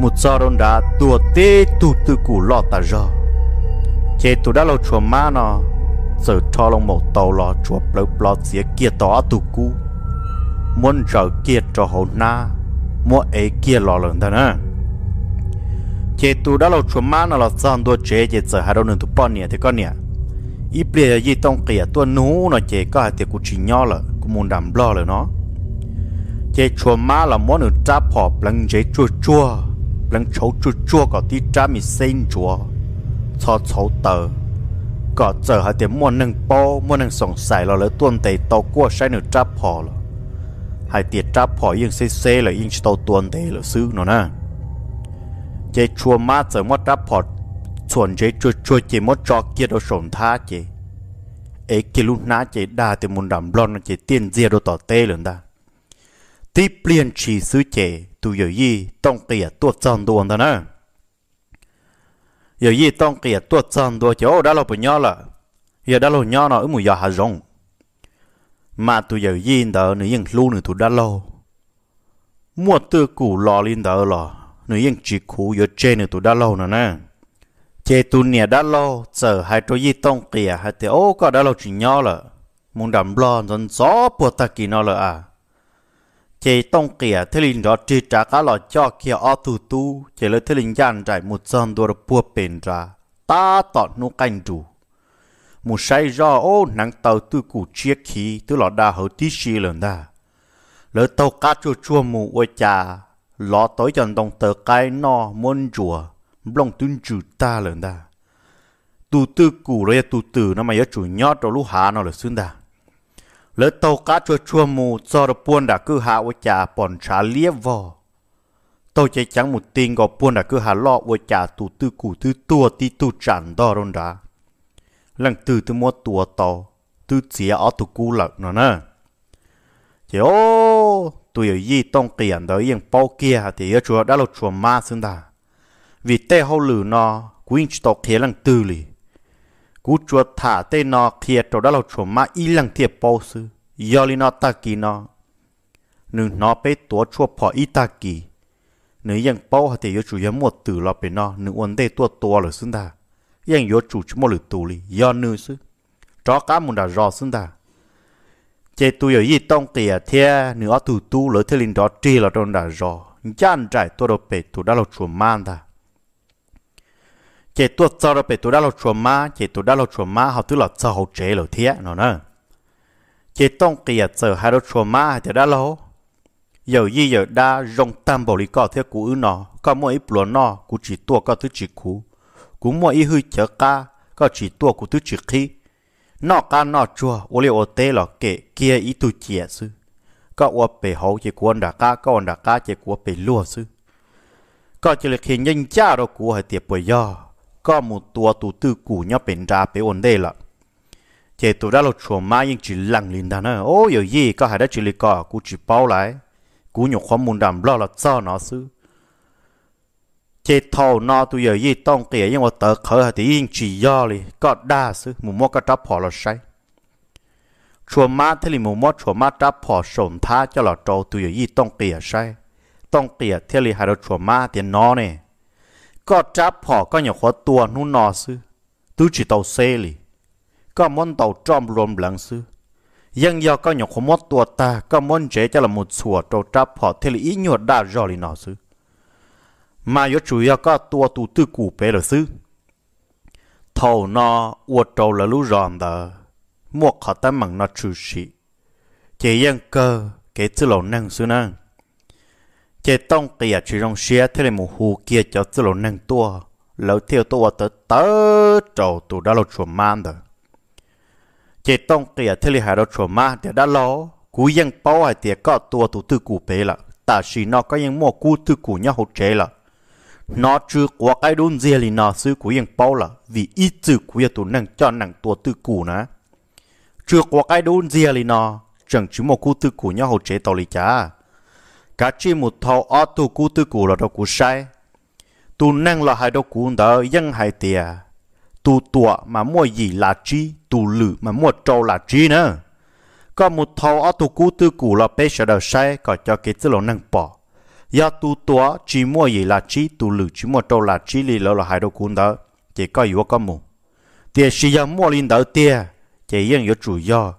một giờ đón đã tua tê tu từ cụ lọ ta giờ chế tu đã lâu chua má nó giờ cho lòng một tàu lọ chua lỡ lọ dĩa kia tỏ tu cụ muốn trở kia cho hậu na mua ấy kia lọ lần ta nữa chế tu đã lâu chua má nó là dọn đua chế chế giờ hà đâu nên tu bỏ nhẹ thì con nhẹ ít bìa gì tông kia tua nú nó chế có hai tiệc cụ chỉ nhau rồi ูมุนดำบล้อเลยเนาะ เจชัวมาละมัวหนูจ้าพอบลังเจชัวชัวๆลังโฉชัวชัวก็ที่จ้ามีเส้นชัวชอโฉเตอร์ก็เจอหาเดียมัวหนึ่งปอมัวหนึ่งสงสัยเราเลยต้นเตโตกัวใช้หนูจ้าพอละหายเตียจ้าพอยิ่งเซ่เซ่เลยยิ่งโตตัวเตเลยซื้อเนาะนะเจชัวมาเจอมัวจ้าพอ ส่วนเจชัวชัวเจมัวจอกเกียร์เราสมท้าเจ ấy kia lúc nã chế đa thì muốn đảm lon nó chế tiền dìa đồ tỏ tê lần ta tí pliên chỉ sứ chế tu giờ gì tông kia tuột chân đồ ta nè giờ gì tông kia tuột chân đồ chỗ đã lọc nhau là giờ đã lọc nhau nó ở mùi giờ hà rong mà tu giờ gì đó nữa yên lu nữa tu đã lâu mua tư củ lò lên đó lò nữa yên chỉ củ giờ trên nữa tu đã lâu nữa nè chế tu nè đã lo chờ hai trôi gì tông kia hai thế ô có đã lo chuyện nhỏ lợ muốn đầm lo dần gió bùa ta kỳ nó lợ à chế tông kia thế linh đó trị trả cả lo cho kia o tu tu chế lời thế linh gian trải một dần đùa bùa bền ra ta tọt nô canh chủ một say do ô nắng tàu tư cụ chiếc khí tư lọ đa hậu tí xì lần đa lỡ tàu cá chua chua mù ôi cha lọ tối dần đồng tờ cái no môn chùa blong tun chu ta lần da tu tư củ rồi tu từ nó mà chủ nhót rồi lúc hà nó là xuyên da lỡ tàu cá chua chua mù cho được buôn đã cứ hạ với cha bọn trả lia vò tàu chạy trắng một tin gọi buôn đã cứ hạ lọ với cha tu tư củ thứ tua ti tu chẳng đo rồi đã lần từ từ mua tua tàu tư chỉ ở tu cú lợn nó nè chỉ ô tôi ở gì tông tiền đó yên bao kia thì ở chùa đã lột chùa ma xuyên da vì tê hô lử nó quyên cho kia lăng tư lì cú chua thả tê nó kia trò đó là chỗ mà y lăng thiệp bao sư do li nó ta kỳ nó nương nó bê tố chua phỏ y ta kỳ nếu yang bao hạt yếu chủ yếu một từ lo bê nó nương uốn tê tua tua lử xưng ta yang yếu chủ chú một lử tù lì do nương sư cho cá mùng đã rõ xưng ta chế tu yếu y tông kia thia nửa tu tu lỡ thế linh đó trì lọ trong đã rõ chán trải tua đồ bê tu đã là chỗ man ta chỉ tuột sau đó bị tụi đã lo chuồng má chỉ tụi đã lo chuồng má họ tụi lột sau họ chế lột thế nó nè, chỉ tông kia giờ hai lột chuồng má thì đã lo, giờ gì giờ đã rong tam bảo lý có thế cũ nó có mỗi ít lúa nó cũng chỉ tuột có thứ chỉ cũ cũng mỗi ít hư chở ca có chỉ tuột cũng thứ chỉ khí nó ca nó chua ô liu ô tê là kệ kia ít tụi chè sư có ô bể hậu chỉ của anh ca chỉ của bể lúa sư có chỉ là khi nhanh cha đó của hai tiệp bồi do có một tua tù tư củ nhau bền ra bế ổn đề là chế tụ ra lột chùa mà nhưng chỉ lặng linh đàn ơ ô giờ gì có hai đã chỉ lì cỏ cú chì bao lại cú nhục khó muốn đàm lo là cho nó sư chế thầu nó tụ giờ gì tông kìa nhưng mà tớ khởi hả tí yên chỉ do lì có đa sư mù mô có trắp họ là say chùa mà thế lì mù mô chùa mà trắp họ sổn thá cho là trâu tụ giờ gì tông kìa say tông kìa thế lì hai đó chùa mà tiền nó nè có trả họ có nhà khóa tua nu nọ sư tú chỉ tàu xe lì có món tàu trộm lồm lăng sư dân do có nhà khóa mót tua ta có món chế cho là một sủa tàu trả họ thế là ý nhuột đã rõ lì nọ sư mà yếu chủ yếu có tua tù tư cụ bé là sư thầu nó ua trâu là lũ ròn đờ mua khó tấm mặn nó trừ sĩ chỉ dân cơ cái tư lầu năng sư năng chế tông kia chỉ rong xe thế là một hù kia cho tự lộ nâng tua lâu theo tua tới tớ trầu tụ đã lộ chuẩn man đó chế tông kia thế là hai đó chuẩn man thì đã lo cú yên bao hai thì có tua tụ tư cụ bế là ta chỉ nó có yên mua cú tư cụ nhau hỗ chế là nó chưa qua cái đun gì thì nó sư cú yên bao là vì ít chữ cú yên tụ nâng cho nặng tua tư cụ nữa chưa qua cái đun gì thì nó chẳng chỉ mua cú tư cụ nhau hỗ chế tàu lý chả cả chi một thầu ở tu cú tư cú là đâu cú sai tu năng là hai đâu cú đỡ dân hai tiề tu tụa mà mua gì là chi tu lự mà mua trâu là chi nữa có một thầu ở tu cú tư cú là bé sợ đầu sai có cho cái tư lộ năng bỏ do tu tụa chỉ mua gì là chi tu lự chỉ mua trâu là chi lì là hai đâu cú đỡ chỉ có yếu có mù tiề sử dụng mua linh đỡ tiề chỉ yên yếu chủ do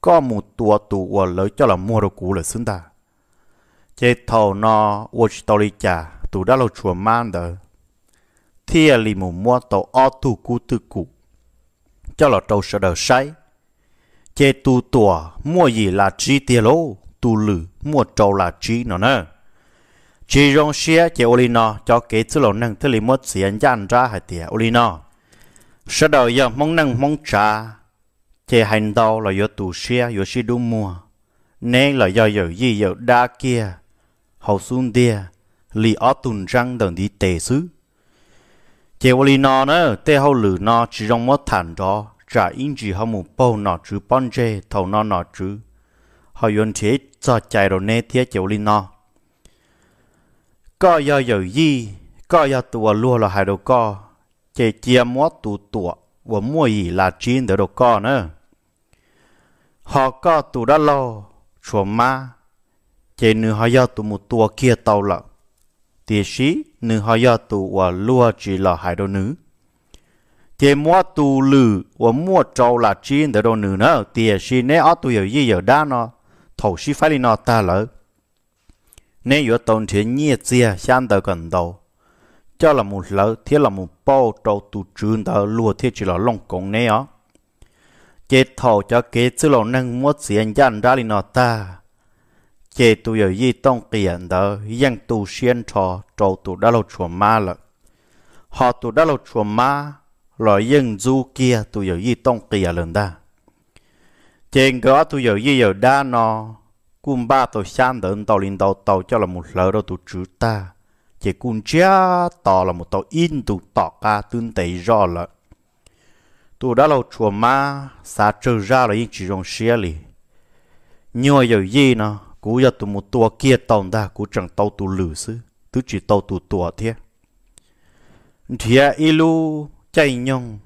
có một tua tu ở lợi cho là mua đâu cú là xứng đáng chế thầu nó Wojtolica tụ đã lâu chùa mang đờ thia à lì mù mua tàu o tu cu tư cụ cho là trâu sợ đờ say chế tu tùa mua gì là chi tiền lô tu lử mua trâu là chi nó nè chỉ rong xe chế ô nó cho kế tư lộ nâng tư lì mua xiên dàn ra hai tìa ô nó sợ đờ giờ mong nâng mong trà chế hành đau là do tù xe do si đu mua nên là do giờ gì giờ đa kia hầu xuân đìa lì ó tùn răng đần đi tề xứ chế vô lì nọ nữa tê hầu lử nọ chỉ trong một thản đó trả in chỉ hầu một bầu nọ chứ bon chê thầu nọ nọ chứ họ yên thế cho chạy rồi nê thế chế vô lì nọ có giờ giờ gì có giờ tùa lua là hai đầu co chế chia mót tù tùa và mua gì là chín đỡ đầu co nữa họ có tù đã lo chùa ma chế nữ họ gia tụ một tua kia tàu là, tiệt sĩ nữ họ gia tụ và lúa chỉ là hai đôi nữ chế mua tù lử và mua trâu là chín để đôi nữ nữa tiệt sĩ nếu ở tụ giờ gì giờ đa nó thầu sĩ phải đi nó ta lỡ nếu giờ tồn thiện nhẹ chia sang tờ gần đầu cho là một lỡ thì là một bao trâu tụ trường tờ lúa thiết chỉ là lông công nè ó chế thầu cho kế chứ là nâng mua tiền dân ra đi nó ta chế tu giờ y tông kiện đó yên tu xuyên trò trâu tu đã lâu chùa ma lợ họ tu đã lâu chùa ma lo yên du kia tu giờ y tông kia lần đó trên gõ tu giờ y giờ đa nó cung ba tàu san đơn tàu linh tàu tàu cho là một lỡ đâu tu chữ ta chỉ cung chia tàu là một tàu in tu tọ ca tương tế rõ lợ tu đã lâu chùa ma xa trừ ra là yên chỉ rong xe lì nhồi giờ gì nó cú giờ tụ một tua kia tàu đa cú chẳng tàu tụ lử sư tứ chỉ tàu tụ tua thế thế ilu chạy nhong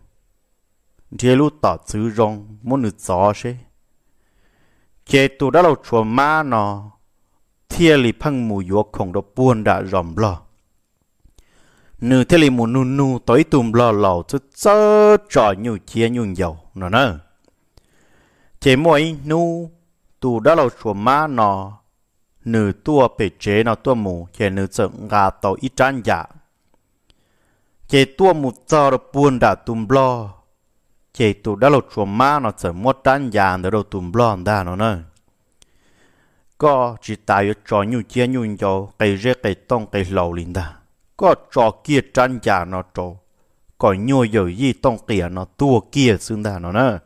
thế lu tỏ chữ rong muốn được gió xe chế tụ đã lâu chùa ma nó thế li phăng mù yếu không đó buồn đã rầm lo nữ thế li mù nu nu tối tùm lo lò chứ chớ trò nhu chia nhu dầu nó nè chế mỗi nu tu đã lâu chùa má nó nữ tua bể chế nó tua mù chế nữ dựng gà tàu ít trang giả chế tua mù tàu buôn đã tùm lo chế tu đã lâu chùa má nó dựng mua trang giả để đâu tùm lo đã nó nơi có chỉ tại ở trò nhu chia nhu nhau cây rễ cây tông cây lầu linh đã có trò kia trang giả nó trò có nhu dầu gì tông kia nó tua kia xương đã nó nơi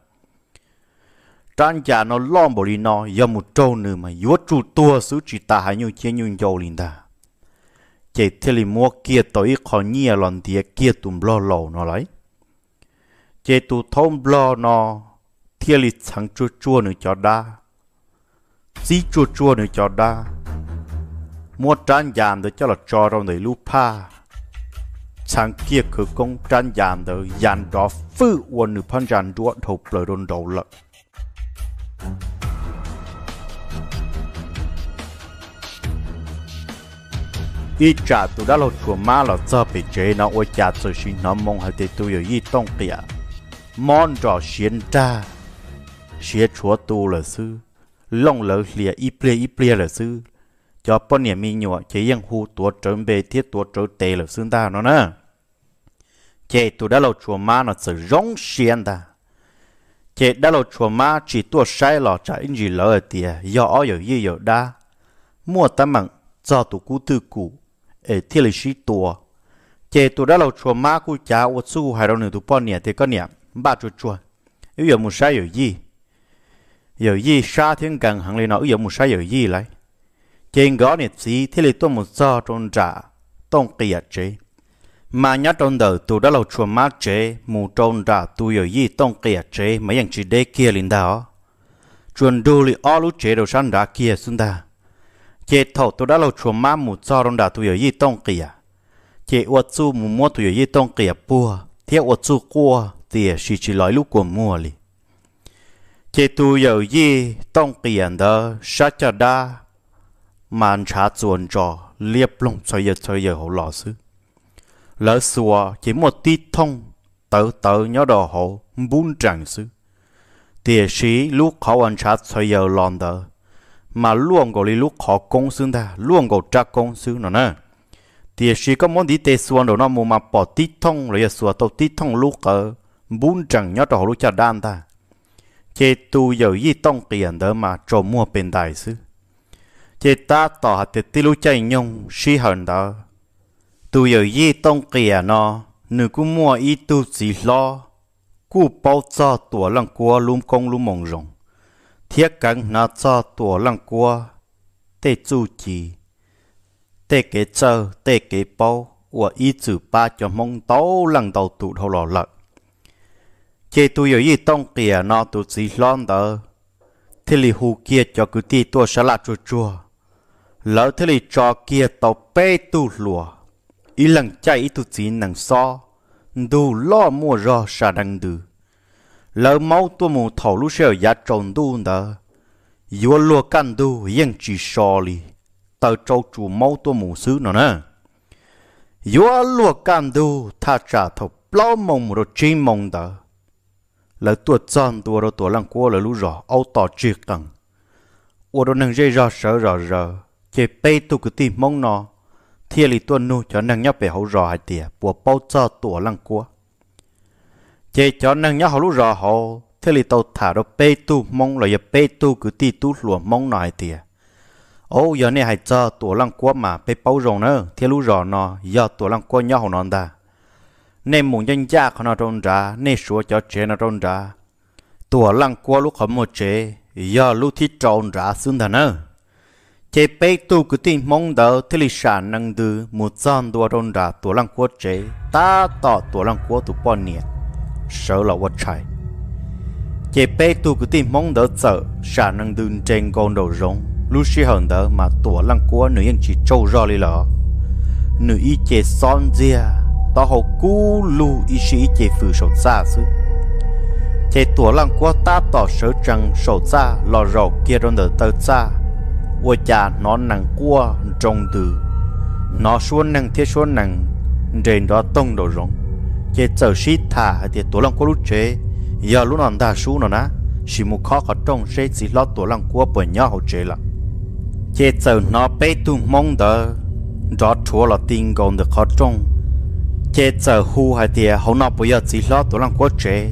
trang trả nó lo bộ đi nó dòng một trâu nữa mà yếu chủ tua xứ chỉ ta hay như chia nhung châu linh ta chỉ thế li mua kia tới khó nhia lòng tía kia tụm lò lò nó lấy chỉ tụ thông lo nó thế li chẳng chua chua nữa cho đa xí chua chua nữa cho đa mua trang giảm để cho là cho trong đấy lu pha, chẳng kia cứ công trang giảm để dàn đó phư uốn nửa phân dàn đuổi thầu bờ đồn đầu lợn 一家都在老出马了，这辈子呢，我家做新农梦还得都有一栋的呀，忙着闲着，学错多了是，弄了些一遍一遍了是，叫半年没有，这样户多准备贴多准备了是大了呢，这都在老出马了，是容闲的。chế đã lo chùa má chỉ tua sai lò trả in gì lỡ tiề do ở giờ gì giờ đa mua tấm mặn do tụ cú tư cũ ở thiên lý sĩ tua chế tụ đã lo chùa má cú cha ô su hai đầu nửa tụ bao nhiêu thì có nhiêu ba chùa chùa yếu giờ mua sai giờ gì giờ gì sa thiên gần hẳn lên nó yếu giờ mua sai giờ gì lại chế gõ nhiệt gì thiên lý tua một do trôn trả tông kia chế mà nhá trong đầu tu đã lâu chùa má chế mù trong ra tu giờ gì tông kia chế mấy anh chỉ đế kia linh đó chuẩn đô li o lú chế đầu săn ra kia xung ta chế thầu tu đã lâu chùa má mù cho trong ra tụ giờ gì tông kia chế uất su mù mua tu giờ gì tông kia bùa theo uất su cua thì chỉ chỉ lối lũ của mua li chế tu giờ gì tông kia đó sát cho đa màn trả chuẩn trò liệp lông xoay giờ xoay giờ hồ lò xứ lỡ xùa chỉ một tí thông tự tự nhớ đồ hộ bún chẳng sư tiề sĩ lúc khó ăn sát thời giờ lòn đờ mà luôn gọi lúc khó công xương ta luôn gọi trắc công xương nó nè tiề sĩ có muốn đi tê xuân đồ nó mua mà bỏ tí thông lỡ giờ xùa tàu tí thông lúc ở bún chẳng nhớ đồ hộ lúc cha đan ta chế tu giờ gì tông tiền đỡ mà cho mua bên đại sư chế ta tỏ hạt tiết tí lúc chạy nhung si hờn đỡ tôi ở ye tông kia nó nữ cũng mua ít tu chỉ lo cú bao cho tổ lăng cua lùm công lùm mong rong thiết cảnh na cho tổ lăng cua tê chu chỉ tê kế chờ tê kế bao của y chữ ba cho mong tàu lăng tàu tụ thâu lò lợn chế tôi ở ye tông kia nó tụ chỉ lo tờ thế lì hù kia cho cứ ti tua xá lạ chua chua lỡ thế lì cho kia tàu bê tu lùa ý lần chạy tu chỉ nàng so đủ lo mua rò sa đăng đủ lỡ máu tua mù thầu lúc sẹo giá tròn đủ nợ yếu lúa căn đủ yên chỉ so li tờ trâu chủ máu tua mù xứ nó nè yếu lúa căn đủ tha trả thầu plau mông rồi chi mông đờ. lỡ tua chọn tua rồi tua lăng cua lỡ lúc rò âu tỏ triệt tầng ủa đồ nàng dây rò sợ rò rờ chế bê tu cứ tìm mông nó thiên lý tuân nu cho nâng nhóc về hậu rò hai tìa bùa bao cho tủa lăng cua chế cho nâng nhóc hậu lúc rò hậu thiên lý tàu thả đó bê tu mong là giờ bê tu cứ ti tu lùa mong nói tìa ô giờ này hai cho tủa lăng cua mà bê bao rồng nữa thiên lúc rò nó giờ tủa lăng cua nhóc hậu non ta nên muốn nhân gia con nó trôn ra nên số cho chế nó trôn ra tủa lăng cua lúc họ một chế giờ lúc thi trôn ra xương thần nữa chế bê tu cứ tin mong đỡ thế lịch xả năng tư một gian đua rôn ra tổ lăng quốc chế ta tỏ tổ lăng quốc tu bọn nhiệt sợ là vật chạy chế bê tu cứ tin mong đỡ sợ xả năng tư trên con đầu rồng lúc xí hận đỡ mà tổ lăng quốc nữ nhân chỉ châu ra lì lọ nữ y chế son dìa ta hậu cú lưu y sĩ chế phử sổ xa xứ chế tổ lăng quốc ta tỏ sợ rằng sổ xa lò rầu kia rôn đỡ tờ xa ô cha nó nặng cua trong từ nó xuống nặng thiết xuống nặng trên đó tông đồ rộng chế chờ xí thả thì tổ lòng có lúc chế giờ lúc nào ta xuống nó ná chỉ một khó có trong xe chỉ lo tổ lòng cua bởi nhau hậu chế là chế chờ nó bê tu mong đỡ rõ chúa là tin gồm được khó trong chế chờ hù hay thì hậu nó bây giờ chỉ lo tổ lòng cua chế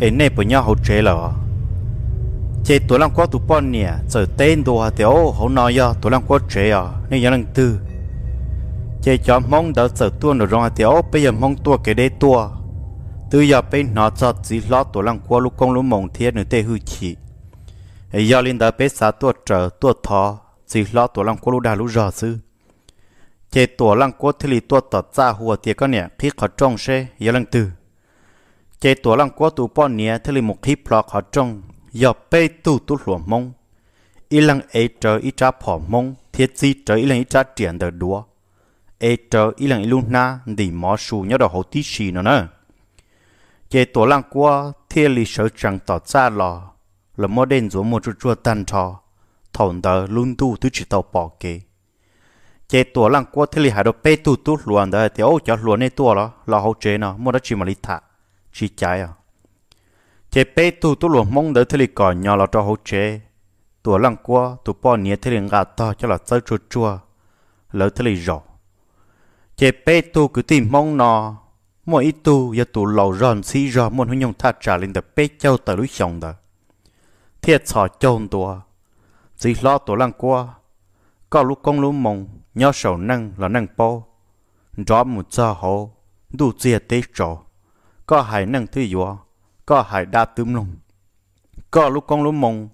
ấy nè bởi nhau hậu chế là chế tổ lăng quá tụ bọn nè trở tên đồ hạt tiểu hậu nói ya tổ lăng quá trẻ à nên nhớ lần tư chế cho mong đã trở tuôn đồ rong hạt tiểu bây giờ mong tua cái đế tua từ giờ bên nó cho chỉ lo tổ lăng quá lúc công lúc mong thiên nữa tê hư chỉ ấy giờ lên đã bên xã tua trở tua thọ chỉ lo tổ lăng quá lúc đã lúc giờ sư chế tổ lăng quá thì lì tua tọt ra hùa tiệt con nè khi khó trông xe nhớ lần tư chế tổ lăng quá tụ bọn nè thì lì một khi plọ khó trông giờ bê tu tu lúa mông y lăng ấy trở y trả phỏ mông thiết chi trở y lăng y trả triển đờ đùa ấy trở y lăng y luôn na đi mò xù nhớ đờ hồ tí xì nữa nè chế tổ lăng qua thiết lý sở chẳng tỏ ra lò là mò đen rúa mò chua chua tan trò thổn đờ luôn tu tu chỉ tàu bỏ kê chế tổ lăng qua thiết lý hà đờ bê tu tu lùa đờ thì ô cho lùa nê tua lò là hồ chế nó mò đã chỉ mà lý thả chỉ trái à chế bé tu tu luồng mong đỡ thế li cỏ nhỏ là cho hỗ chế tu lăng qua tu po nhía thế li ngã to cho là tới chua chua lỡ thế li rõ chế bé tu cứ tìm mong nó mỗi ít tu giờ tu lầu ròn xí rò muốn hôn nhung thắt trả lên đập bé châu tới lối chồng đó thiệt sọ chôn tu, chỉ lo tu lăng qua có lúc công lúc mong nhỏ sầu năng là năng po rõ một giờ hồ đủ chia tế trò có hai năng thứ yếu có hải đa tướng lông có lúc con lúc mông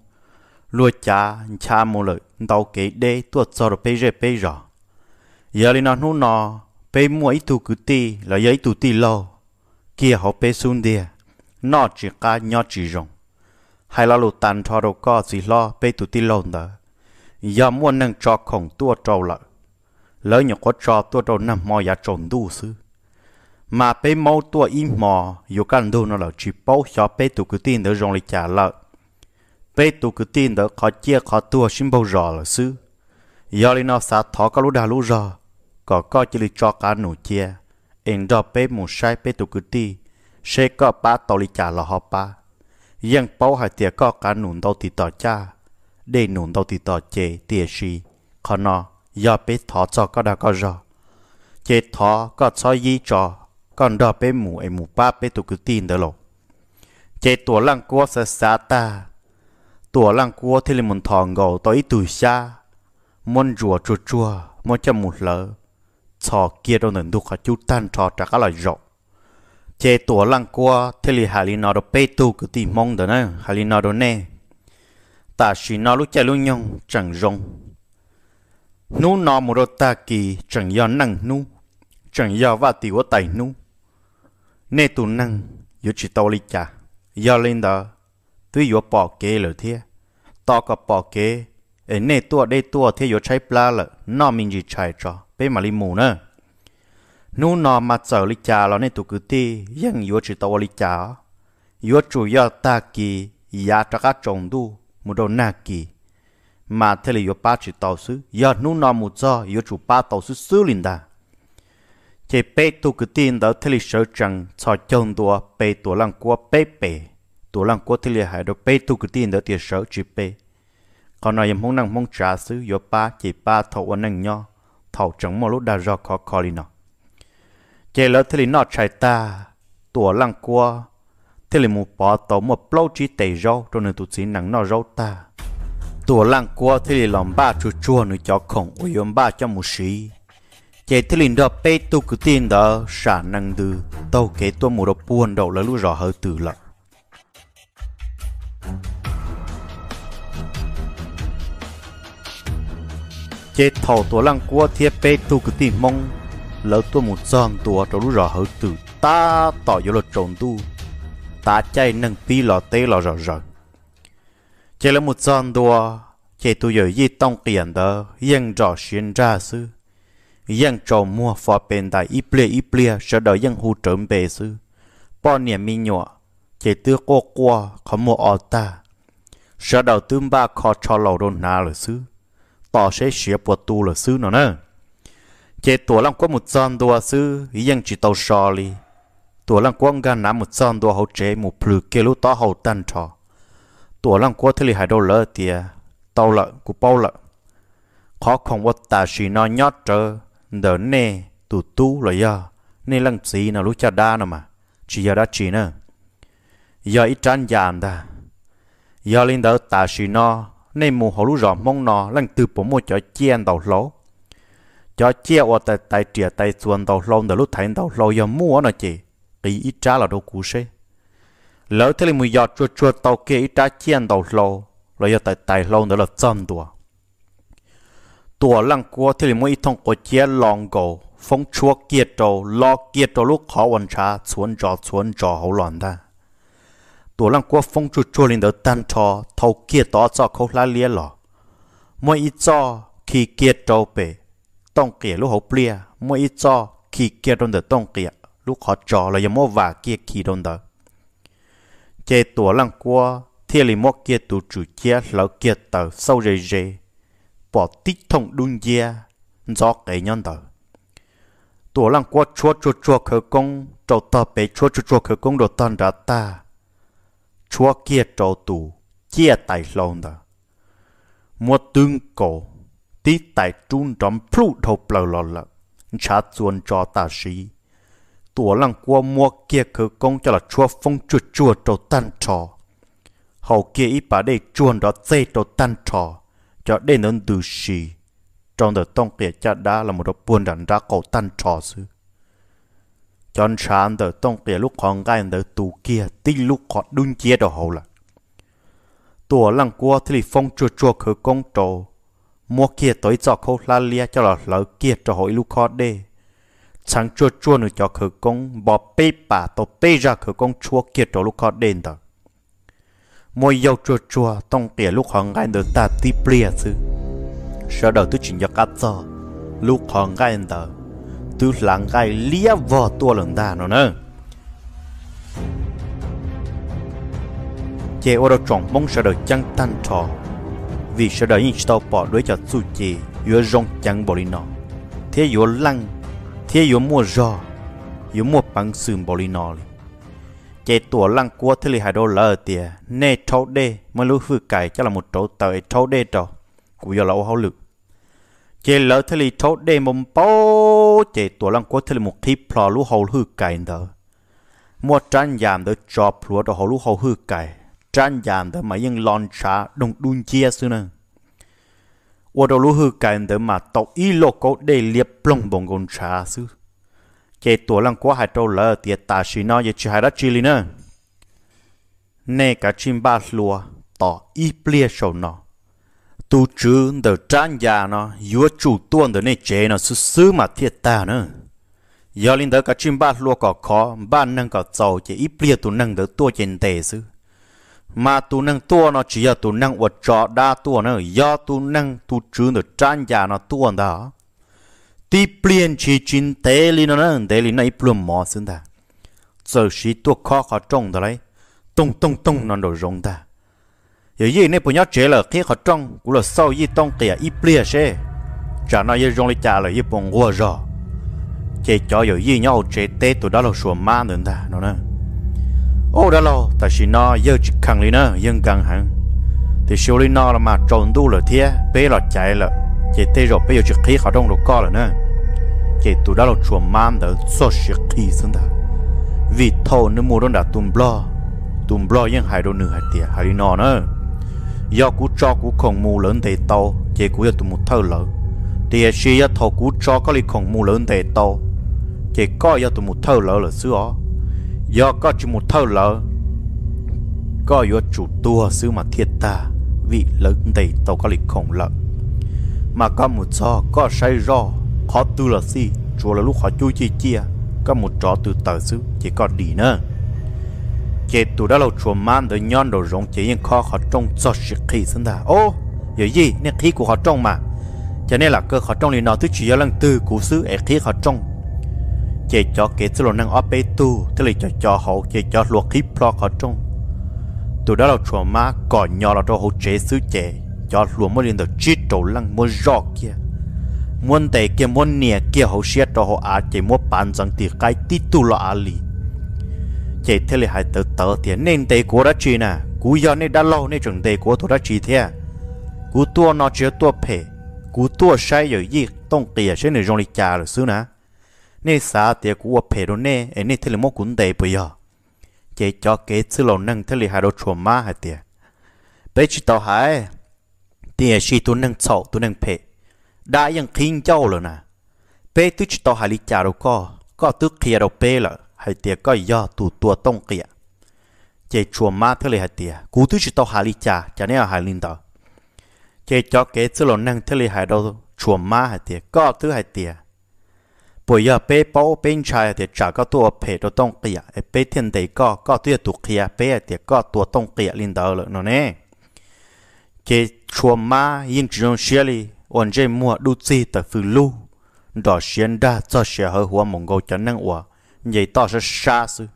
lúa cha cha mồ lợi tàu kế đê tuột sò rồi bây giờ bây giờ giờ lên nó nô nò bây mua ít tu cứ tì là giấy ít tì ti kia họ bây xuống đi nó chỉ cá nhỏ chỉ rồng hay là lụt tàn cho rồi có gì lo bây tu tì lo nữa, giờ muốn nâng cho khổng tua trâu lợi lỡ nhục có cho tua trâu nằm mò giá trồn đu sư mà bé mau tua im mò dù căn đồ nó là chỉ bao cho bé tu cứ tin đỡ rong lịch trả lợi bé tu cứ tin đỡ khó chia khó tua xin bao rõ là sư do lên nó sát thọ có lũ đà lũ rõ có có chỉ lý cho cá nụ chia em đó bé mù sai bé tu cứ ti sẽ có ba tàu lịch trả là họ ba dân bao hai tiệt có cá nụ đâu thì tỏ cha để nụ đâu thì tỏ chê tiệt gì khó nó do bé thọ cho có đã có rõ chê thọ có cho gì cho còn đó bé mù em mù ba bé tu cứ tin đó lộ chế tua lăng cua sa sa ta tua lăng cua thì là một thằng gầu tới tuổi xa muốn rùa chua chua muốn cho một lỡ trò kia đâu nên đục hạt chút tan trò trả cái lại rộng chế tua lăng cua thì là hà nó đó bé tu cứ tin mong đó nè hà lý nó đó nè ta chỉ nó lúc chơi lúc nhông chẳng rộng nu nó một đôi ta kỳ chẳng do năng nu chẳng do và tiểu tay nu nè tụ năng yo chỉ tàu li cha yo lên đó tuy yo bỏ kế rồi thế to có bỏ kế ở nè tua đây tua thế yo chạy pla lợ nó mình gì chạy cho bé mà li mù nữa nu nó mà sợ li cha lo nè tụ cứ ti ยัง yo chỉ tàu li cha yo chủ yo ta kỳ ya cho các chồng đu một đồ na kỳ mà thế là yo ba chỉ tàu sư yo nu nó một giờ yo chủ ba tàu sư sư linh đà chế bé tu cứ tin đó thế li sợ rằng cho chồng đùa bé tu lăng qua bé bé tu lăng qua thế li hại đó bé tu cứ tin đó tiền sợ chỉ bé còn nói em muốn năng muốn trả sứ yo ba chỉ ba thầu anh năng nho thầu chẳng một lúc đã rõ khó khó li nọ chế lỡ thế li nọ chạy ta tu lăng qua thế li một bỏ tổ một lâu chỉ tẩy rau cho nên tụt xí nắng nọ rau ta tu lăng qua thế li làm ba chua chua nữa cho khổng uyên ba cho một xí chế thứ linh đó bê tu cứ tin đó khả năng từ tàu kế tua một đập buồn đầu là lúc rõ hơi từ lợ chế thầu tua lăng cua thiệp bê tu cứ tin mong lỡ tua một giòn tua trong lúc rõ hơi từ ta tỏ vô là trộn tu ta chạy nâng pi lò tê lò rõ rõ chế là một giòn tua chế tu giờ gì tông kiện đó yên rõ xuyên ra sư ยังจอมัวฟอเป็นแต่อีเปลี่ยอีเปลี่ยจะดอยังหูเจิมเบซื้อป้อนเนี่ยมีหนวเจตื้อกกลัวขโมยออตาจะดอตึมบ้าคอชอเหล่าโดนนาหรือซื้อต่อใช้เสียปวดตูหรือซื้อเนาะเนอะเจตัวลังก็มุดซอนตัวซื้อยังจิตเอาชอลี ตัวลังกวงกันน้ำมุดซอนตัวเขาเจมุพลือเกลุต่อเขาตันชอตัวลังกวทะเลหายโดนเลอเตียเตาละกูเป้าละขอของวัดตาชีนอยอดเจอ đỡ nè tụ tu là giờ nên lăng xì nào lúc cha đa nào mà chỉ giờ đã chỉ nữa giờ ít chán giàn ta giờ lên đỡ tà xì nó nên mù hồ lúc rõ mong nó lăng từ bố mua cho chiên đầu lỗ cho chia ở tại tại trịa tại xuân đầu lâu đỡ lúc thành đầu lâu giờ mua nó chỉ ý ít chán là đâu cú xe lỡ thế là mùi giọt chua chua tàu kia ít chán chiên đầu lâu rồi giờ tại tại lâu đỡ là chân đùa ตัวลังกัวที่มวยทองกเจียลองโกฟงชัวเกียโตลอเกียโตลูกขอวันชาสวนจอสวนจอเขาหลอนได้ตัวลังกัวฟงชัวชัวลินเดอตันทอเทาเกียต่อจอเขาลาเลียหลอมวยอีจอขี่เกียโตเปต้องเกียลูกเขาเปลี่ยมวยอีจอขี่เกียโดนเดอต้องเกียลูกขอจอเลยยังมั่วว่าเกียขี่โดนเดอเจตัวลังกัวเที่ยลิมอเกียตูจูเจียเหลาเกียเตอเศร้าเจเจ bỏ tích thông đun dìa do cái nhân đó tổ lăng qua chua chua chua khởi công trâu ta bế chua chua chua khởi công đồ tan ra ta chua kia trâu tù chia tài lông đó mua tương cổ tí tài trung trong plu thâu blau lọ lợ trả chuồn cho ta sĩ tổ lăng qua mua kia khởi công cho là chua phong chua chua trâu tan trò hầu kia ý bà đây chuồn đó dây trâu tan trò cho đến nên từ xì trong đời tông kia cha đã là một đợt buồn đàn ra cầu tan trò sư chọn sáng đời tông kia lúc còn gai đời tù kia tin lúc họ đun chia đồ hậu là tùa lăng qua thì phong chua chua Khử công trầu mua kia tới cho khâu la lia cho là lỡ kia cho hội lúc khó đê chẳng chua chua nữa cho Khử công bỏ bê bà tổ bê ra Khử công chua kia cho lúc khó đê đó môi dâu chua chua tông kia lúc hoàng gai nở ta tí plia chứ sau đó tôi chỉnh cho cá cho lúc hoàng gai nở tôi lắng gai lia vò tua lần ta nó nè, chế ô đầu trọng mong sau đầu chẳng tan trò vì sau đó những tàu bỏ đuổi cho su chế yếu rong chẳng bỏ đi nó thế yếu lăng thế yếu mua giò yếu mua bằng sừng bỏ đi nó จตัวลังกัวทะเลหาโดเลเตียเน่ทอเดมลุฟื้ไก่จะละมุดโตเตยทอเดจอกูยอเราเขาลึก เจเลอทะเลทอเดมมโปเจตัวลังกัวทะเลมุกทิพลอลูเขาฮือไก่เดอมัวจันยามเดอจอบพลัวดอเขาลูเขาฮือไก่จันยามเดอมายังลอนชาดงดุนเจียซึนะว่าเราลูฮือไก่เดอมาตออีโลกเดเลียบปลงบงกงชาซึ chế tổ lăng quá hai trâu lờ tiệt ta xí nó dễ chỉ hai đó chỉ lì nữa nè cả chim ba lùa tỏ y plia sầu nó tu chứ đờ trang già nó yếu chủ tuôn đờ nè chế nó sư sư mà thiệt ta nữa giờ linh đờ cả chim ba lùa có khó ba nâng có giàu chế y plia tu nâng đờ tua trên tề sư mà tu nâng tua nó chỉ là tu nâng ở trọ đa tua nữa do tu nâng tu chứ đờ trang già nó tuôn đó ti plien chi chin tế li nó nó tế li nó ít plum mò xứng ta giờ xí tu khó khó trông đó lấy tung tung tung nó đồ rong ta giờ ye nè bữa nhớ chế là khi khó trông cũng là sau gì tông kìa ít plien xe chả nói gì rong li chả là ít bông hoa rồi chế cho giờ gì nhau chế tế tụi đó là sủa ma nữa ta nó nè ô đó lo ta xí nó giờ chỉ khăng li nó dân càng hẳn thì xíu li nó là mà trộn đu là thế, bé là chạy là chế tê rồi bây giờ chỉ khí khó đông được co rồi nữa chế tụ đó là chùa mam đó cho chỉ khí xứng đó vì thầu nó mua đó đã tùm blo tùm blo nhưng hai đồ nửa hai tiền hai đi nọ nữa do cú cho cú không mù lớn thì tàu chế cú giờ tụm một thâu lỡ thì chỉ giờ thầu cú cho có lý không mù lớn thì tàu chế có giờ tụm một thâu lỡ là xưa do có chỉ một thâu lỡ có giờ chủ tua xứ mà thiệt ta vị lớn thì tàu có lịch không lỡ mà có một chỗ có say ro khó tư là si chùa là lúc họ chui chia chia à? có một chỗ từ tờ xứ chỉ còn đi nữa chế tụ đó là chùa man đời nhon đồ rộng chế nhưng khó họ trông cho sự khí sinh ra ô giờ gì nên khí của họ trông mà cho nên là cơ họ trông liền nó thứ chỉ lần từ cũ xứ ấy khí họ trông chế cho kế tư lộ năng ở bê tu thế là cho cho họ chế cho luộc khí pro họ trông tụ đó là chùa ma còn nhỏ là cho họ chế xứ chế cho lúa mua lên được chi trổ lăng mua rõ kia muốn tệ kia muốn nè kia hậu xét cho họ á chỉ mua bán rằng thì cái tí tu lo á lì chỉ thế là hai tờ tờ thì nên tệ của đã chi nè cú do nên đã lâu nên chuẩn tệ của tôi đã chi thế à. cú tua nó chưa tua phê cú tua sai rồi gì tông kia à, sẽ nên rong lịch chà rồi xứ nè nên xa thì cú ở phê rồi nè em nên thế là mua cún tệ bây giờ chỉ cho cái sự lo năng thế là hai đồ chuẩn má hai tiền bây chỉ tao hai tiền sĩ tu nâng sầu tu nâng phê đã ยังคิงเจ้าเลยนะเป้ตุจต่อหาลิจารุก็ก็ตึกเคียเราเป้ละให้เตียก็ย่อตูตัวต้องเกียเจชัวมาเท่าเลยให้เตียกูตุจต่อหาลิจาจะเนี่ยหาลินต่อเจจอเกสลนั่งเท่าเลยให้เราชัวมาให้เตียก็ตึกให้เตียปวยยาเป้เป้าเป็นชายเตียจาก็ตัวเพ่เราต้องเกียเป้เทียนเตก็ก็ตัวตุกเคียเป้เตียก็ตัวต้องเกียลินต่อเลยเนาะเนี่ย khi chùa ma yên trường xe li ổn chế mua đu chi tại phù lu đó xuyên đa cho xe hơi hoa mông gâu cho năng ủa nhảy to sẽ xa sư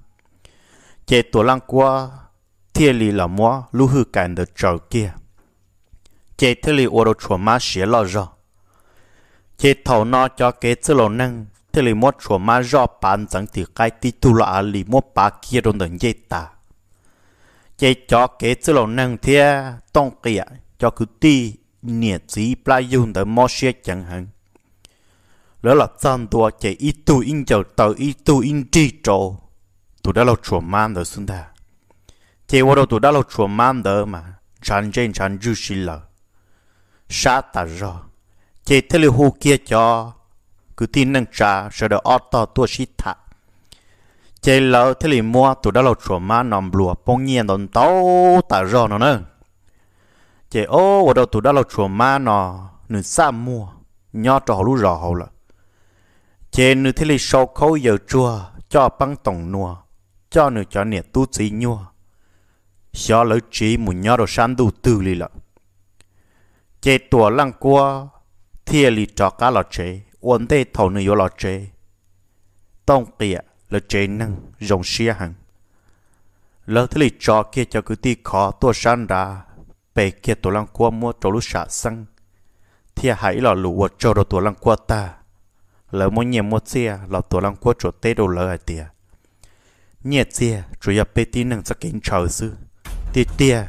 Khi tổ lăng qua thiên lý là mua lu hư cản được trời kia Khi thiên lý ủa đồ chùa ma xe lo rồi Khi thầu nó cho cái chữ lò năng thế là một chỗ mà rõ bán chẳng thì cái tí tu là lì một bà kia đồn đồn dây ta Khi cho cái chữ lò năng thế tông kia cho cứ ti nhẹ gì play dùng tới mò xe chẳng hạn lỡ là san tua chạy ít tu in chờ tờ ít tu in chi trồ tụi đã lâu chùa man rồi xuân ta chạy qua đâu tụi đã lâu chùa man rồi mà chẳng trên chẳng dư xí lờ sát ta rồi chạy thê lưu hô kia cho cứ tin nâng trà sẽ đỡ ót to tua xí thà. chạy lỡ thê lưu mua tụi đã lâu chùa man nằm lùa bông nhiên đòn tàu ta rồi nó nữa chị ô ở đầu tụi đó là chùa ma nọ nửa xa mua nho trò lú rò hậu là chị nửa thế này sau khâu giờ chùa cho băng tổng nua cho nửa cho nè tu sĩ nhua cho lỡ trí một nho đồ san đủ từ li là chị tủa lăng qua thia li trò cá lọ chế uốn tê thầu nửa yếu lọ chế tông kìa là chế năng rồng xia hằng lỡ thế này cho kia cho cứ ti khó tua san ra bề kia tổ lăng qua mua trâu lúc xả xăng thia hãy là lũ ở trâu đồ tổ lăng qua ta lỡ mua nhiều mua xe là tổ lăng qua chỗ tê đồ lỡ ai tia nhẹ xe chủ yếu bê tin nâng sẽ kính trời sư tia tia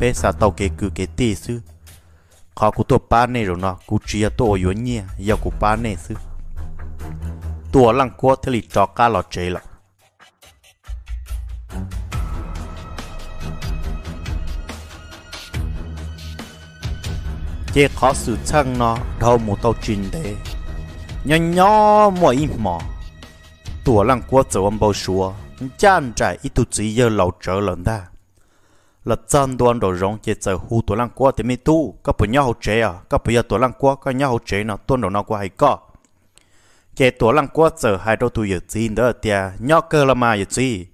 bê xả tàu kế cứ kế tì sư khó cú tổ ba này rồi nọ nó cú chia tổ yếu nhẹ giờ cú ba này sư tổ lăng qua thì lì cho cá lọ chế lọc chế khó sự chăng nó đâu một tàu trình thế nhỏ nhỏ mỗi im mỏ tuổi lăng quá trở ông bao xua chan trải ít tu chỉ giờ lâu trở lần ta là chân đoàn đồ rong chế trở hù tuổi lăng quá thì mi tu các bộ nhau hậu chế à các bộ giờ tuổi lăng quá các nhau hậu chế nào tuân đồ nó qua hay có chế tuổi lăng quá trở hai đôi tu giờ chín đó tia nhau cơ là mà giờ chi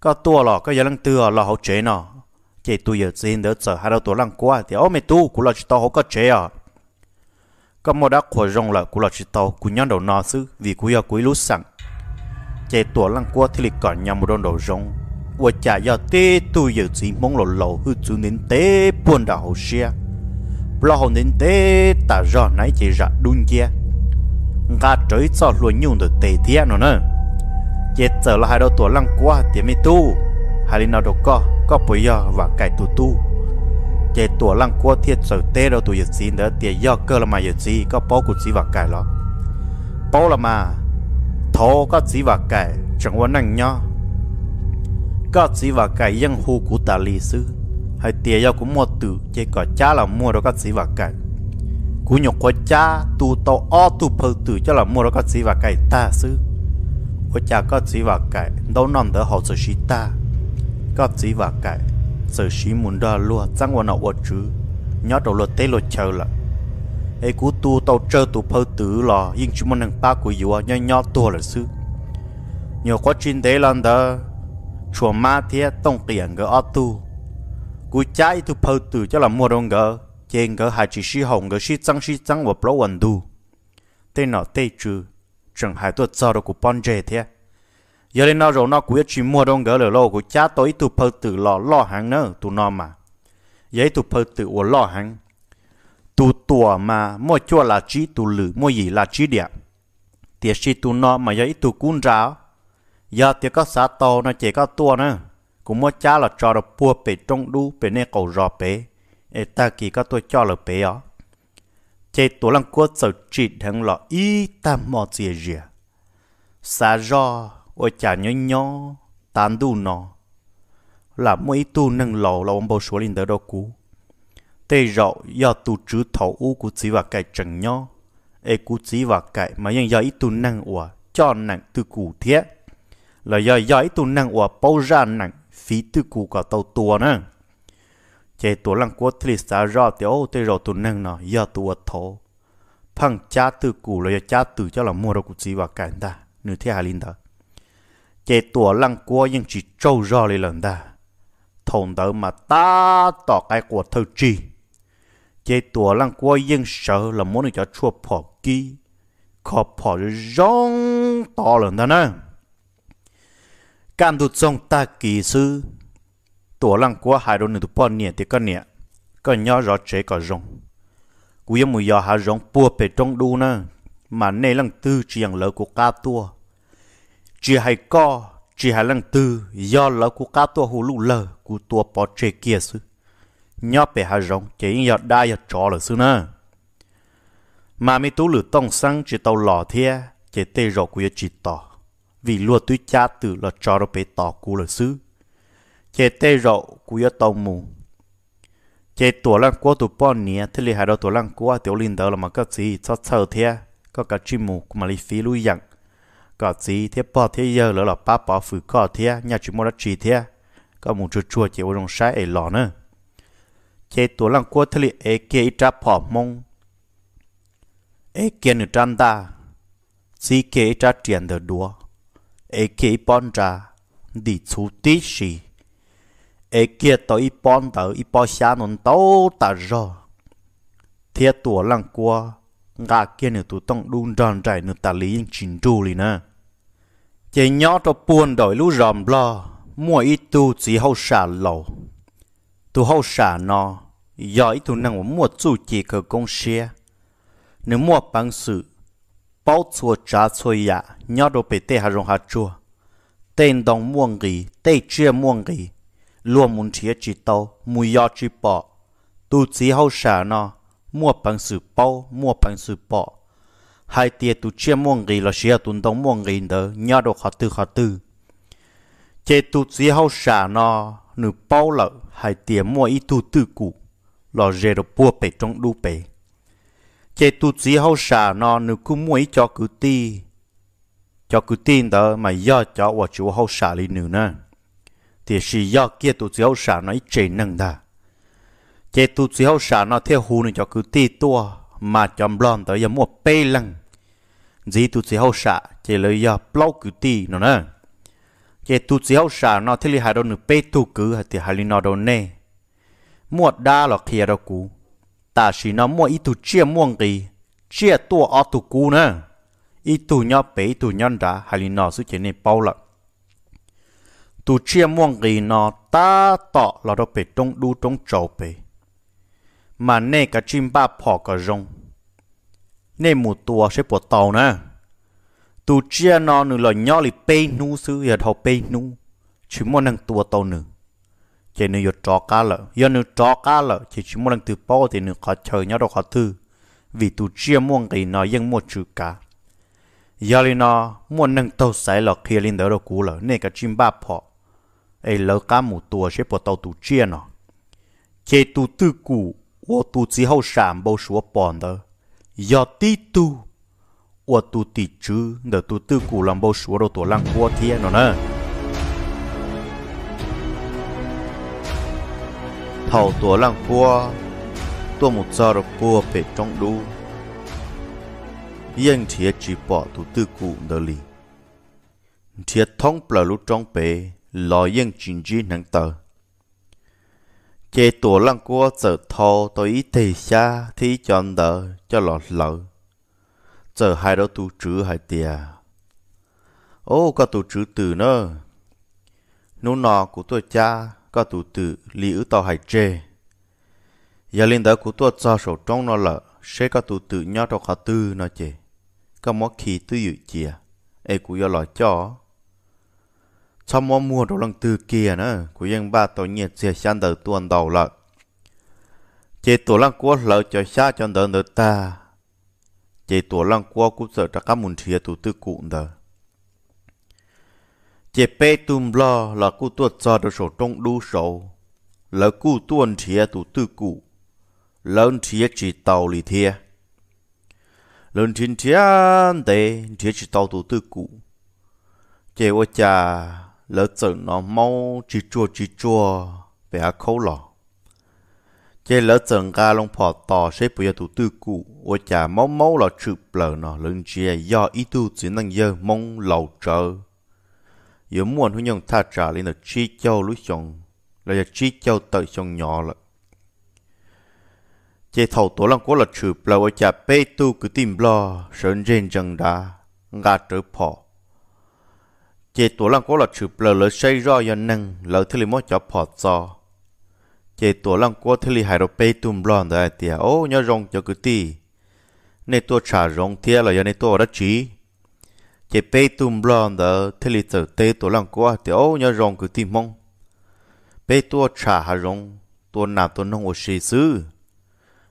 có tua lọ có giờ lăng tưa lọ hậu chế nào chị tu giờ xin đỡ sợ hai đầu tổ lăng qua thì ôm mày tu cũng là chỉ tao có chế à có một đắc của rong là cũng là chỉ tao cũng nhăn đầu nọ xứ vì cũng giờ cũng lúc sẵn chị tổ lăng qua thì lịch còn nhằm một đòn đầu rong và chả do tế tu giờ xin mong lộ lộ hư chú nín tế buồn đảo hồ xe lo hồ nín tế ta rõ nãy chị rạ đun kia ngã trời cho luôn nhung được tê thiên nó nữa chết giờ là hai đầu tổ lăng qua thì mày tu hà linh nào đâu có có bồi giờ và cải tu tu chế tổ lăng qua thiết sở tế đâu tụi giật gì nữa tiền do cơ là mà giật gì có bó cụt gì và cải lọ bó là mà thô có gì và cải chẳng quan năng nhá có gì và cải dân hù của ta lì sư hay tiền do của mua tự chế có cha là mua đâu có gì và cải cú nhục của cha tu tàu o tu phật tử cho là mua đó có gì và cải ta sư của cha có gì và cải đâu nằm đỡ hậu sự ta có chỉ và cái sự sĩ muốn đo lúa chẳng qua nào ở chứ nhớ đầu lúa tê lúa chờ là ấy cú tu tàu chờ tu phơi tử là nhưng chúng mình ba của yêu à, nhớ nhớ tu là sư nhiều quá chuyện thế lần đó chùa ma thiệt tông tiền cái ở tu cú trái tu phơi tử cho là mua đông gỡ trên gỡ hai chỉ sĩ hồng gỡ sĩ trắng sĩ trắng và bảo quần tu tên nó tê chứ chẳng hai tuột sau đó của bọn trẻ thiệt giờ lên nó rồi nó cũng chỉ mua đông gỡ lửa lô của cha tối tụ phơi tự lò lò hàng nữa tụ nó mà giấy tụ phơi tự ủa lò hàng tụ tủa mà mua chua là chỉ tụ lử mua gì là chỉ đẹp, tiệt si tụ nó mà giấy tụ cún ráo giờ tiệt có xã to nó chỉ có tua nữa cũng mua cha là cho được bua bể trong đu bể nè cầu rò bể ê ta kỳ có tôi cho được bể ó chế tụ lăng cua sở chỉ thằng lọ ít ta mò gì gì xã rò ôi chả nhó nhó tán đu nó là mỗi tu nâng lò là ông bao số linh đỡ đâu cú tê rõ do tu chữ thầu u của chỉ và cái trần nhó ê cú chỉ và cái mà ยัง do ít tu nâng ủa cho nặng từ cụ thiết là do do ít tu nâng ủa bao ra nặng phí từ cụ cả tàu tua nữa chế tổ lăng quốc thì xa rõ thì ô tê rõ tu nâng nó do tu ở thầu phăng cha từ cụ là do cha từ cho là mua đâu cụ chỉ và cái ta nửa thế hà linh đó chế tủa lăng cua nhưng chỉ trâu rò lên lần ta thổng đỡ mà ta tỏ cái của thơ chi chế tủa lăng cua nhưng sợ là muốn được cho chua phỏ kì khó phỏ rong to lần ta nè can tụt sông ta kỳ sư tủa lăng cua hai đôi nửa tụt bọn nhẹ thì có nhẹ có nhỏ rõ chế có rong cú yếm mùi giờ hà rong bùa bể trong đu nè mà nay lăng tư chỉ hàng lỡ của ca tua chỉ hay co chỉ hay lăng tư do lỡ của cá tua hồ lũ lờ của tua bỏ chê kia sư nhớ về hà rong chỉ nhớ đa nhớ trò là sư nè mà mi tú lử tông sang chỉ tàu lò thia chỉ tê rọ của chỉ tỏ vì luật tuy cha từ là trò đó bề tỏ của là sư chỉ tê rọ của tàu mù chỉ tổ lăng của tụ bọn nia thế li hà đó tổ lăng của tiểu linh đó là mà cái gì cho sợ thia có cả chim mù của mà li phi lui dạng có gì thế bỏ thế giờ là là ba bỏ phử có thế nhà chúng mua đất trì thế có một chút chua chỉ ông sai ấy lọ nữa chế tổ lăng cua thế li ấy kia ít ra bỏ mông ấy kia nửa trăm ta chỉ kia ít ra tiền được đùa ấy kia ít bón ra đi chú tí gì ấy kia tôi ít bón tờ ít bón xa nón tàu ta rồi thế tổ lăng cua ngà kia nửa tụ tông đun tròn trải nửa ta lý chính chủ li nữa chỉ nhỏ cho buồn đổi lũ ròm lo mua ít tu chỉ hậu xả lầu tu hậu xả nó giỏi tu năng mua chủ chỉ cờ công xe nếu mua bằng sự bao chua trả chua ya dạ, nhỏ đồ bể tê hà rong hà chua tên đồng muông gì tê chia muông gì luôn muốn chia chỉ tàu mua do chỉ bỏ tu chỉ hậu xả nó mua bằng sự bao mua bằng sự bỏ hai tia tu chia muông gì là xia tu đông muông gì đó nhớ được khó tư khó tư chế tu chỉ hậu xả nó nửa bao lợ hai tia mua ít tu tư cụ là dễ đồ bua bể trong đu bể chế tu chỉ hậu xả nó nửa cứ mua ít cho cứ ti cho cứ ti đó mà do cho và chú hậu xả đi nửa nè thì chỉ do kia tu chỉ hậu xả nó ít chế năng đà chế tu chỉ hậu xả nó theo hù nửa cho cử ti tua mà chọn lon tới giờ mua pe lăng dì tu sĩ hậu xạ chỉ lấy giờ plau cứ tì nó nè chỉ tu sĩ hậu xạ nó thế li hai đầu nửa pe tu cứ hay thì hai li nó đầu nè mua đa là kia đó cú ta chỉ nó mua ít tu chia muông gì chia tua ở tu cú nè ít tu nhỏ pe tu nhau đã hai li nó số chỉ nè bao lận tu chia muông gì nó ta tọ là đâu pê trong đu trong chầu pe mà nè cả chim ba phò cả rong nè một tua sẽ bỏ tàu nè tu chia nó nửa lò nhỏ lì pe nu sư giờ thầu pe nu chỉ muốn năng tua tàu nè, chỉ nửa giờ trò cá lợ giờ nửa trò cá lợ chỉ chỉ muốn năng từ bao thì nửa khó chờ nhau đâu khó thư vì tu chia muốn cái nó vẫn muốn chữ cá giờ lì nó muốn năng tàu sải lợ kia lên đỡ đâu cú lợ nè cả chim ba phò ấy lỡ cá một tua sẽ bỏ tàu tu chia nó chỉ tu tư cụ 我肚子好闪不说半的，要地肚，我肚地猪的肚子骨啷不说的多啷过天了呢。thầu tổ lăng qua tôi một giờ được qua về trong đu yên thiệt chỉ bỏ tụ tư cụ đỡ lì thiệt thông bờ lúc trong bể lo yên chính trị năng tờ chế tổ lăng cua giờ tôi ít thì xa thì chọn đỡ cho lọt lỡ giờ hai đó tu chữ hai tia ô có tu chữ từ nữa nô nọ của tôi cha có tu từ liễu ứ hai chê giờ lên đó của tôi cho sổ trong nó lợ sẽ có tu từ nhau trong khả tư nó chê có món khi tư dự chìa ê của do lọ cho cho mua mua đồ lần từ kia nữa của dân ba tổ nhiệt sẽ sang tới tuần đầu lợn chỉ tổ lăng cua lỡ cho xa cho đỡ đỡ ta chỉ tổ lăng cua cũng sợ cho các môn thiệt tổ tư cụ đỡ chỉ bê tùm lo là cụ tuột cho được sổ trong đu sổ lỡ cụ tuần thiệt tổ tư cụ lớn thiệt chỉ tàu lì thiệt lớn thiệt thiệt để thiệt chỉ tàu tổ tư cụ chỉ ô chà lỡ sợ nó mau chỉ chua chỉ chua về hạ khâu lò chế lỡ sợ ga long phò tò sẽ bây giờ tụ tư cụ ô chả mau mau là chụp lỡ nó lần chia do ý tu chỉ năng giờ mong lầu chờ, giờ muốn huy nhung tha trả lên là chi châu lúa chồng là chi châu tới chồng nhỏ là chế thầu tổ lăng cố là chụp lỡ ô chả bê tu cứ tìm lo sơn rên chẳng đá ga trở phò chế tổ lăng cố là chụp lờ lỡ xây ro do năng lỡ thứ li mốt cho phọt so chế tổ lăng cố thứ li hài đồ bê tùm lòn rồi tìa ô nhớ rong cho cứ tì nên tổ trả rong thia là do nên tôi đã trí chế bê tùm lòn rồi thứ li sở tê tổ lăng cố tìa ô nhớ rong cứ tì mong bê tôi trả hà rong tổ nạp tổ nông ô xì xứ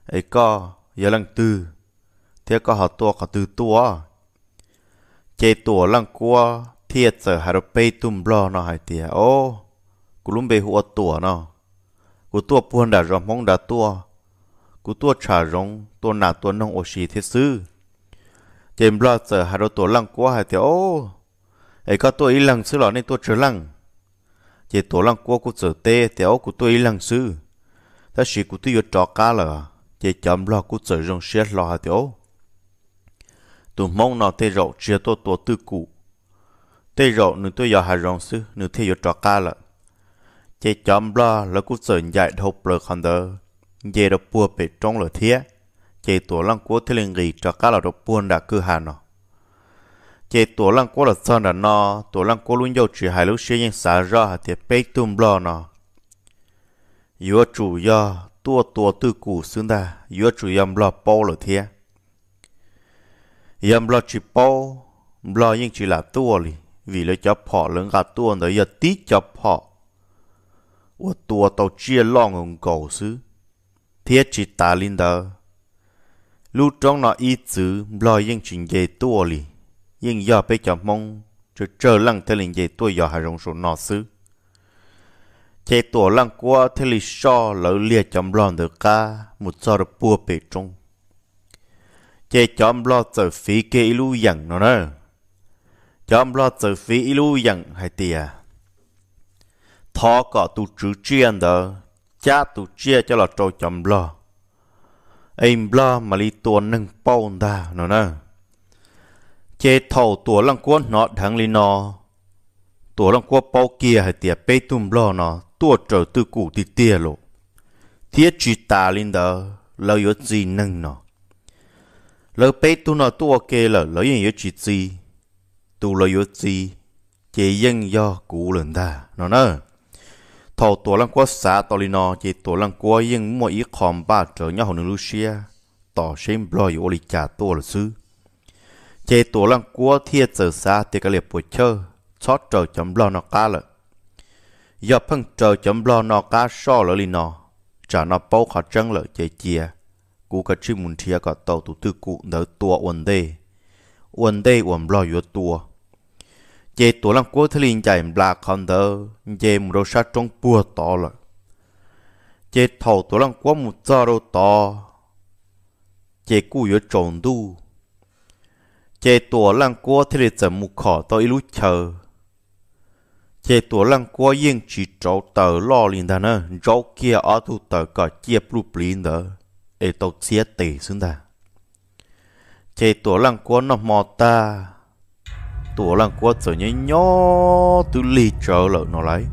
ấy co giờ lăng tư thế có họ tua cả tư tổ chế tổ lăng cố thiệt giờ hà đô bê tùm bò nó hai tìa ô cú lùm bê hùa tùa nó cú tùa buôn đã rộng mong đã tùa cú tùa trà rộng tùa nà tùa nông ô xì thiết sư chèm bò giờ hà đô tùa lăng quá hai tìa ô ấy có tùa y lăng sư lọ nên tùa trở lăng chế tùa lăng quá cú giờ tê tìa ô cú tùa y lăng sư ta xì cú tùa trò cá lờ chế chấm bò cú giờ rộng xếp lọ hai tìa ô tụi mong nó tê rộng chia tùa tùa tư cụ tê rộ nữ tôi giờ hà rộng sư nữ thế giờ trọ ca lợ chế chấm bla là cú sở dạy đọc lợ khăn đờ dễ đọc bùa bể trong lợ thế chế tổ lăng cố thế lên gì trọ ca là đọc buôn đã cư hà nó chế tổ lăng cố là sơn đã nó tổ lăng cố luôn dâu chỉ hài lúc xuyên nhân xả ra hà thiệt bê tum bla nó yếu chủ do tua tua tư củ xương ta yếu chủ yam lo bao lợ thế yam lo chỉ bao lo nhưng chỉ là tua lì vì lấy cho họ lớn gà tua nấy giờ tí cho họ 我多到只浪用狗子，天气大领导，路中那一直老应情也多哩，应要被叫梦，这这浪特领也多要还容受那事。这多浪过特里少老列将浪的家，木早的波北中，这将浪走飞给一路养了呢。chấm lo từ phí ilu dặn hay tiề thọ có tu chữ chiên đó cha tu chia cho là trâu chấm lo em lo mà li tuần nâng bao ta nó nè chế thầu tua lăng quân nọ thằng li nọ tua lăng quân bao kia hay tiề bê tum lo nọ tua trở từ cụ thì tiề lộ thiết chỉ ta linh đó lâu yếu gì nâng nọ lâu bê tu nọ tua kia là lâu yếu chỉ gì tu lo yo chi chế dân do cụ lần ta nó nơ thọ tổ lăng quá xã tổ lì nó, chế tổ lăng quá dân mua ý khom ba trở nhau hồn Lucia tỏ xem lo ô li cha tổ là sư chế tổ lăng quá thiệt giờ xa thì cái liệp buổi chơi chót trở chấm lo nó cá lợ do phân trở chấm lo nó cá so lỡ lì nó, trả nó bao khó trăng lợ chế chia cụ cái chim muốn chia cả tàu tụ tư cụ đỡ tua ổn đề uẩn tê uẩn lo yu tua chế tổ làm quốc thế linh chạy bla con thơ chế mù đồ sát trong bùa to rồi chế thầu tổ làm quốc mù cho to chế cú yu trộn đu chế tổ làm quốc thế linh chạy mù khó to ít chế tổ làm quốc yên chỉ trâu tờ lo linh đàn ơ trâu kia ở thu tờ cả chia blu blin đờ ê tàu chia tỉ xuống đàn chế tổ lăng quá nó mò ta tổ lăng quá trở nhé nhỏ từ lì trở lợ nó lấy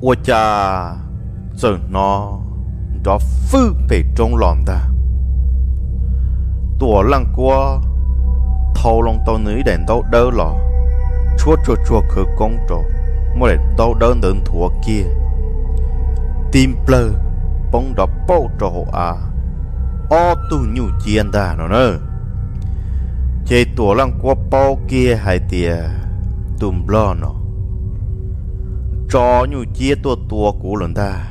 ua cha trở nó đó phư bể trong lòng ta tổ lăng quá thâu lòng tao nữ đèn tao đỡ lọ chúa chúa chúa khử công trộn mỗi lần tao đơn đơn thua kia tim plơ bóng đó bao trộn à ô tu nhủ chiên ta nó nơ chế tổ lăng qua bao kia hai tia tùm lo nó cho nhủ chia tua tua cũ lần ta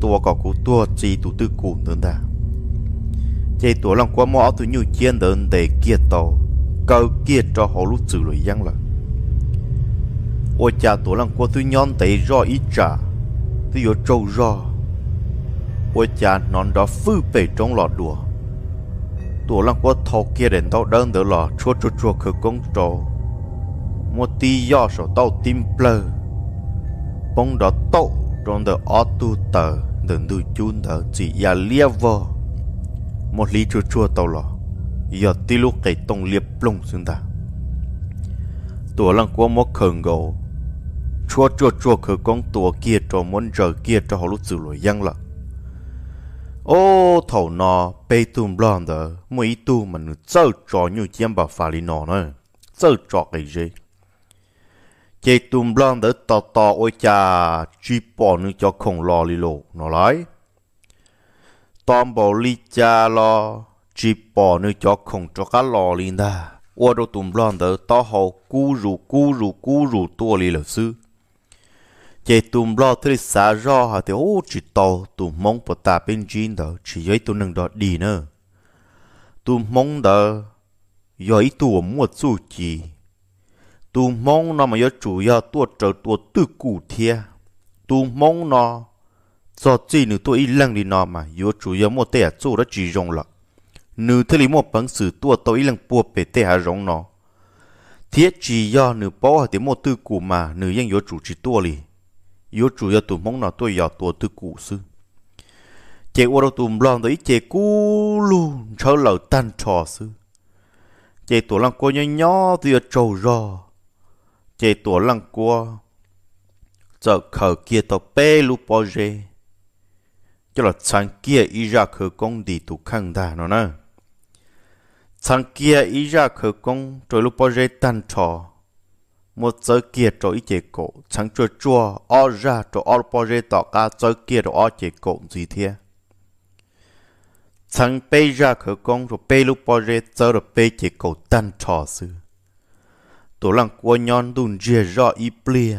tua có cũ tua chi tụ tư cũ đơn ta chế tổ lăng qua mỏ tu nhủ chiên đơn để kia tàu câu kia cho họ lúc chữ lưỡi giang là ôi cha tổ lăng qua tu nhon tẩy rõ ít trả tu yếu trâu rõ 我家能到父辈中了多。ตัวลังว่าทอเกียเดินเต้าเดินเดือหล่อชัวชัวชัวคือกงโจมัวตีย่อสเต้าติมเปลือปงดอโต้ตรงเดืออตูเตอเดินดูจูนเดือจียาเลียวอมัวลีชัวชัวเต้าหล่อยอดตีลูกไก่ตรงเลียบปลงซึ่งตาตัวลังว่ามัวเขิงโกชัวชัวชัวคือกงตัวเกียจอมันเจอเกียจอหลุดสื่อหลอยยังหล่ะ ô thầu nọ bê tùm lòn đó mỗi tu mà nó chơi trò như chiếm bà phá lý nọ nữa chơi trò cái gì chế tùm lòn đó tò tò ôi cha truy bỏ nó cho không lo lý lộ nó lại tòm bỏ lý cha lo truy bỏ nó cho không cho cá lo lý nà ô đồ tùm lòn đó tao hầu cú rù cú rù cú rù tua lý lợi sư chế tùm lo thứ xa do họ thì ô chỉ tàu tùm mong bộ ta bên trên đó chỉ giấy tùm nâng đó đi nữa tùm mong đó giấy tùm mua chú chỉ tùm mong nó mà giấy chủ yếu tùa trở tùa tư cụ thia tùm mong nó cho chỉ nữ tùa y lăng đi nó mà yếu chủ yếu mua tẻ chú đó chỉ rộng lọc nữ thứ lý mua bằng sử tùa tàu y lăng bùa bề tẻ hà rộng nó thiết chỉ do nữ bó thì mua tư cụ mà nữ yên yếu chủ chỉ tùa lì yếu chủ yếu tụi mong nào tôi giờ tụi tư cụ sư chế ô đâu tụi lòng tới chế cú luôn trở lầu tan trò sư chế tụi lăng cô nhỏ nhỏ thì ở trầu rò chế tụi lăng cô giờ khờ kia tao bê lu bò rê cho là sáng kia ý ra khờ công đi tụ khăn đà nó nè sáng kia ý ra khờ công rồi lu bò rê tan trò một giờ kia cho ý chế cổ chẳng chua chua o ra cho o bỏ rê tỏ ca giờ kia cho o chế cổ gì thế chẳng bê ra khởi công rồi bê lúc bỏ rê giờ rồi bê chế cổ tan trò sư tổ lăng của nhon đun rìa rõ y plia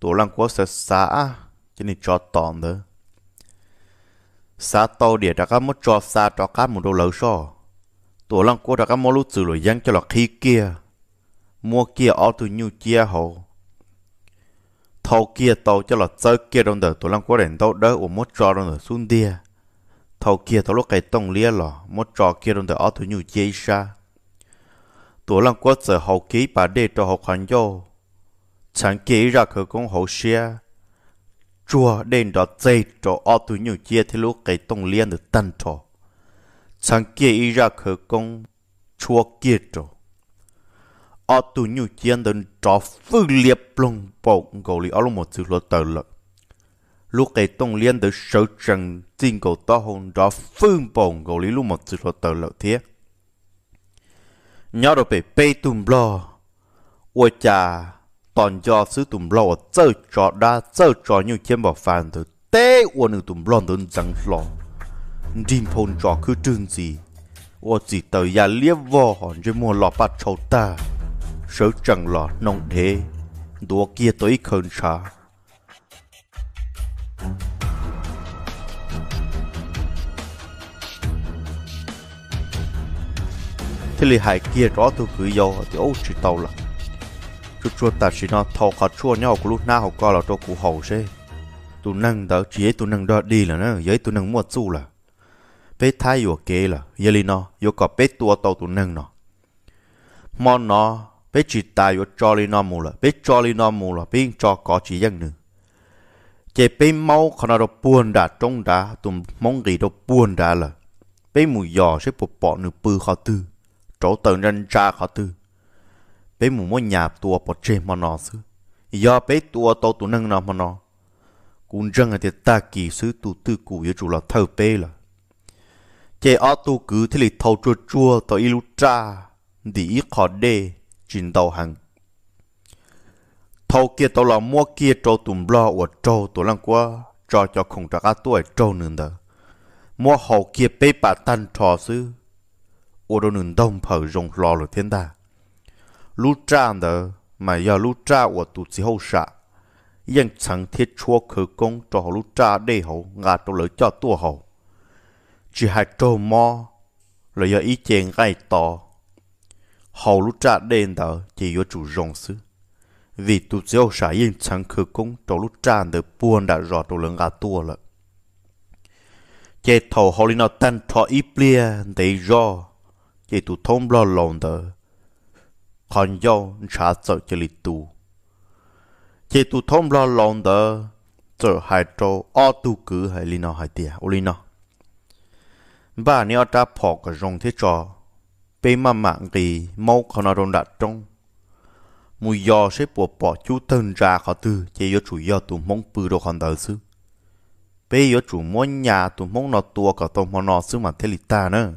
tổ lăng của sợ xã cho nên cho tòn đó xã tàu để ra các một trò xa cho các một đồ lẩu so tổ lăng của ra các một lúc xử rồi giăng cho là khi kia mua kia ô tu nhu chia hồ thâu kia tàu cho là chơi kia đông đời tôi lăng có đèn tàu đỡ ủa mốt trò đông đời xuống đia thâu kia tàu lúc cái tông lia lò một trò kia đông đời ở từ nhiều chia xa tôi lăng có sợ hậu ký bà đê cho hậu hành vô chẳng ký ra khởi công hậu xe chùa đền đó dây cho ở từ nhiều chia thì lúc cái tông lia được tân trò chẳng ký ra khởi công chùa kia trò ở tù nhu chiến đơn trò phư liệp lông bộ gồ lì ở lông một chữ lô tờ lợi. Lúc ấy tông liên tới sở trần tin cầu to hôn đó phương bộ gồ lì lúc một chữ lô tờ lợi thế. Nhớ đồ bể bê tùm lò. Ôi chà, toàn do sứ tùm lò chơ trò đa chơ trò nhu chiến bảo phàn từ tế ua nữ tùm lò đơn răng lò. Đêm phôn trò cứ trương gì. Ôi chỉ tờ ya liếp vò hòn dưới mua lò bát trâu ta sở trần lọ nông thế đùa kia tới khơn xa thế li hai kia rõ tôi cứ do thì ô chỉ tàu là chút chua ta chỉ nó thò khát chua nhau của lúc nào học coi là tôi cụ hầu xe tôi nâng đỡ chỉ tôi nâng đỡ đi là nó giấy tôi nâng mua chu là bé thái vừa kế là giờ li nó vừa có bé tua tàu tôi nâng nó món nó bé chỉ ta yo cho li nó mù là bé cho li nó mù là bé cho có chỉ dân nữa chế bé mau khả năng buồn đã trong đã tụm mong gì đâu buồn đã là bé mù giò sẽ bộ bỏ nửa bự khó tư chỗ tận nhân ra khó tư bé mù muốn nhà tua bỏ chê mà nó xứ do bé tua tao tụ nâng nó mà nó cũng rằng thì ta kỳ sứ tụ tư cụ với chủ là thâu bé là chế ở tu cứ thế thì thâu chua chua tao ilu cha đi khó đê chuyển đầu hàng thâu kia tàu là mua kia trâu tùm lo của trâu tù lăng qua cho cho không trả cá tuổi trâu nương đó mua hậu kia bê bà tan trò sư ô đồ nương đông phở rồng lo lửa thiên đà lũ cha đó mà giờ lũ cha của tụ chỉ hậu sạ yên chẳng thiết chúa khử công cho lũ cha để hậu ngà trâu lỡ cho tua hậu chỉ hai trâu mò lỡ giờ ý chèn gai tỏ hầu lúc trả đền đó chỉ có chủ rộng sư vì tụ giáo xã yên chẳng khử công cho lúc trả được buồn đã rõ trong lượng gà tua lợ chế thầu hầu linh nó tên thọ ít bia để rõ chế tụ thông lo lòng đó còn do trả sợ cho lịch tu chế tụ thông lo lòng đó trở hai trâu o tu cứ hay linh nó hay tiệt ô linh nó bà nếu ta phò cái rồng thế cho bê mà mạng gì mau khó nào rộng đạt trong mùi giò sẽ bỏ bỏ chú thân ra khó tư chế yếu chủ yếu tù mong bư đồ khó đỡ sư bê yếu chủ mong nhà tù mong nó tùa cả tông mong nó sư mà thế lì ta nữa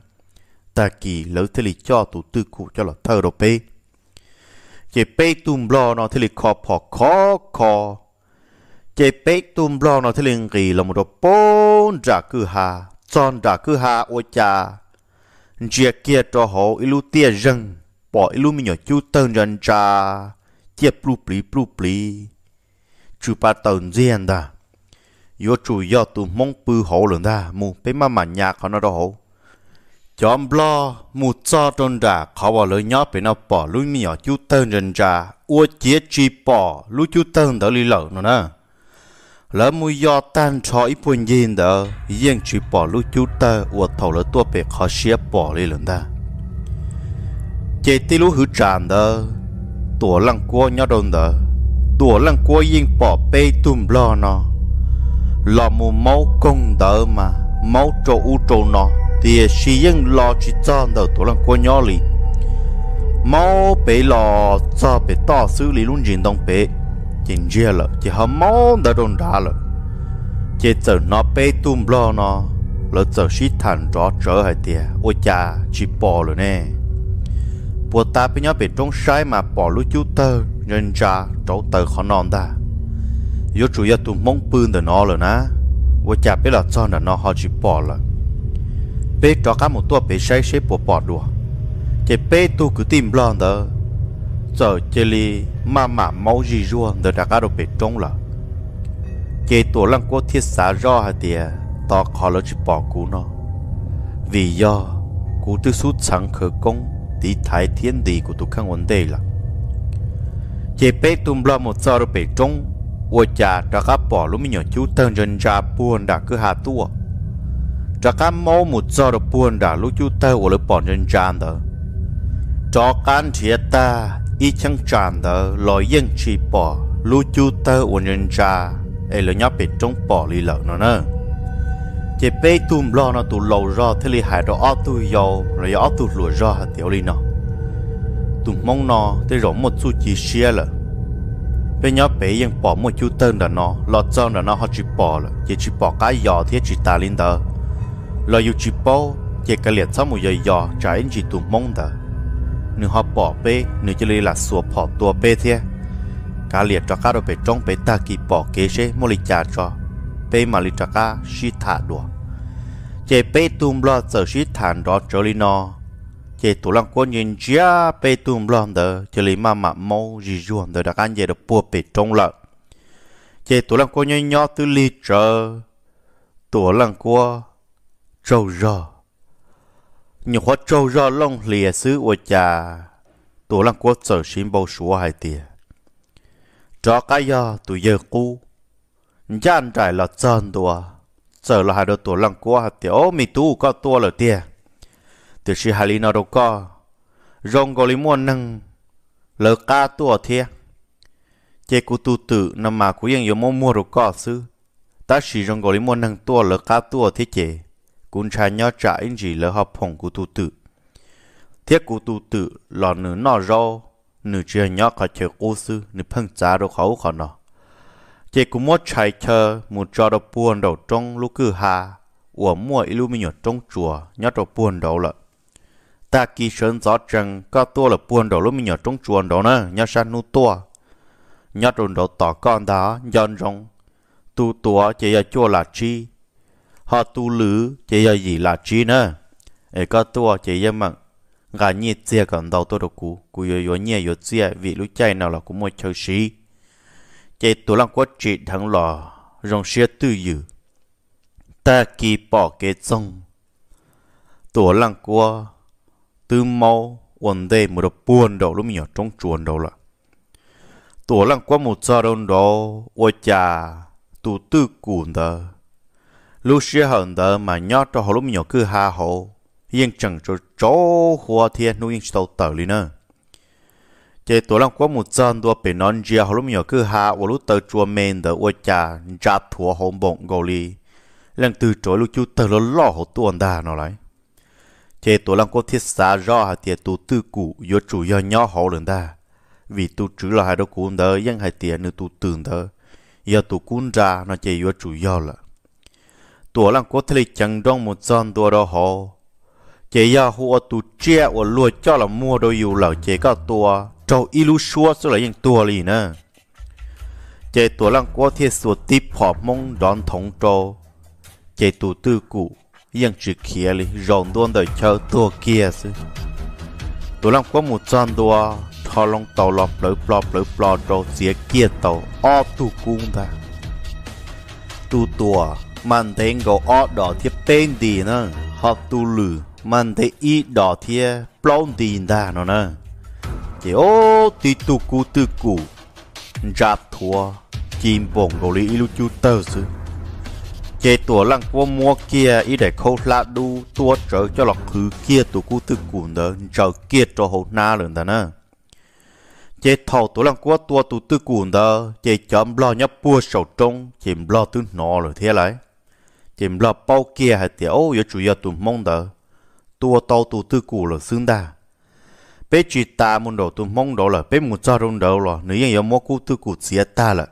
ta kỳ lỡ thế lì cho tù tư cụ cho là thơ đồ bê chế bê tùm lo nó thế lì khó bỏ khó khó chế bê tùm lo nó thế lì gì là đồ bốn ra cư hà tròn ra cư hà ôi cha chia kia cho họ ilu tia răng bỏ ilu mi nhỏ chú tân răng cha chia plu pli plu pli chú ba tần riêng da yo chú yo tu mong bư họ lần đa mu bé mà mà nhà khó nó đó họ chọn blo mu cho trôn ra khó bỏ lời nhỏ bé nó bỏ lu mi nhỏ chú tân răng cha ua chia chi bỏ lu chú tân đỡ lì lợ nó nè là mùi do tan cho ít buồn nhìn đó riêng chỉ bỏ lúc chú ta và thầu lỡ tua bề khó xếp bỏ lì lần ta chế tí lúc hữu tràn đó tủa lăng cua nhau đồn đó tủa lăng cua riêng bỏ bê tùm lo nó là mù máu công đỡ mà máu trổ u trổ nó thì xì riêng lo chỉ cho đó tủa lăng cua nhau lì máu bê lò cho bê to xử lì luôn chuyện đồng bê tiền dìa lợ chỉ hả món đã đồn đá lợ chỉ giờ nó bê tung lo nó lỡ giờ sĩ thằng rõ trở hay tìa ôi cha chỉ bỏ rồi nè bộ ta bây nhớ bị trống sai mà bỏ lũ chú tơ nhân cha trấu tơ khó non ta yếu chủ yếu tụ mong bươn từ nó rồi ná ôi cha bây là cho là nó họ chỉ bỏ rồi bê cho cả một tua bê sai xếp bộ bỏ đùa chỉ bê tu cứ tìm lo đó giờ chê li mà mà máu gì rua đỡ đặt cá đồ bể trông là chế tổ lăng quốc thiết xá do hà tìa tỏ khó lỡ chỉ bỏ cú nó vì do cú tư sút sáng khởi công tí thái thiên đi của tụ khăn ổn đề là chế bế tùm lo một giờ đồ bể trông ua cha đã cá bỏ lúc mình nhỏ chú tân dân ra buồn đã cứ hà tua đã cá máu một giờ đồ buồn đã lúc chú tơ của lỡ bỏ dân ra đó cho can thiệt ta y chăng tràn tờ lo dân chi bỏ lu chu tơ của nhân cha ấy là nhóc bị trống bỏ lì lợn nó nè chỉ bê tùm lo nó tụ lầu ra thế li hại do ó tu dầu rồi ó tu lùa ra hạt tiểu li nó tụm mong nó thế rõ một chút chi xia là bê nhóc bê yên bỏ một chú tên là nó lọt cho là nó họ chỉ bỏ là chỉ chỉ bỏ cái giò thế chỉ ta lên tờ lo yêu chỉ bỏ chỉ cái liệt sau một giờ giò trái chỉ tụm mong tờ nếu họ bỏ bê nếu chỉ là sửa bỏ tua bê thế cả liệt cho các đội bê trong bê ta kỳ bỏ kế chế mỗi lý trả cho bê chế bê tùm lo sở sĩ thả chế tủ lăng quân chia bê tùm lo đờ chế lý mà mà mâu gì ruộng anh chế được bùa bê trong lợn chế tủ lăng quân nhỏ tư lý trở tủ lăng quân trâu nhiều hoa trâu ra lông lìa xứ của cha tổ lăng quốc sở xin bầu số hai tiền cho cái do tụ giờ cu gian trải là chân tua sở là hai đứa tổ lăng quốc hạt tiểu mi tu có tua là tiền từ khi hai linh nó đâu có rong gọi lý muôn năng lỡ ca tua thiệt chế cụ tu tự nằm mà cụ yên yếu mua mua đâu có sư ta chỉ rong gọi lý muôn năng tua lỡ ca tua thế chế cũng cha nhỏ trả in gì lỡ họ phòng của tu tử thiết của tu tử là nữ nọ rau nữ chia nhỏ cả chơi cô sư nữ phân giá đồ khẩu khó nọ chỉ cũng một chạy chờ một cho đồ buồn đầu trong lúc cử hà của mua ilu mi nhọt trong chùa nhỏ đồ buồn đầu lợ ta kỳ sơn gió trăng có tua là buồn đầu lúc mi nhọt trong chùa đó nè nhỏ san nu tua nhỏ đồ đầu tỏ con đó nhon rong tu tua chỉ là chùa là chi họ tu lữ chỉ giờ gì là chi nữa ấy có tua chỉ giờ mà gà nhiệt chia còn đầu tôi được cú cú yo yo nhẹ yo chia vì lúc chạy nào là cũng một chơi sĩ chạy tụ lăng quá trị thằng lò rong xe tư dữ ta kỳ bỏ cái sông tụ lăng quá tư mau ổn đề một đợt buồn đầu lúc nhỏ trong chuồn đầu là tụ lăng quá một giờ đâu đó ôi chà tu tư cùn đó lúc xưa hận tờ mà nhót cho họ lúc nhỏ cứ hà hộ yên chẳng cho chỗ hoa thiên nuôi yên sâu tờ lý nữa chế tổ lăng quá một dân đua bể non chia họ lúc nhỏ cứ hà và lúc tờ chua men tờ ua cha ra thua hồn bụng gò lì lần từ chối lúc chú tờ lo lo họ tuôn đà nó lại chế tổ lăng quá thiết xa rõ hà tiệt tu tư cụ yếu chủ yếu nhỏ họ lần đà vì tu chữ là hai đứa cuốn đỡ yên hai tiệt nữ tu tường đỡ giờ tu cuốn ra nó chế yếu chủ yếu là ตัวลังก็ทะเลจังดองมุดซ้อนตัวดอหอเจียหัวตูเจียอวลัวเจ้าละมัวโดยอยู่เหล่าเจก็ตัวเจ้าอีลูชัวสุดละยังตัวลีนะเจตัวลังก็เทียสวดติพอมงดอนทงโจเจตูตื้อกูยังจืดเขียเลยรองด้วนเดยเชอตัวเกียซึตัวลังก็มุดซ้อนตัวทอลงเตาหลอบหรือปลอบหรือปลอดโจเสียเกียเตาอ้อตูกุ้งตาตูตัว mantengo o đỏ thiệp tên đi nè học tu lử man thế y đỏ thiệp plon đi đà nó nè thì ô tí tu cu tư cụ rạp thua chim bổng gồ lý ilu chú tơ sư chế tùa lang qua mua kia y để khâu lạ đu tua trở cho lọc khứ kia tu cu tư cụ nơ trở kia cho hậu na lần ta nè chế thầu tổ lăng qua tua tu tư cụ nơ chế chấm lo nhấp bua sầu trông chìm lo tư nọ rồi thế lại kim lập bao kia hay tiểu ô yếu chủ yếu tụm mong đỡ tua tàu tụ tư cụ là xương đà bé chỉ ta muốn đồ tụm mong đó là bé muốn cho rung đầu là nếu như yếu mua cụ tư cụ xía ta là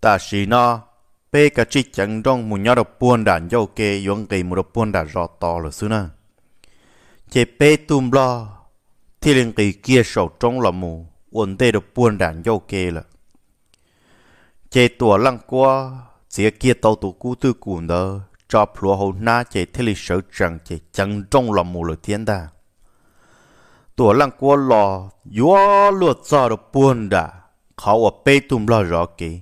ta xí nó bé cả chỉ chẳng đông muốn nhớ được buồn đàn dâu kê yong kê muốn được buồn đàn rõ to là xương à chế bé tụm lo thì liền kỳ kia sầu trống là mù ổn tê được buồn đàn dâu kê là chế tua lăng qua chỉ kia tàu tụ cú tư cù nơ cho plua hầu na chạy thế lịch sử chẳng chạy chẳng trong lòng mù lửa thiên đà tổ lăng cua lò yếu luật cho được buồn đã khó ở bê tùm lo rõ kì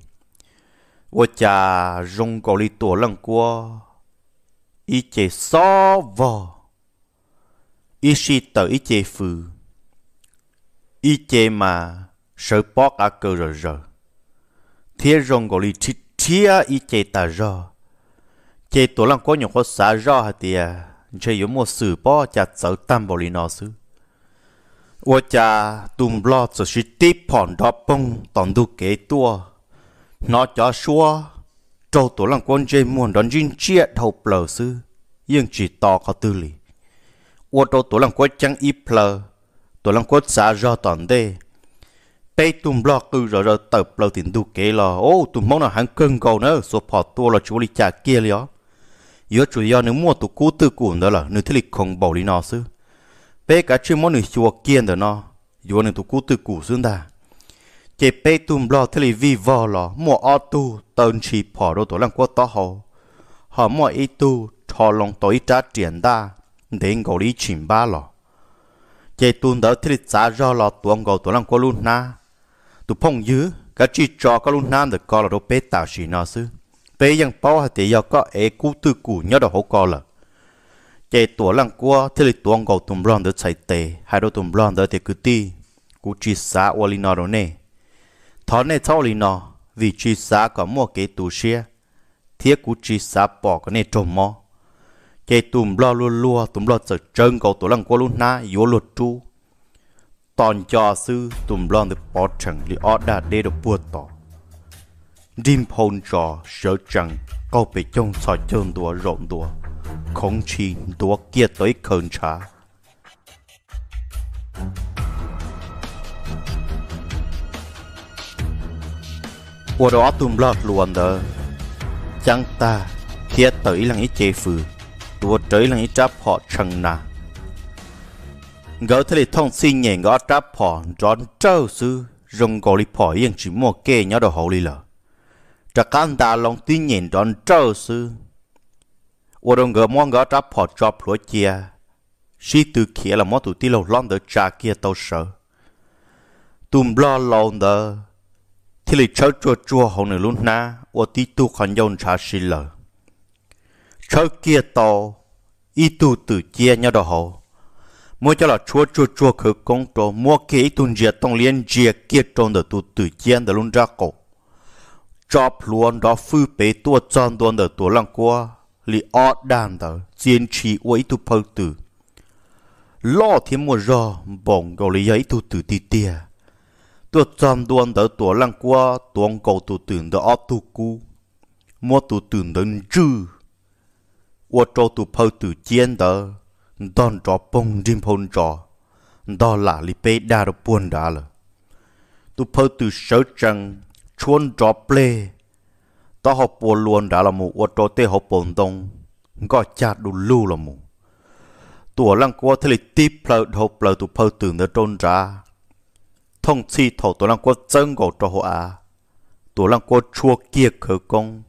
ô cha rong cầu li tổ lăng cua ý chế so vò ý si tờ ý chế phừ ý chế mà sợ bó cả cơ rồi rồi thế rong cầu li chít chia ý chế ta rõ chế tổ lăng có nhiều khó xả rõ hả tìa chế yếu mua sử bó chả cháu tâm bò lì nó sư ua chả tùm lo cho sư tí phòn đó bông tòn đu kế tua nó cho xua trâu tổ lăng quân chế muôn đón dinh chia thầu bờ sư nhưng chỉ to có tư lì ua trâu tổ lăng quân chẳng ít bờ tổ lăng quân xả rõ toàn đê bây tụm lo cứ rồi rồi tập lâu tiền đủ kế lo ô tụm mong là hắn cân cầu nữa số bỏ tua là chú lý trả kia lió yếu chủ yếu nếu mua tụ cú tư cùn đó là nếu thế lịch không bảo lý nó sư bây cả chuyện món nữ chùa kia đó nó yếu nếu tụ cú tư cù xương ta chế bây tụm lo thế lịch vi vò lo mua ô tu tơn chỉ bỏ đồ tổ lăng quốc to hầu họ mua ít tu cho lòng tối trả tiền ta đến cầu lý chìm ba lò chế tuần đó thì trả do lo tuồng cầu tổ lăng quốc luôn nà tụ phong dứ cả chi trò có luôn nam được coi là đồ bé tạo xì nó xứ bé yang bao hạt thì do có é cú tư cù nhớ đồ hổ co là chạy tổ lăng qua thế là tuồng cầu tụm lon được chạy tề hai đồ tụm lon được thì cứ ti cú chi xã walino đồ nè thọ nè thọ lino vì chi xã có mua cái tù xe thiết cú chi xã bỏ cái nè trộm mò chạy tụm lo luôn lua tụm lo sợ chân cầu tổ lăng qua luôn na yếu luật tru tòn cho sư tùm lon được bỏ chẳng li ở đà đê được bùa tỏ. Rìm hôn trò sở chẳng câu bị trong sọ chân đùa rộn đùa, không chỉ đùa kia tới khẩn trá. Ủa đó tùm lọt luôn đó. Chẳng ta, kia tới là ý chế phừ, đùa tới là ý tráp họ chẳng nà gỡ thế thông xin nhẹ gõ tráp phò rón trâu sư rồng gò lì phò yên chỉ mua kê nhớ đồ hậu lì lờ trả can ta lòng tin nhẹ rón trâu sư ô đồng gỡ mua gõ tráp phò cho lúa chia sĩ từ kia là món tụi ti lâu lon đỡ trà kia tàu sợ tùm lo lon đỡ thì lì chớ chua chua hậu nửa luôn na ô tí tu còn dồn trà xì lờ chớ kia tàu ít tu từ chia nhớ đồ hậu mua cho là chua chua chua khử công trò mua kế tuần diệt tông liên diệt kia tròn đỡ tu tự chiến đỡ luôn ra cổ chọc luôn đó phư bế tua tròn đồn đỡ tu lăng qua li ọ đàn đỡ chiến trì uấy tu phơ tử lo thì mua rò bổng gầu lý ấy tu tự tì tìa tua tròn đồn đỡ tu lăng qua tuông cầu tu tưởng đỡ ọ tu cu mua tu tưởng đỡ trừ uo trò tu phơ tử chiến đỡ don trò bông rim hôn trò đó la li bê đa rô buồn đã lờ tu phơ tu sở chẳng chuôn trò ple. ta họ buồn luôn đã là mu, ô trò tê họ bồn tông gọi cha đủ lưu là mu. Tu lăng qua thế li tí plơ họ tu phơ tu nơ trôn ra Thong chi thổ tu lăng qua chân gò trò họ à tu lăng qua chua kia khờ công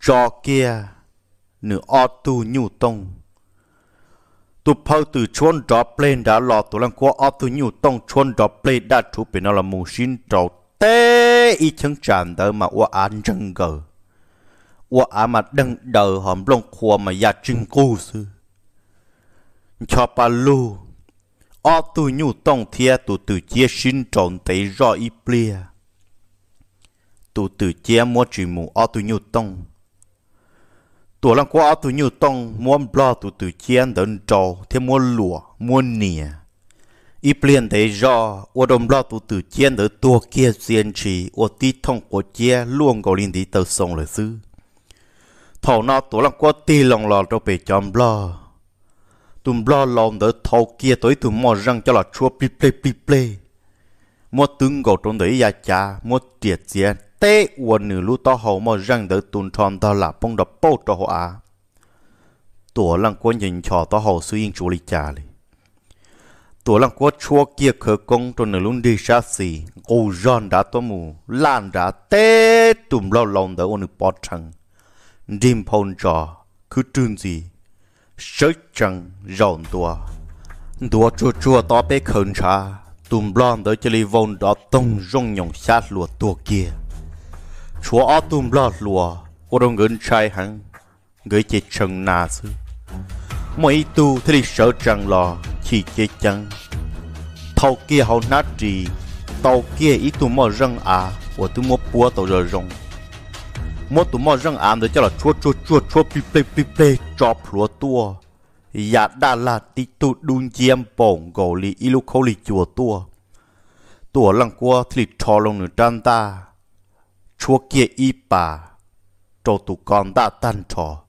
trò kia nửa o tu nhu tông tụ phao từ chôn đó plane đã lọ tụ lang qua ấp tụ nhiều tông chôn đó plane đã chụp bên nó là mù xin trầu tê y chân tràn đỡ mà qua án chân gờ qua á mà đăng đờ hòm lông khua mà ya chinh cú sư cho bà lu ấp tụ nhiều tông thia tụ từ chia xin trộn tế rõ y plea tụ từ chia mua chỉ mù ấp tụ nhiều tông ตัวลังกว่าตัวยูตองม้วนปลาตัวตัวเจียนเดินจอเทม้วนหลัวม้วนเนียอีเปลี่ยนแต่จออวดมปลาตัวตัวเจียนเดินตัวเกียเซียนชีอวดตีท่องกวเจียล่วงกอลินดีเตอร์ทรงเลยซื้อเท่านาตัวลังกว่าตีลองหลอดเราไปจอมปลาตุ่มปลาลองเดินเท่าเกียตัวตุ่มมอรังจะหลอดชัวปลิเปลปลิเปลมัวตึงกอตรงเดียยาจามัวเตียเจียน tế của nữ lũ to hậu mà rằng đỡ tùn tròn ta là bông đập bó cho họ á. Tổ lăng có nhìn cho to hậu suy yên chú lý trả lý. Tổ lăng có chua kia khờ công cho nữ lũng đi xa xì, gồ giòn đã tố mù, lan đã tế tùm lâu lòng đỡ ôn nữ bó trăng. Đêm phong trò, cứ trương gì, sớt trăng rộn tùa. Tùa chua chua to bế khẩn trà, tùm lòng đỡ chơi lý vông đó tông rong nhộng xa lùa tùa kia chúa ó tùm lo lùa ô đông ngân trai hắn gửi chị trần nà sư mỗi tu thế đi sợ chẳng lò chỉ chê chăng thâu kia hậu nát trì tàu kia ý tu mò răng à của tu mò búa tàu rờ rồng mò tu mò răng à để cho là chua chua chua chua pi pi pi pi cho lúa tua ya dạ đa là tí tu đun chiêm bổng gò li ilu khâu lì chùa tua tua lăng qua thì trò lông nửa trăn ta chúa kia y bà cho tụ con đã tan trò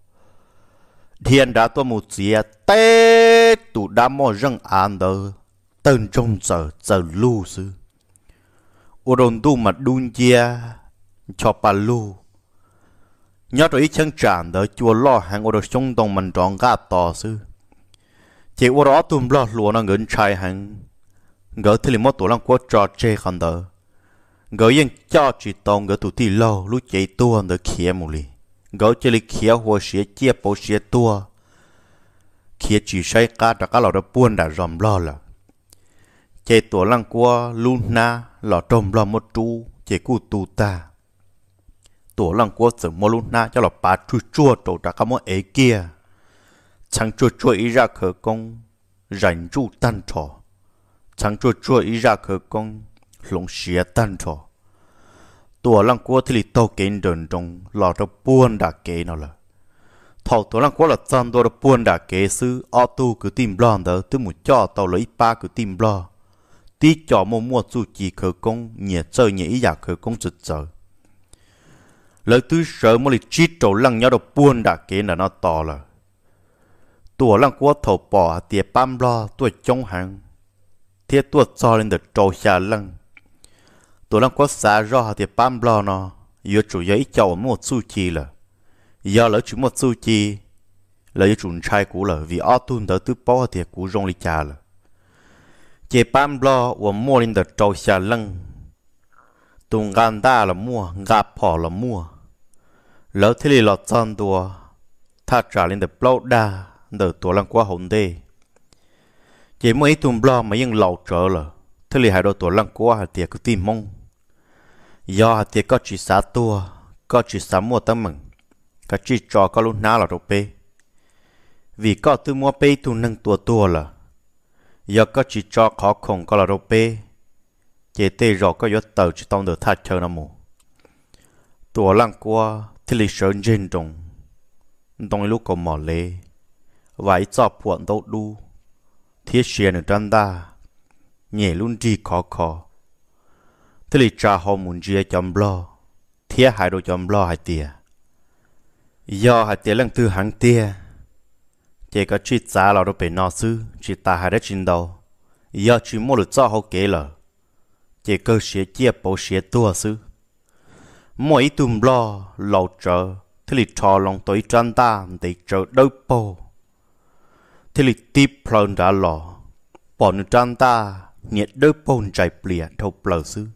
thiên đã tôi một chia tê tụ đã mò răng an à đờ tân trong giờ giờ lu sư ô đồn tu mà đun chia cho bà lu nhớ rồi chân tràn đờ chùa lo hàng ô đồ trong đồng mình tròn gà to sư chỉ ô đó tùm lo lúa nó ngấn trai hàng gỡ thì lì mất tổ lăng quốc trò chê khăn đờ gỡ yên cho chị tông gỡ tụt thì lâu lúc chạy tua đỡ kia mù li gỡ chơi li kia hồ xía chia bố xía tua kia chỉ say cá đã cá lò đã buôn đã rầm lo là chạy tua lăng qua na lò trôm lo một chú chạy cu tu ta tua lăng qua sừng mô na cho lò bà chua chua trổ đã cá mô ấy kia chẳng chua chua ý ra khờ công rảnh chu tan trò chẳng chua chua ý ra khờ công lông xìa tan cho ตัวลังกัวที่ลิโตเกินเดินตรงหลอดป้วนดาเกนเอาละทอตัวลังกัวหลอดจันตัวป้วนดาเกซื้อออตูคือติมบลอนเดอตัวมุจ่อตัวเลยป้าคือติมบลอตีจ่อมัวมัวจู่จีเคอกงเหนียเจอเหนียอีอยากเคอกงจุดเจอแล้วตัวเสือมันเลยจีโจลังยอดป้วนดาเกนน่ะนอต่อละตัวลังกัวทอปอเตียปั้มบลอตัวจงหังเทียตัวจอเลนเดอโจชาลัง tôi đang có xa rõ hạt thì bám lo nó giờ chủ giấy chào một su chi là giờ lỡ chủ một su chi là giờ chủ trai cũ là vì ở tuần tới tư bao thì cũ rong li cha là chế bám lo và mua lên được trâu xa lăng tùng gan ta là mua gặp họ là mua lỡ thế là lọt chân tua thà trả lên được bao đa được tua lăng qua hồn đê chế mấy tuần lo mà ยัง lầu trở là thế là hai đôi tua lăng qua thì cứ tìm mong ยอเทียก็จีสาตัวก็จีสามัวตั้งมึงก็จีจอก็ลุ้นน้าหลอดเป้วีก็ตัวมัวเปตัวนึงตัวตัวล่ะยอก็จีจอขอคงก็หลอดเป้เจเตรอก็ยศเต่าจีต้องเดือดทัดเชิญน้ำมูตัวล่างกว่าที่ลิเชิญเจนตรงตรงลูกก็หมอเลยไว้จอบผวนโตดูเทียเชียนจันดาเหนื่ยลุ้นจีขอคอ thế là cha họ muốn dìa chấm lo thế hải đồ chấm lo hai tia do hải tia lăng thứ hàng tia chỉ có chỉ trả là đồ bị nọ sư chỉ ta hải đứa chín đầu do chỉ mua được cho họ kế lờ, chỉ cơ sẽ chia bổ sẽ tua sư mỗi tuần lo lâu chờ thế là trò lòng tối trăn ta để chờ đâu bồ thế là tiếp lần đã lò bỏ nước trăn ta nhiệt đâu bồn chạy bìa thâu bờ sư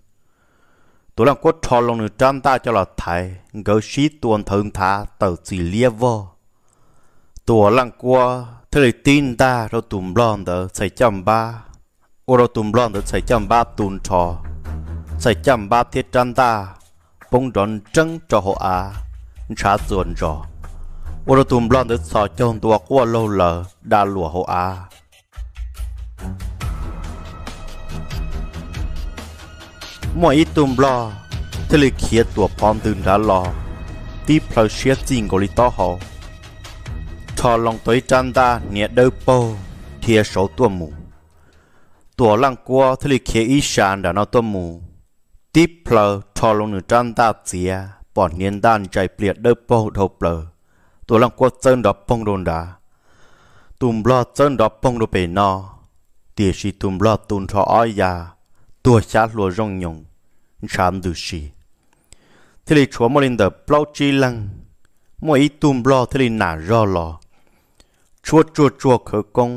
tôi làm có trò lòng nữ trang ta cho là thầy gỡ xí tuần thân thả tờ xì lia vô tôi làm qua thế tin ta rồi tùm lon đỡ xảy chăm ba ô rồi tùm lon đỡ xảy chăm ba tùm trò xảy chăm ba thiết trang ta bông đón trắng cho họ à trả tuần trò ô rồi tùm lon đỡ sọ chồng tua qua lâu lờ đa lùa họ à มอยตุมบลอทะเลเขียตัวพร้อมตื่นดาลอทีเพลเชียจริงกอลิตอหอทอลองตัวจันดาเนี่ยเดาโปเทียโสตัวหมูตัวลังกัวทะเลเขียอีชานดานอตัวหมูทีเพลทอลงหนึ่งจันดาเสียปอดเนียนด้านใจเปลี่ยนเดาโปทอเปลตัวลังกัวเจินดอบปงโดนดา ตุ่มบลอเจินดอบปงโดเปนอเตียชีตุ่มบลอตุนทออ้อยยาตัวชาหลัวร่องยงชามดูชีที่เลยชัวมลินเดอปล่าจีลังมวยตุมบลอที่เลยหนารอลอชัวชัวชัวเขกง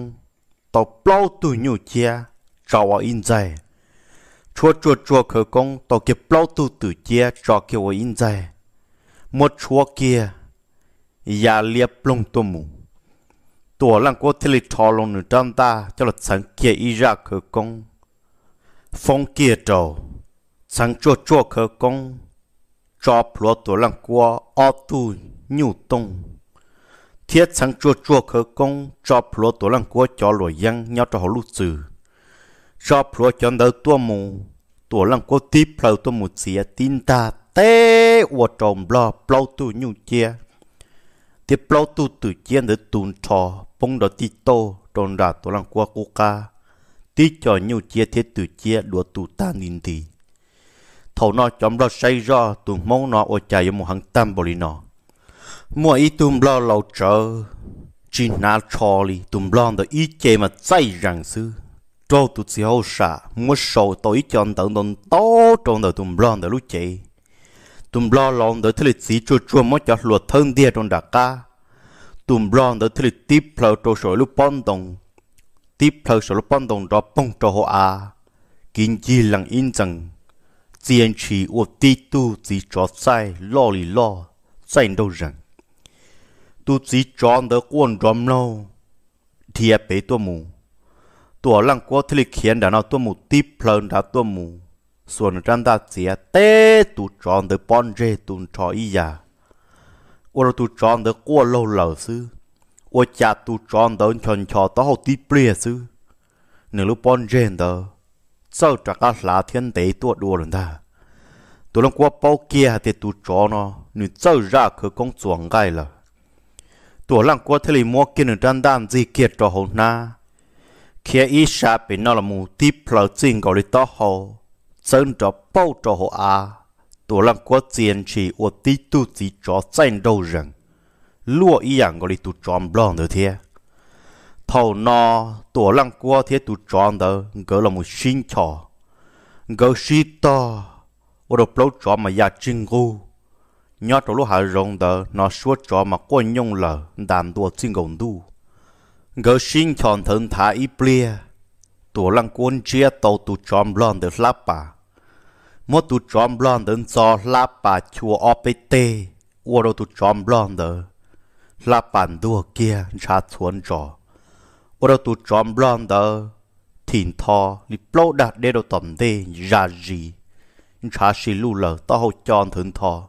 ต่อปล่าตุยูเจียจาวอินใจชัวชัวชัวเขกงต่อเก็บปล่าตุตุเจียจอเกียวอินใจมดชัวเกียยาเลียบลงตัวมูตัวลังก็ที่เลยทอลงหนึ่งจำตาจะหลัดสังเกียอีรักเขกง phong kia trầu chẳng chua chua khờ công cho plo tổ lăng qua o tu nhu tông thiết chẳng chua chua khờ công cho plo tổ lăng qua cho lùi yang nhau cho họ lũ trừ cho plo cho đỡ tua mù tổ lăng qua tí plo tua mù chia tin ta tê o trồng lo plo tu nhu chia thì plo tu tu chia đỡ tùn trò bông đỡ tí tô tròn đà tổ lăng qua cô ca tí cho nhiều chia thế từ chia đùa tụ ta nhìn thì thầu nó chấm lo say ra tụ mong nó ô chạy một hàng tam bồi nó mua ít tụm lo lâu chờ chỉ na cho li tụm lo đó ít chê mà say rằng sư trâu tụ xì hậu xả mua sầu tối chọn tận tận to trong đó tụm lo đó lúc chê tụm lo lòng đó thì chỉ cho chua mới cho luật thân địa trong đặc ca tụm lo đó thì tiếp lo trâu sỏi lúc bon đồng tiếp theo số bọn đồng đó bông cho họ à kinh chi lặng yên rằng tiền chỉ ô tí tu chỉ cho sai lo lì lo sai đâu rằng tu chỉ chọn đỡ quân rộm lâu thì bé tôi mù tôi lăng quá thì khiến đã nó tôi mù tiếp theo mù, quân đã tôi sư 我家都装到全桥到好地别是，你路帮人的，早着个夏天得多多人的，多人过包间的都装呢，你早 ra 去工作该了，多人过这里摸给你单单自己着好呢，看一下被那了目的了真搞的到好，真着包着好啊，多人过坚持我地都自己装真多人。lúa y dạng gọi là tụ tròn blon được thế thầu nọ tổ lăng qua thế tụ tròn đó gỡ là một sinh trò gỡ xí to ô đâu blon trò mà ya chinh gu nhớ tổ lúa hạ rồng đó nó xua trò mà quân nhung lờ đàn đua chinh gồng đu gỡ sinh tròn thân thả y plia tổ lăng quân chia tàu tụ tròn blon được lắp bà một tụ tròn blon đến cho lắp bà chùa tê, ô đâu tụ tròn blon đó là bản đua kia ra thuần trò ở đó tụ tròn blon đó thìn thò đi plô đặt để đồ tầm đê ra gì ra xì lù lờ tao hậu chọn thượng thò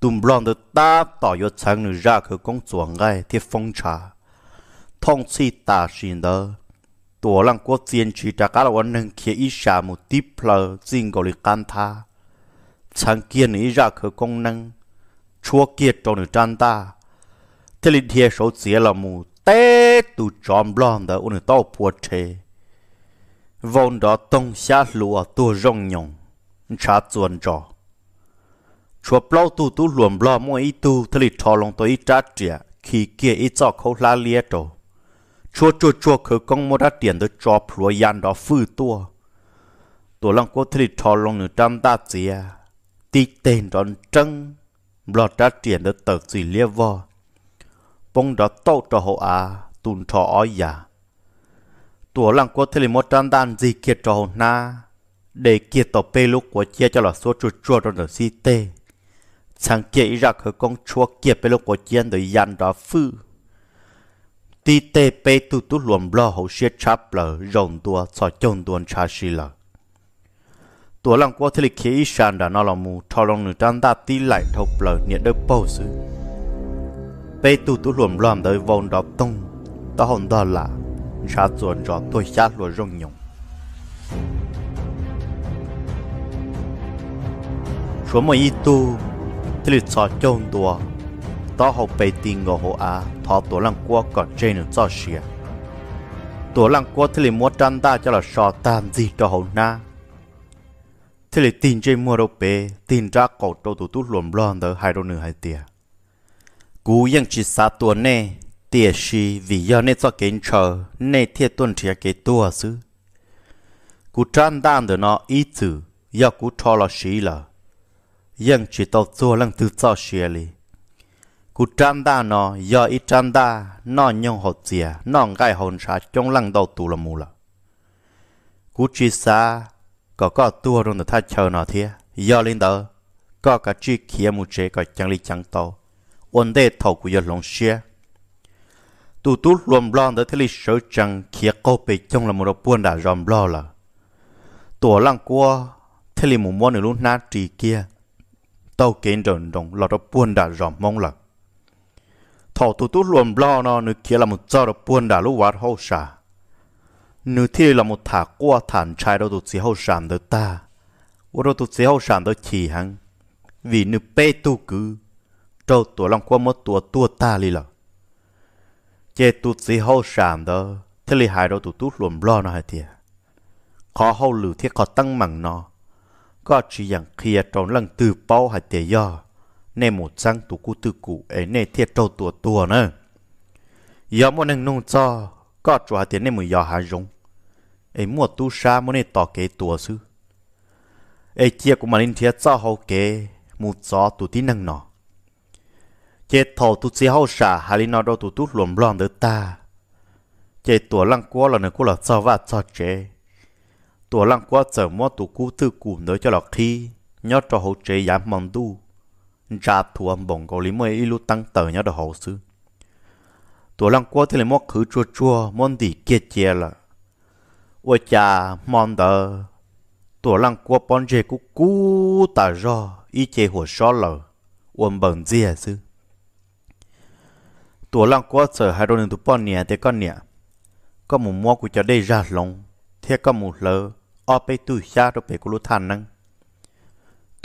tụm blon đó ta tỏ yo chẳng nữ ra khởi công chuẩn ngay thiết phong trà thông chi ta xin đó tổ lăng quốc tiên chỉ trả cả là vấn nâng kia ít xả một tiếp lờ xin gọi là can tha chẳng kia nữ ra khởi công năng chúa kia cho nữ trang ta thế linh thiê số xía là mù té tụ tròn blon đó ôn tao bùa chê vốn đó tông xa lúa tua rong nhồng trả chuồn trò chúa bao tu tu luồn blon mua ít tu thế linh thò lòng tôi ít trả trẻ khi kia ít cho khâu la lia trò chúa chúa chúa khứ công mua đã tiền tới cho lúa yan đó phư tua tổ lăng cô thế linh thò lòng nửa trăm ta chìa tí tên đón trăng blon trả tiền tới tờ gì lia vò bông đó tàu cho hộ à tùn trò ói già. tùa lăng của thì một mô trăn đàn gì kia cho hộ na để kia tàu bê lúc của chia cho là số chuột chuột đó nở si tê chẳng kia ý ra khởi con chua kia bê lúc của chia nở dàn đó phư Ti tê bê tu tu luồn lo hậu xe chắp lờ rồng tua cho chồng tuôn cha xì lờ tua lăng của thì lì kia ý sàn đã nó là mù cho lòng nửa trăn đà tí lại thâu lờ nhiệt đất bao sự bây tu tu luồn loạn tới vòng đó tông ta hồn đó là ra chuẩn rõ tôi sát luôn rong nhung số một ít tu thì sọ chôn tua ta học bây tin ngờ hồ á tổ lăng qua còn trên được cho xìa tổ lăng qua thì lịch mua trăn cho là sọ tam gì cho hồ na thì tin trên mua đâu bê tin ra cổ trâu tu tu luồn loạn tới hai đôi nửa hai tiền cú yên chỉ xa tua nè tiệt sĩ vì do nè cho kiến chờ nè thiết tuân thiệt cái tua sư cú trăn đan được nó ý chữ do cú cho là sĩ là yên chỉ tàu chua lăng từ cho sĩ li cú trăn đan nó do ý trăn đan nó nhung hột chia nó gai hồn sa trong lăng đầu tù là mù là cú chỉ sa, có có tua rồi thay chờ nó thiệt, do linh đó có cả chi kia mù chế có chẳng li chẳng tàu onde thầu của dân lòng xe tụ tú luồng lo tới thế lịch sử chẳng kia cao bị trong là một đợt đã ròm lo là tổ lăng qua thế lịch một món nữa lúc nát trì kia tàu kiến đồng đồng là đợt buôn đã ròm mong là thầu tụ tú luồng lo nó nữa kia là một giờ đợt buôn đã lúc vạt hậu xa, nữ thi là một thả qua thản trai đâu tụ chỉ hậu sản tới ta, ô đâu tụ chỉ hậu sản tới chỉ hắn vì nữ bê tu cứ trâu tua lòng qua mất tua tua ta li lợ chế tu sĩ hậu sàm đó thế li hại đâu tụ tu luồn lo nó hay thiệt khó hậu lử thiết khó tăng mẳng nó có chỉ rằng kia à trâu lăng từ bao hay thiệt do nên một trăng tụ cụ tư cụ ấy nên thiết trâu tua tua nè. giờ một nâng nông cho có chùa tiền nên mới giờ hạ rung ấy mua tu sa muốn nên tỏ kế tua sư ấy chia của mình thiết cho hậu kế một gió tụ tí năng nọ thầu tu chỉ hậu xả hà lý nó đâu tu tu luồn loạn đứa ta chế tuổi lăng quá là nơi của là cho và cho chế tuổi lăng quá chờ mua tu cú tư cú nữa cho là khi nhớ cho hậu chế giảm mong tu ra thủ âm bồng cầu lý mới ilu tăng tờ nhớ được hậu sư tuổi lăng quá thì là mua khứ chua chua món gì kia chế là ôi cha mong tờ tuổi lăng quá bón chế cú cú ta do y chế hồ xó lờ uống bằng gì à sư ตัวล่างก็เจอไฮโดรหนึ่งตัวป้อนเนี่ยแต่ก็เนี่ยก็มุมมัวกูจะได้ราลงเทียก็มุมเลอออไปตุยชาตัวไปกูรู้ทันนั่ง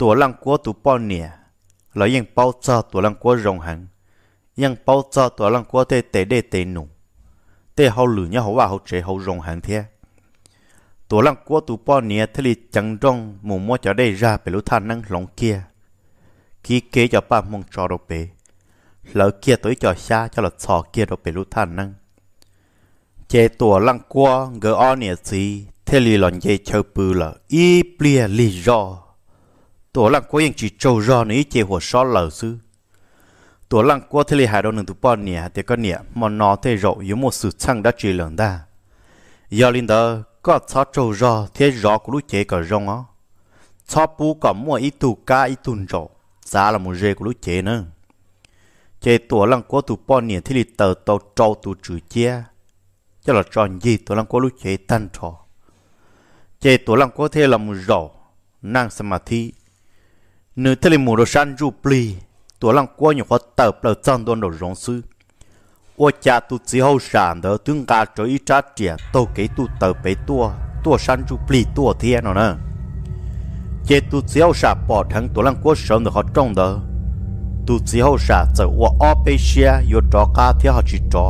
ตัวล่างก็ตัวป้อนเนี่ยแล้วยังเป้าเจอตัวล่างก็รองหังยังเป้าเจอตัวล่างก็เตะเตะได้เตะหนุ่มเตะเขาหลือเนี่ยเขาว่าเขาเจเขารองหังเทียตัวล่างก็ตัวป้อนเนี่ยทะเลจังจ้องมุมมัวจะได้ราไปรู้ทันนั่งหลงเกียขี้เกยจะป้ามองจอเราไป lỡ kia tới cho xa cho là sò kia đó bị lũ than năng chế tổ lăng qua gỡ o nè gì thế lì lòn dây chơi bự là y bìa lì do tổ lăng qua ยัง chỉ châu do nè, chế hồ sò lỡ sư tổ lăng qua thế lì hai đầu nương tụ bò nè thì có nè mà nó thế rộ yếu một sự chăng đã chỉ lần ta giờ linh đó có cho châu do thế rõ của lũ chế cả rong á cho bù cả mua ít tụ ca ít tụn rộ giá là một rê của lũ chế nữa chế tổ lăng cố tụ bọn niệm thì lì tờ tàu trâu tụ trừ chia cho là tròn gì tổ lăng cố lúc chế tan trò chế tổ lăng cố thế là mù rõ năng samadhi nữ thế là mù đồ san ru pli tổ lăng cố nhiều khó tờ bờ trang đôn đồ rong sư ô cha tụ chỉ hậu sản đỡ tương cả cho ít cha trẻ tàu kế tụ tờ bế tua tua san ru pli tua thiên nó nè chế tụ chỉ hậu sản bỏ thằng tổ lăng cố sớm được họ trong đỡ tu chỉ hậu xả giờ qua ở bên xe yo cho cá thế họ chỉ cho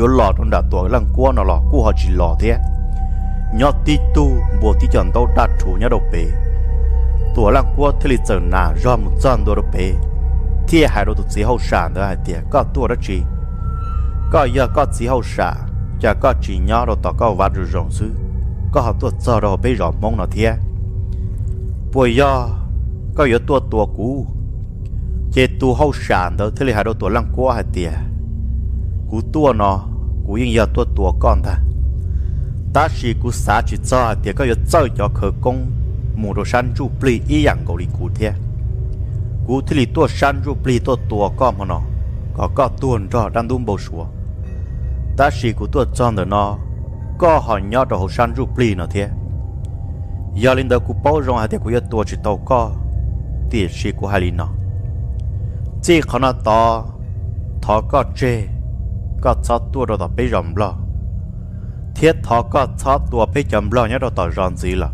yo lò trong đã tuổi lần qua nó lò cú họ chỉ lò thế nhớ tí tu bộ tí chọn đâu đặt chủ nhớ đâu bể tuổi lần qua thế lịch giờ nà do một trận đâu đâu bể thế hai đồ tu chỉ hậu xả đó hai tiền có tuổi đó chỉ có giờ có chỉ hậu xả chả có chỉ nhớ đâu tao có vạt rồi rộng su, có họ tuổi giờ đâu bể rõ mong nó thế bây giờ có giờ tuổi tuổi cũ chế tu hậu sản đó thế là hai đôi tuổi lăng quá hai tiền cú tua nó cú yên giờ tua tua con ta ta chỉ cú xả chỉ cho hai tiền có giờ chơi cho khờ công mù đồ san chu pli y dạng cầu lì cú thế cú thế là tua san chu pli tua tua con mà nó có có tuôn cho đang đun bầu sủa ta chỉ cú tua chọn được nó có hỏi nhau đồ san chu pli nó thế giờ linh đó cú bảo rong hai tiền cú giờ tua chỉ tàu co tiền chỉ cú hai linh nó chỉ khó nó to thọ có chê có cho tua đồ tỏ bê rộng lo thiết thọ có cho tua bị chấm lo nhớ đồ tỏ rộn gì là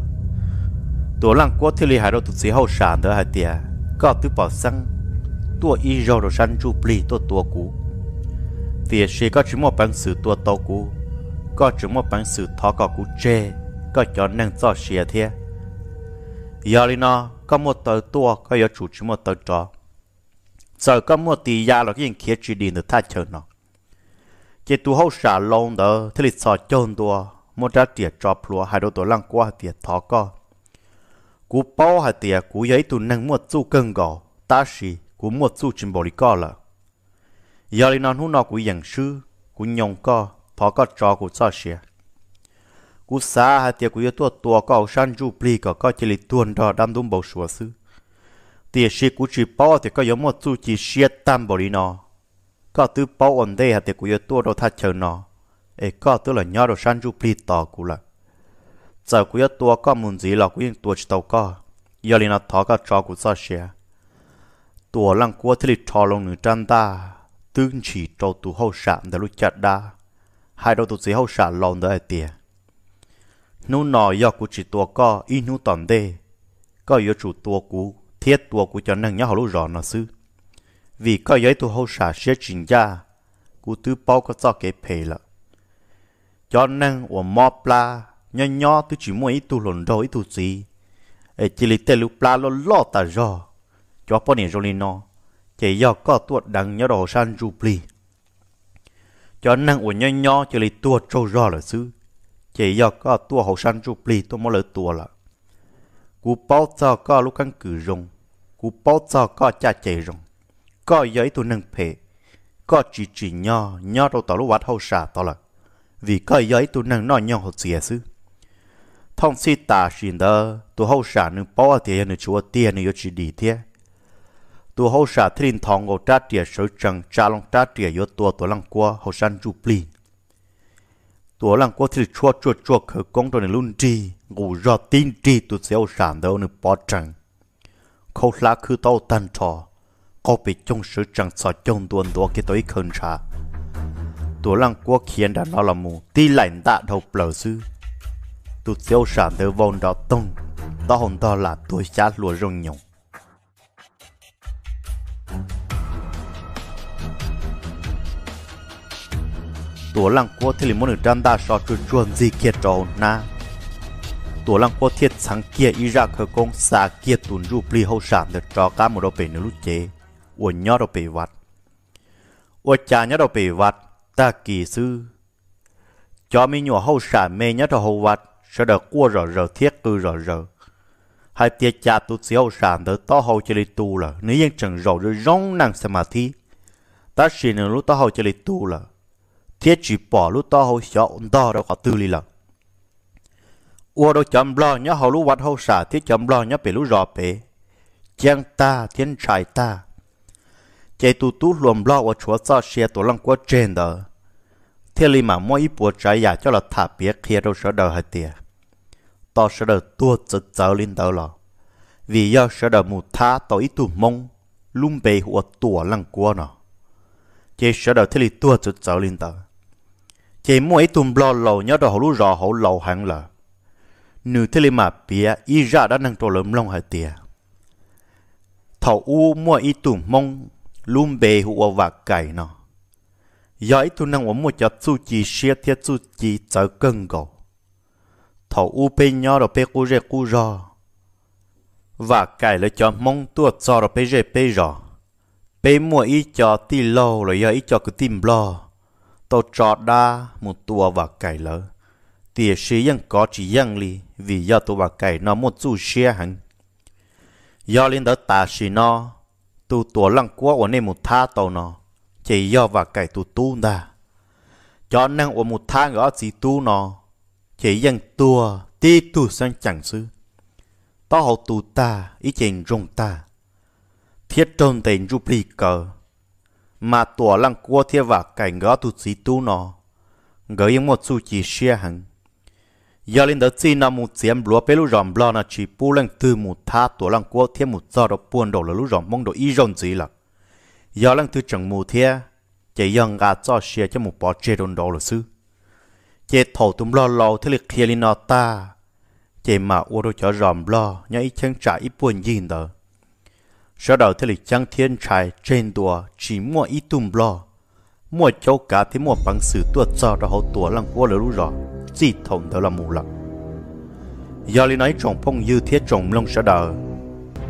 tua lăng quốc thì lì hai đồ tụt sĩ hậu sản đó hai tia có tư bỏ xăng tua y rô đồ săn chu pli tua tua cú tia xì có chỉ một bằng sự tua tàu cú có chỉ một bản sử thọ có cú chê có cho năng cho xìa thế giờ đi nó có một tờ tua có yếu chủ chỉ một tờ trò sợ có mua tí ya là cái gì kia chỉ đi được thay chờ nó chỉ tu hậu xả lông đó thế lịch sợ chân tua một ra tiệt cho plua hai đôi tuổi lăng qua tiệt thọ co cú bao hai tiệt cú giấy tu năng mua chu cân gò ta xì cú mua chu chim bồ đi co là giờ đi non hú nó cú dặn sư cú nhông co thọ co cho cú cho xìa cú xa hai tiệt cú yếu tua tua co sang du pli co co chỉ lịch tuôn đó đam đúng bầu sủa sư tiền sĩ của chị bao thì có giống một chú chỉ siết tam bồ đi nó có từ bao ổn đây thì của tôi đâu thắt chờ nó ấy có tôi là nhớ đồ san chú pli tỏ của là giờ của tôi có muốn gì là của những tôi chỉ tàu có giờ liền nó thọ cả trò của sao xe tôi lăng của thì lịch trò lòng nửa trăm ta tương chỉ trâu tu hậu sản để lúc chặt đa hai đầu tu sĩ hậu sản lòng để tiền nụ nọ do của chỉ tôi có in nụ toàn đây có yếu chủ tôi cũ thiết tua của cho nâng nhau lúc rõ nó sư vì có giấy tu hậu xả sẽ trình ra cú tứ bao có cho cái phê lợ cho năng của mò pla nhỏ nhỏ tứ chỉ mua ít tu lồn đâu ít tu gì ấy chỉ lấy tên lúc pla lo lo ta rõ cho bọn này rồi lên nó chỉ do có tuột đằng nhớ đồ san du pli cho năng của nhỏ nhỏ chỉ lấy tuột trâu rõ là sư chỉ do có tuột hậu san du pli tôi mới lấy tua là cú bao cho có lúc căn cử rồng cú bao giờ có cha chạy rồng có giấy tôi nâng phê có chỉ chỉ nho nho đâu tao lúc vắt hậu xả tao là vì có giấy tôi nâng nó nhau hột xìa sư thông si ta xin đó tôi hậu xả nâng bao thì nâng chúa tiền nâng chỉ đi thế tôi hậu xả thiên thong ngô trá tiền sở trần trá long trá tiền yếu tôi tôi lăng qua hậu san chu pli tôi lăng qua thì chua chua chua khởi công tôi nâng luôn trì ngủ rõ tin trì tôi sẽ hậu xả đâu nâng bỏ trần khâu lá cứ tao tan trò có bị trong sự chẳng sợ trong tuần đó cái tới khẩn trả ตัวลังกัวเขียนดานอลมูตีไหลตาดบเปล่าซื้อตุเซียวสามเดวอนดอตงตอหนตอหลาตัวชาหลัวรงยงตัวลังกัวที่ลิมอนึดันดาชอจุจวนซีเกียจอนาตัวลังก็เทียดสังเกียอิรักเฮกงสาเกียตุนรูปลีเฮาสามเดจอก้ามเราไปนลุเจอวนยอเราไปวัดอวจานยอเราไปวัดตากีซื้อจอมีหนัวเฮาสามเมยอเราเฮาวัดสะดกัวรอรอเทียกือรอรอให้เตียจาตุเสียวสามเดต่อเฮาจะลิตูละนี่ยังจังรอรอร้องนั่งสมาธิตาชินลุต่อเฮาจะลิตูละเทียจีปอลุต่อเฮาเสียวต่อเราก็ตื่นลีละ ô đồ chậm lo nhớ hầu lũ vật hầu xả thiết chậm lo nhớ bị lũ rò bể chàng ta thiên trải ta chạy tu tú luồng lo ở chúa sao xe tổ lăng quá trên đó thế li mà mỗi bùa trái giả cho là thả bía kia đâu sợ đầu hay tiệt to sợ đầu tua chật chở lên đó lò vì do sợ đầu mù tha tao ít tu mông lung bề hùa tủa lăng quá nọ chạy sợ đời thế li tua chật chở lên đó chạy mỗi tu lo lầu nhớ đầu lũ rò hậu lầu hẳn là nữ thế li mà bia y ra đã năng trổ lấm long hạt tiề thầu u mua y tủ mong lùm bề hụa và cày nó giờ ít tu năng ổn mua cho chu chi xia thiết chu chi chở cân gầu thầu u pe nhỏ rồi pe cu rê cu rò và cày lại cho mong tua cho rồi pe rê pe rò pe mua y cho ti lâu rồi giờ ít cho cứ tim lo tàu trọt đa một tua và cày lớn thì sĩ yên có chỉ yên li vì do tôi bà cái nó một chú xe hẳn do lên đó tà sĩ nó tôi tổ lăng quá ở nên một tha tàu nó chỉ do và cái tôi tu ta cho nên ở một tha ngõ chỉ tu nó chỉ dân tua ti tu sang chẳng sư tao hậu tu ta ý chèn rong ta thiết trôn tên ru pli cờ mà tổ lăng cua thiết và cái ngõ tu chỉ tu nó gửi một chú chỉ xe hẳn giờ lên đó chỉ nằm một xiêm lúa bé lũ rồng bò là chỉ bu lên từ một tha tổ lăng quốc thêm một giờ đó buồn đổ là lũ rồng mong đồ y rồng gì lắm giờ lên từ chẳng mù thế chỉ dòng gà cho xe cho một bó chế đồn đồ là sư chỉ thổ tụm lo lo thế lực kia lên nó ta chỉ mà ô đồ cho rồng lo nhớ ít chân trả ít buồn gì đó sau đó thế lực chẳng thiên trái trên đùa chỉ mua ít tụm lo mua châu cá thì mua bằng sự tua cho ra hậu tua lăng qua lỡ rõ chỉ thông đó là mù lắm giờ lý nói trồng phong dư thiết trồng lông sợ đờ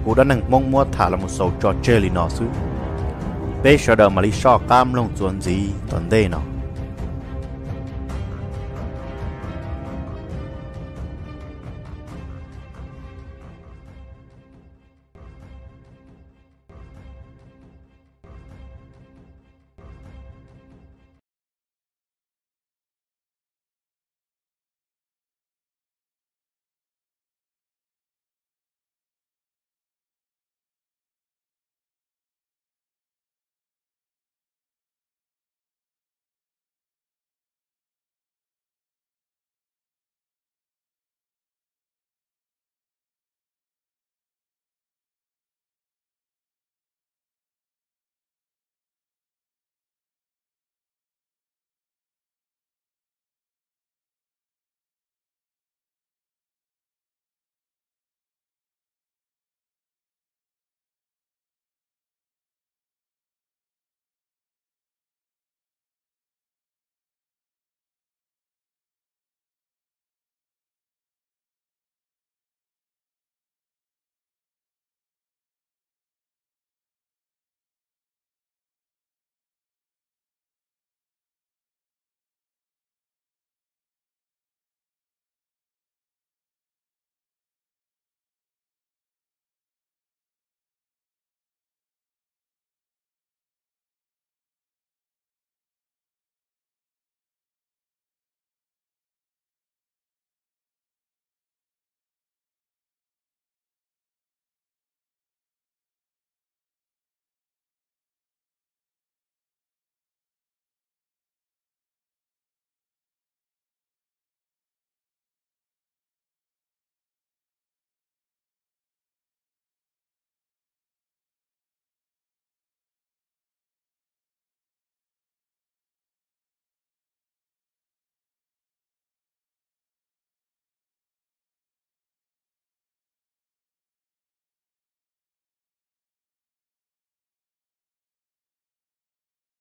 cô đã năng mong mua thả là một sầu cho chơi lý nó xứ bây sợ đờ mà lý so cam lông chuẩn gì toàn đây nọ.